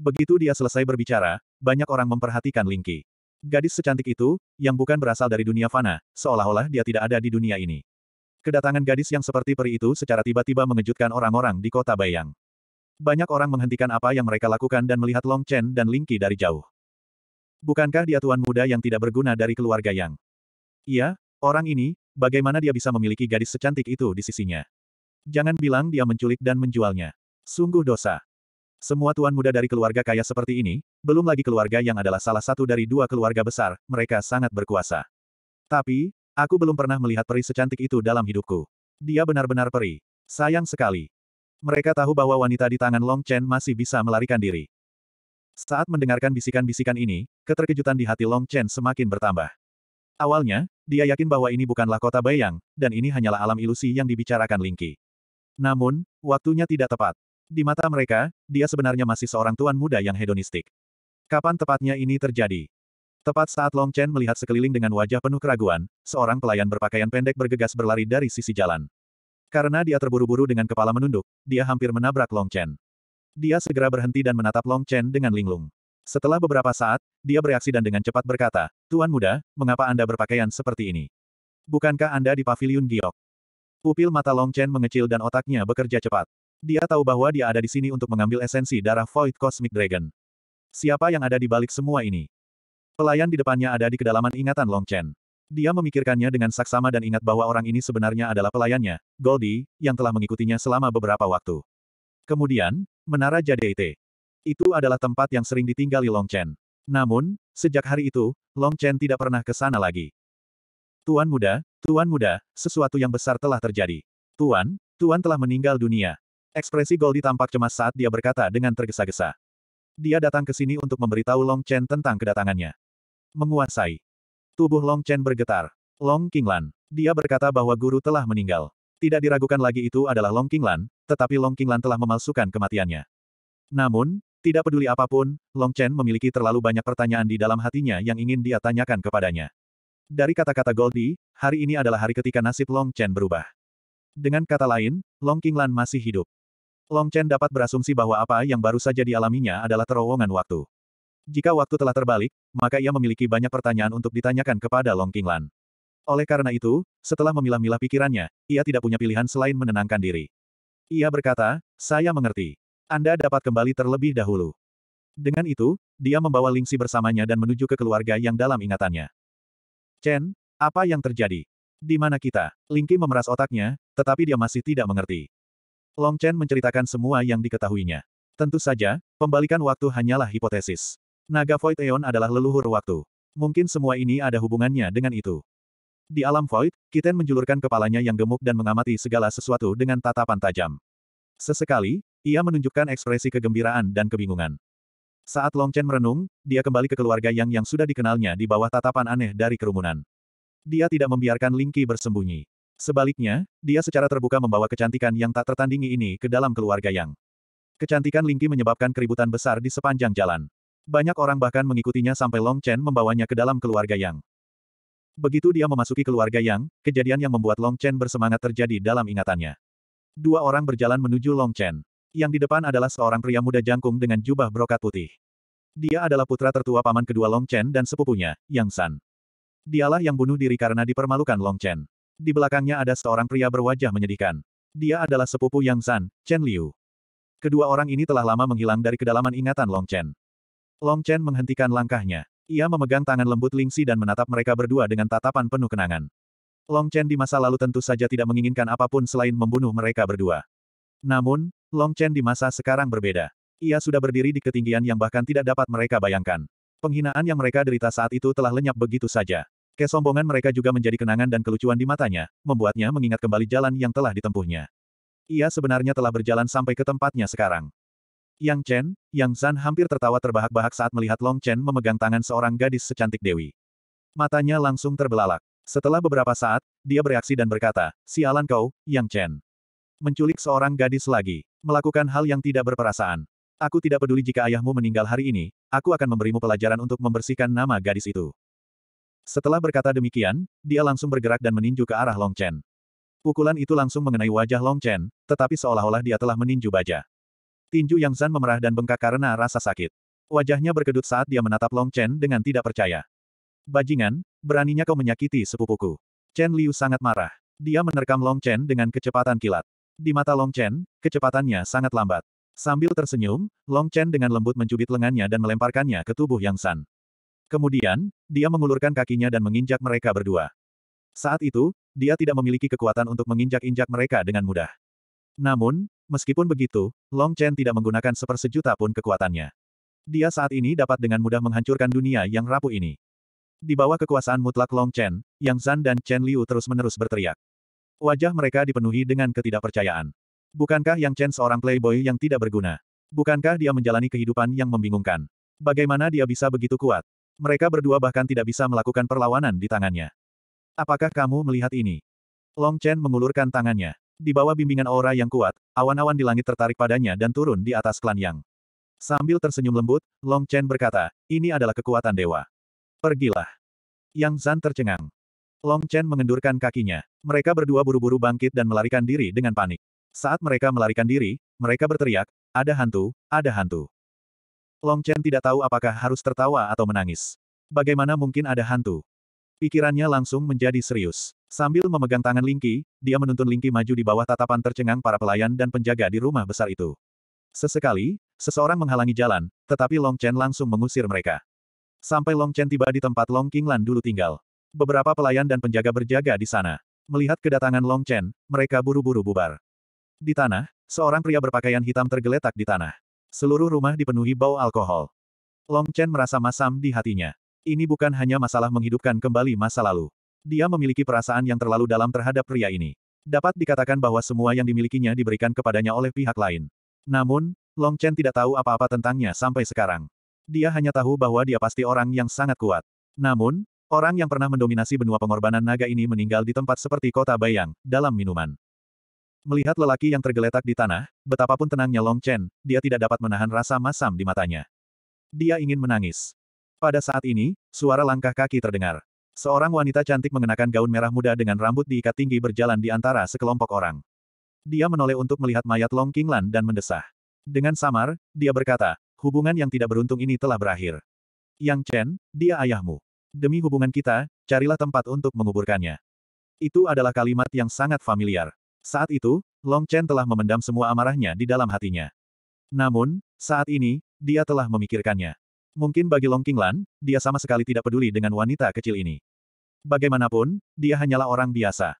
Begitu dia selesai berbicara, banyak orang memperhatikan Lingqi. Gadis secantik itu, yang bukan berasal dari dunia fana, seolah-olah dia tidak ada di dunia ini. Kedatangan gadis yang seperti peri itu secara tiba-tiba mengejutkan orang-orang di kota Bayang. Banyak orang menghentikan apa yang mereka lakukan dan melihat Long Chen dan Ling Qi dari jauh. Bukankah dia tuan muda yang tidak berguna dari keluarga Yang? Iya, orang ini, bagaimana dia bisa memiliki gadis secantik itu di sisinya? Jangan bilang dia menculik dan menjualnya. Sungguh dosa. Semua tuan muda dari keluarga kaya seperti ini, belum lagi keluarga yang adalah salah satu dari dua keluarga besar, mereka sangat berkuasa. Tapi, aku belum pernah melihat peri secantik itu dalam hidupku. Dia benar-benar peri. Sayang sekali. Mereka tahu bahwa wanita di tangan Long Chen masih bisa melarikan diri. Saat mendengarkan bisikan-bisikan ini, keterkejutan di hati Long Chen semakin bertambah. Awalnya, dia yakin bahwa ini bukanlah kota Bayang, dan ini hanyalah alam ilusi yang dibicarakan Lingqi. Namun, waktunya tidak tepat. Di mata mereka, dia sebenarnya masih seorang tuan muda yang hedonistik. Kapan tepatnya ini terjadi? Tepat saat Long Chen melihat sekeliling dengan wajah penuh keraguan, seorang pelayan berpakaian pendek bergegas berlari dari sisi jalan. Karena dia terburu-buru dengan kepala menunduk, dia hampir menabrak Long Chen. Dia segera berhenti dan menatap Long Chen dengan linglung. Setelah beberapa saat, dia bereaksi dan dengan cepat berkata, Tuan muda, mengapa Anda berpakaian seperti ini? Bukankah Anda di paviliun Giok? Pupil mata Long Chen mengecil dan otaknya bekerja cepat. Dia tahu bahwa dia ada di sini untuk mengambil esensi darah Void Cosmic Dragon. Siapa yang ada di balik semua ini? Pelayan di depannya ada di kedalaman ingatan Long Chen. Dia memikirkannya dengan saksama dan ingat bahwa orang ini sebenarnya adalah pelayannya, Goldie, yang telah mengikutinya selama beberapa waktu. Kemudian, Menara Jade Itu adalah tempat yang sering ditinggali Long Chen. Namun, sejak hari itu, Long Chen tidak pernah ke sana lagi. Tuan muda, tuan muda, sesuatu yang besar telah terjadi. Tuan, tuan telah meninggal dunia. Ekspresi Goldie tampak cemas saat dia berkata dengan tergesa-gesa. Dia datang ke sini untuk memberitahu Long Chen tentang kedatangannya. Menguasai. Tubuh Long Chen bergetar. Long Qinglan. Dia berkata bahwa guru telah meninggal. Tidak diragukan lagi itu adalah Long Qinglan, tetapi Long Qinglan telah memalsukan kematiannya. Namun, tidak peduli apapun, Long Chen memiliki terlalu banyak pertanyaan di dalam hatinya yang ingin dia tanyakan kepadanya. Dari kata-kata Goldie, hari ini adalah hari ketika nasib Long Chen berubah. Dengan kata lain, Long Qinglan masih hidup. Long Chen dapat berasumsi bahwa apa yang baru saja dialaminya adalah terowongan waktu. Jika waktu telah terbalik, maka ia memiliki banyak pertanyaan untuk ditanyakan kepada Long Qinglan. Oleh karena itu, setelah memilah-milah pikirannya, ia tidak punya pilihan selain menenangkan diri. Ia berkata, saya mengerti. Anda dapat kembali terlebih dahulu. Dengan itu, dia membawa Lingxi bersamanya dan menuju ke keluarga yang dalam ingatannya. Chen, apa yang terjadi? Di mana kita? Lingqi memeras otaknya, tetapi dia masih tidak mengerti. Long Chen menceritakan semua yang diketahuinya. Tentu saja, pembalikan waktu hanyalah hipotesis. Naga Void Eon adalah leluhur waktu. Mungkin semua ini ada hubungannya dengan itu. Di alam Void, Kiten menjulurkan kepalanya yang gemuk dan mengamati segala sesuatu dengan tatapan tajam. Sesekali, ia menunjukkan ekspresi kegembiraan dan kebingungan. Saat Long Chen merenung, dia kembali ke keluarga Yang yang sudah dikenalnya di bawah tatapan aneh dari kerumunan. Dia tidak membiarkan Lingqi bersembunyi. Sebaliknya, dia secara terbuka membawa kecantikan yang tak tertandingi ini ke dalam keluarga Yang. Kecantikan Lingqi menyebabkan keributan besar di sepanjang jalan. Banyak orang bahkan mengikutinya sampai Long Chen membawanya ke dalam keluarga Yang. Begitu dia memasuki keluarga Yang, kejadian yang membuat Long Chen bersemangat terjadi dalam ingatannya. Dua orang berjalan menuju Long Chen. Yang di depan adalah seorang pria muda jangkung dengan jubah brokat putih. Dia adalah putra tertua paman kedua Long Chen dan sepupunya, Yang San. Dialah yang bunuh diri karena dipermalukan Long Chen. Di belakangnya ada seorang pria berwajah menyedihkan. Dia adalah sepupu Yang San, Chen Liu. Kedua orang ini telah lama menghilang dari kedalaman ingatan Long Chen. Long Chen menghentikan langkahnya. Ia memegang tangan lembut Ling Xi dan menatap mereka berdua dengan tatapan penuh kenangan. Long Chen di masa lalu tentu saja tidak menginginkan apapun selain membunuh mereka berdua. Namun, Long Chen di masa sekarang berbeda. Ia sudah berdiri di ketinggian yang bahkan tidak dapat mereka bayangkan. Penghinaan yang mereka derita saat itu telah lenyap begitu saja. Kesombongan mereka juga menjadi kenangan dan kelucuan di matanya, membuatnya mengingat kembali jalan yang telah ditempuhnya. Ia sebenarnya telah berjalan sampai ke tempatnya sekarang. Yang Chen, Yang San hampir tertawa terbahak-bahak saat melihat Long Chen memegang tangan seorang gadis secantik Dewi. Matanya langsung terbelalak. Setelah beberapa saat, dia bereaksi dan berkata, sialan kau, Yang Chen. Menculik seorang gadis lagi. Melakukan hal yang tidak berperasaan. Aku tidak peduli jika ayahmu meninggal hari ini, aku akan memberimu pelajaran untuk membersihkan nama gadis itu. Setelah berkata demikian, dia langsung bergerak dan meninju ke arah Long Chen. Pukulan itu langsung mengenai wajah Long Chen, tetapi seolah-olah dia telah meninju baja. Tinju Yang Zan memerah dan bengkak karena rasa sakit. Wajahnya berkedut saat dia menatap Long Chen dengan tidak percaya. Bajingan, beraninya kau menyakiti sepupuku. Chen Liu sangat marah. Dia menerkam Long Chen dengan kecepatan kilat. Di mata Long Chen, kecepatannya sangat lambat. Sambil tersenyum, Long Chen dengan lembut mencubit lengannya dan melemparkannya ke tubuh Yang San. Kemudian, dia mengulurkan kakinya dan menginjak mereka berdua. Saat itu, dia tidak memiliki kekuatan untuk menginjak-injak mereka dengan mudah. Namun, Meskipun begitu, Long Chen tidak menggunakan sepersejuta pun kekuatannya. Dia saat ini dapat dengan mudah menghancurkan dunia yang rapuh ini. Di bawah kekuasaan mutlak Long Chen, Yang Zan dan Chen Liu terus-menerus berteriak. Wajah mereka dipenuhi dengan ketidakpercayaan. Bukankah Yang Chen seorang playboy yang tidak berguna? Bukankah dia menjalani kehidupan yang membingungkan? Bagaimana dia bisa begitu kuat? Mereka berdua bahkan tidak bisa melakukan perlawanan di tangannya. Apakah kamu melihat ini? Long Chen mengulurkan tangannya. Di bawah bimbingan aura yang kuat, awan-awan di langit tertarik padanya dan turun di atas klan Yang. Sambil tersenyum lembut, Long Chen berkata, ini adalah kekuatan dewa. Pergilah. Yang Zan tercengang. Long Chen mengendurkan kakinya. Mereka berdua buru-buru bangkit dan melarikan diri dengan panik. Saat mereka melarikan diri, mereka berteriak, ada hantu, ada hantu. Long Chen tidak tahu apakah harus tertawa atau menangis. Bagaimana mungkin ada hantu? Pikirannya langsung menjadi serius. Sambil memegang tangan Lingki, dia menuntun Lingki maju di bawah tatapan tercengang para pelayan dan penjaga di rumah besar itu. Sesekali, seseorang menghalangi jalan, tetapi Long Chen langsung mengusir mereka. Sampai Long Chen tiba di tempat Long Qinglan dulu tinggal. Beberapa pelayan dan penjaga berjaga di sana. Melihat kedatangan Long Chen, mereka buru-buru bubar. Di tanah, seorang pria berpakaian hitam tergeletak di tanah. Seluruh rumah dipenuhi bau alkohol. Long Chen merasa masam di hatinya. Ini bukan hanya masalah menghidupkan kembali masa lalu. Dia memiliki perasaan yang terlalu dalam terhadap pria ini. Dapat dikatakan bahwa semua yang dimilikinya diberikan kepadanya oleh pihak lain. Namun, Long Chen tidak tahu apa-apa tentangnya sampai sekarang. Dia hanya tahu bahwa dia pasti orang yang sangat kuat. Namun, orang yang pernah mendominasi benua pengorbanan naga ini meninggal di tempat seperti kota Bayang, dalam minuman. Melihat lelaki yang tergeletak di tanah, betapapun tenangnya Long Chen, dia tidak dapat menahan rasa masam di matanya. Dia ingin menangis. Pada saat ini, suara langkah kaki terdengar. Seorang wanita cantik mengenakan gaun merah muda dengan rambut diikat tinggi berjalan di antara sekelompok orang. Dia menoleh untuk melihat mayat Long Qinglan dan mendesah. Dengan samar, dia berkata, hubungan yang tidak beruntung ini telah berakhir. Yang Chen, dia ayahmu. Demi hubungan kita, carilah tempat untuk menguburkannya. Itu adalah kalimat yang sangat familiar. Saat itu, Long Chen telah memendam semua amarahnya di dalam hatinya. Namun, saat ini, dia telah memikirkannya. Mungkin bagi Long Qinglan, dia sama sekali tidak peduli dengan wanita kecil ini. Bagaimanapun, dia hanyalah orang biasa.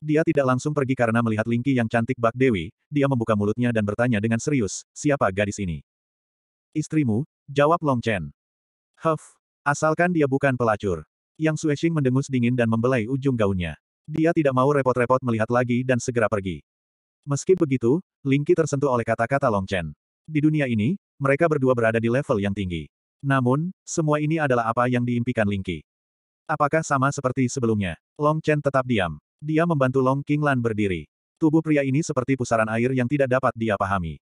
Dia tidak langsung pergi karena melihat Lingki yang cantik Bak Dewi, dia membuka mulutnya dan bertanya dengan serius, siapa gadis ini? Istrimu, jawab Long Chen. Huff, asalkan dia bukan pelacur. Yang Suexing mendengus dingin dan membelai ujung gaunnya. Dia tidak mau repot-repot melihat lagi dan segera pergi. Meski begitu, Lingki tersentuh oleh kata-kata Long Chen. Di dunia ini, mereka berdua berada di level yang tinggi. Namun, semua ini adalah apa yang diimpikan Lingki. Apakah sama seperti sebelumnya? Long Chen tetap diam. Dia membantu Long Qinglan berdiri. Tubuh pria ini seperti pusaran air yang tidak dapat dia pahami.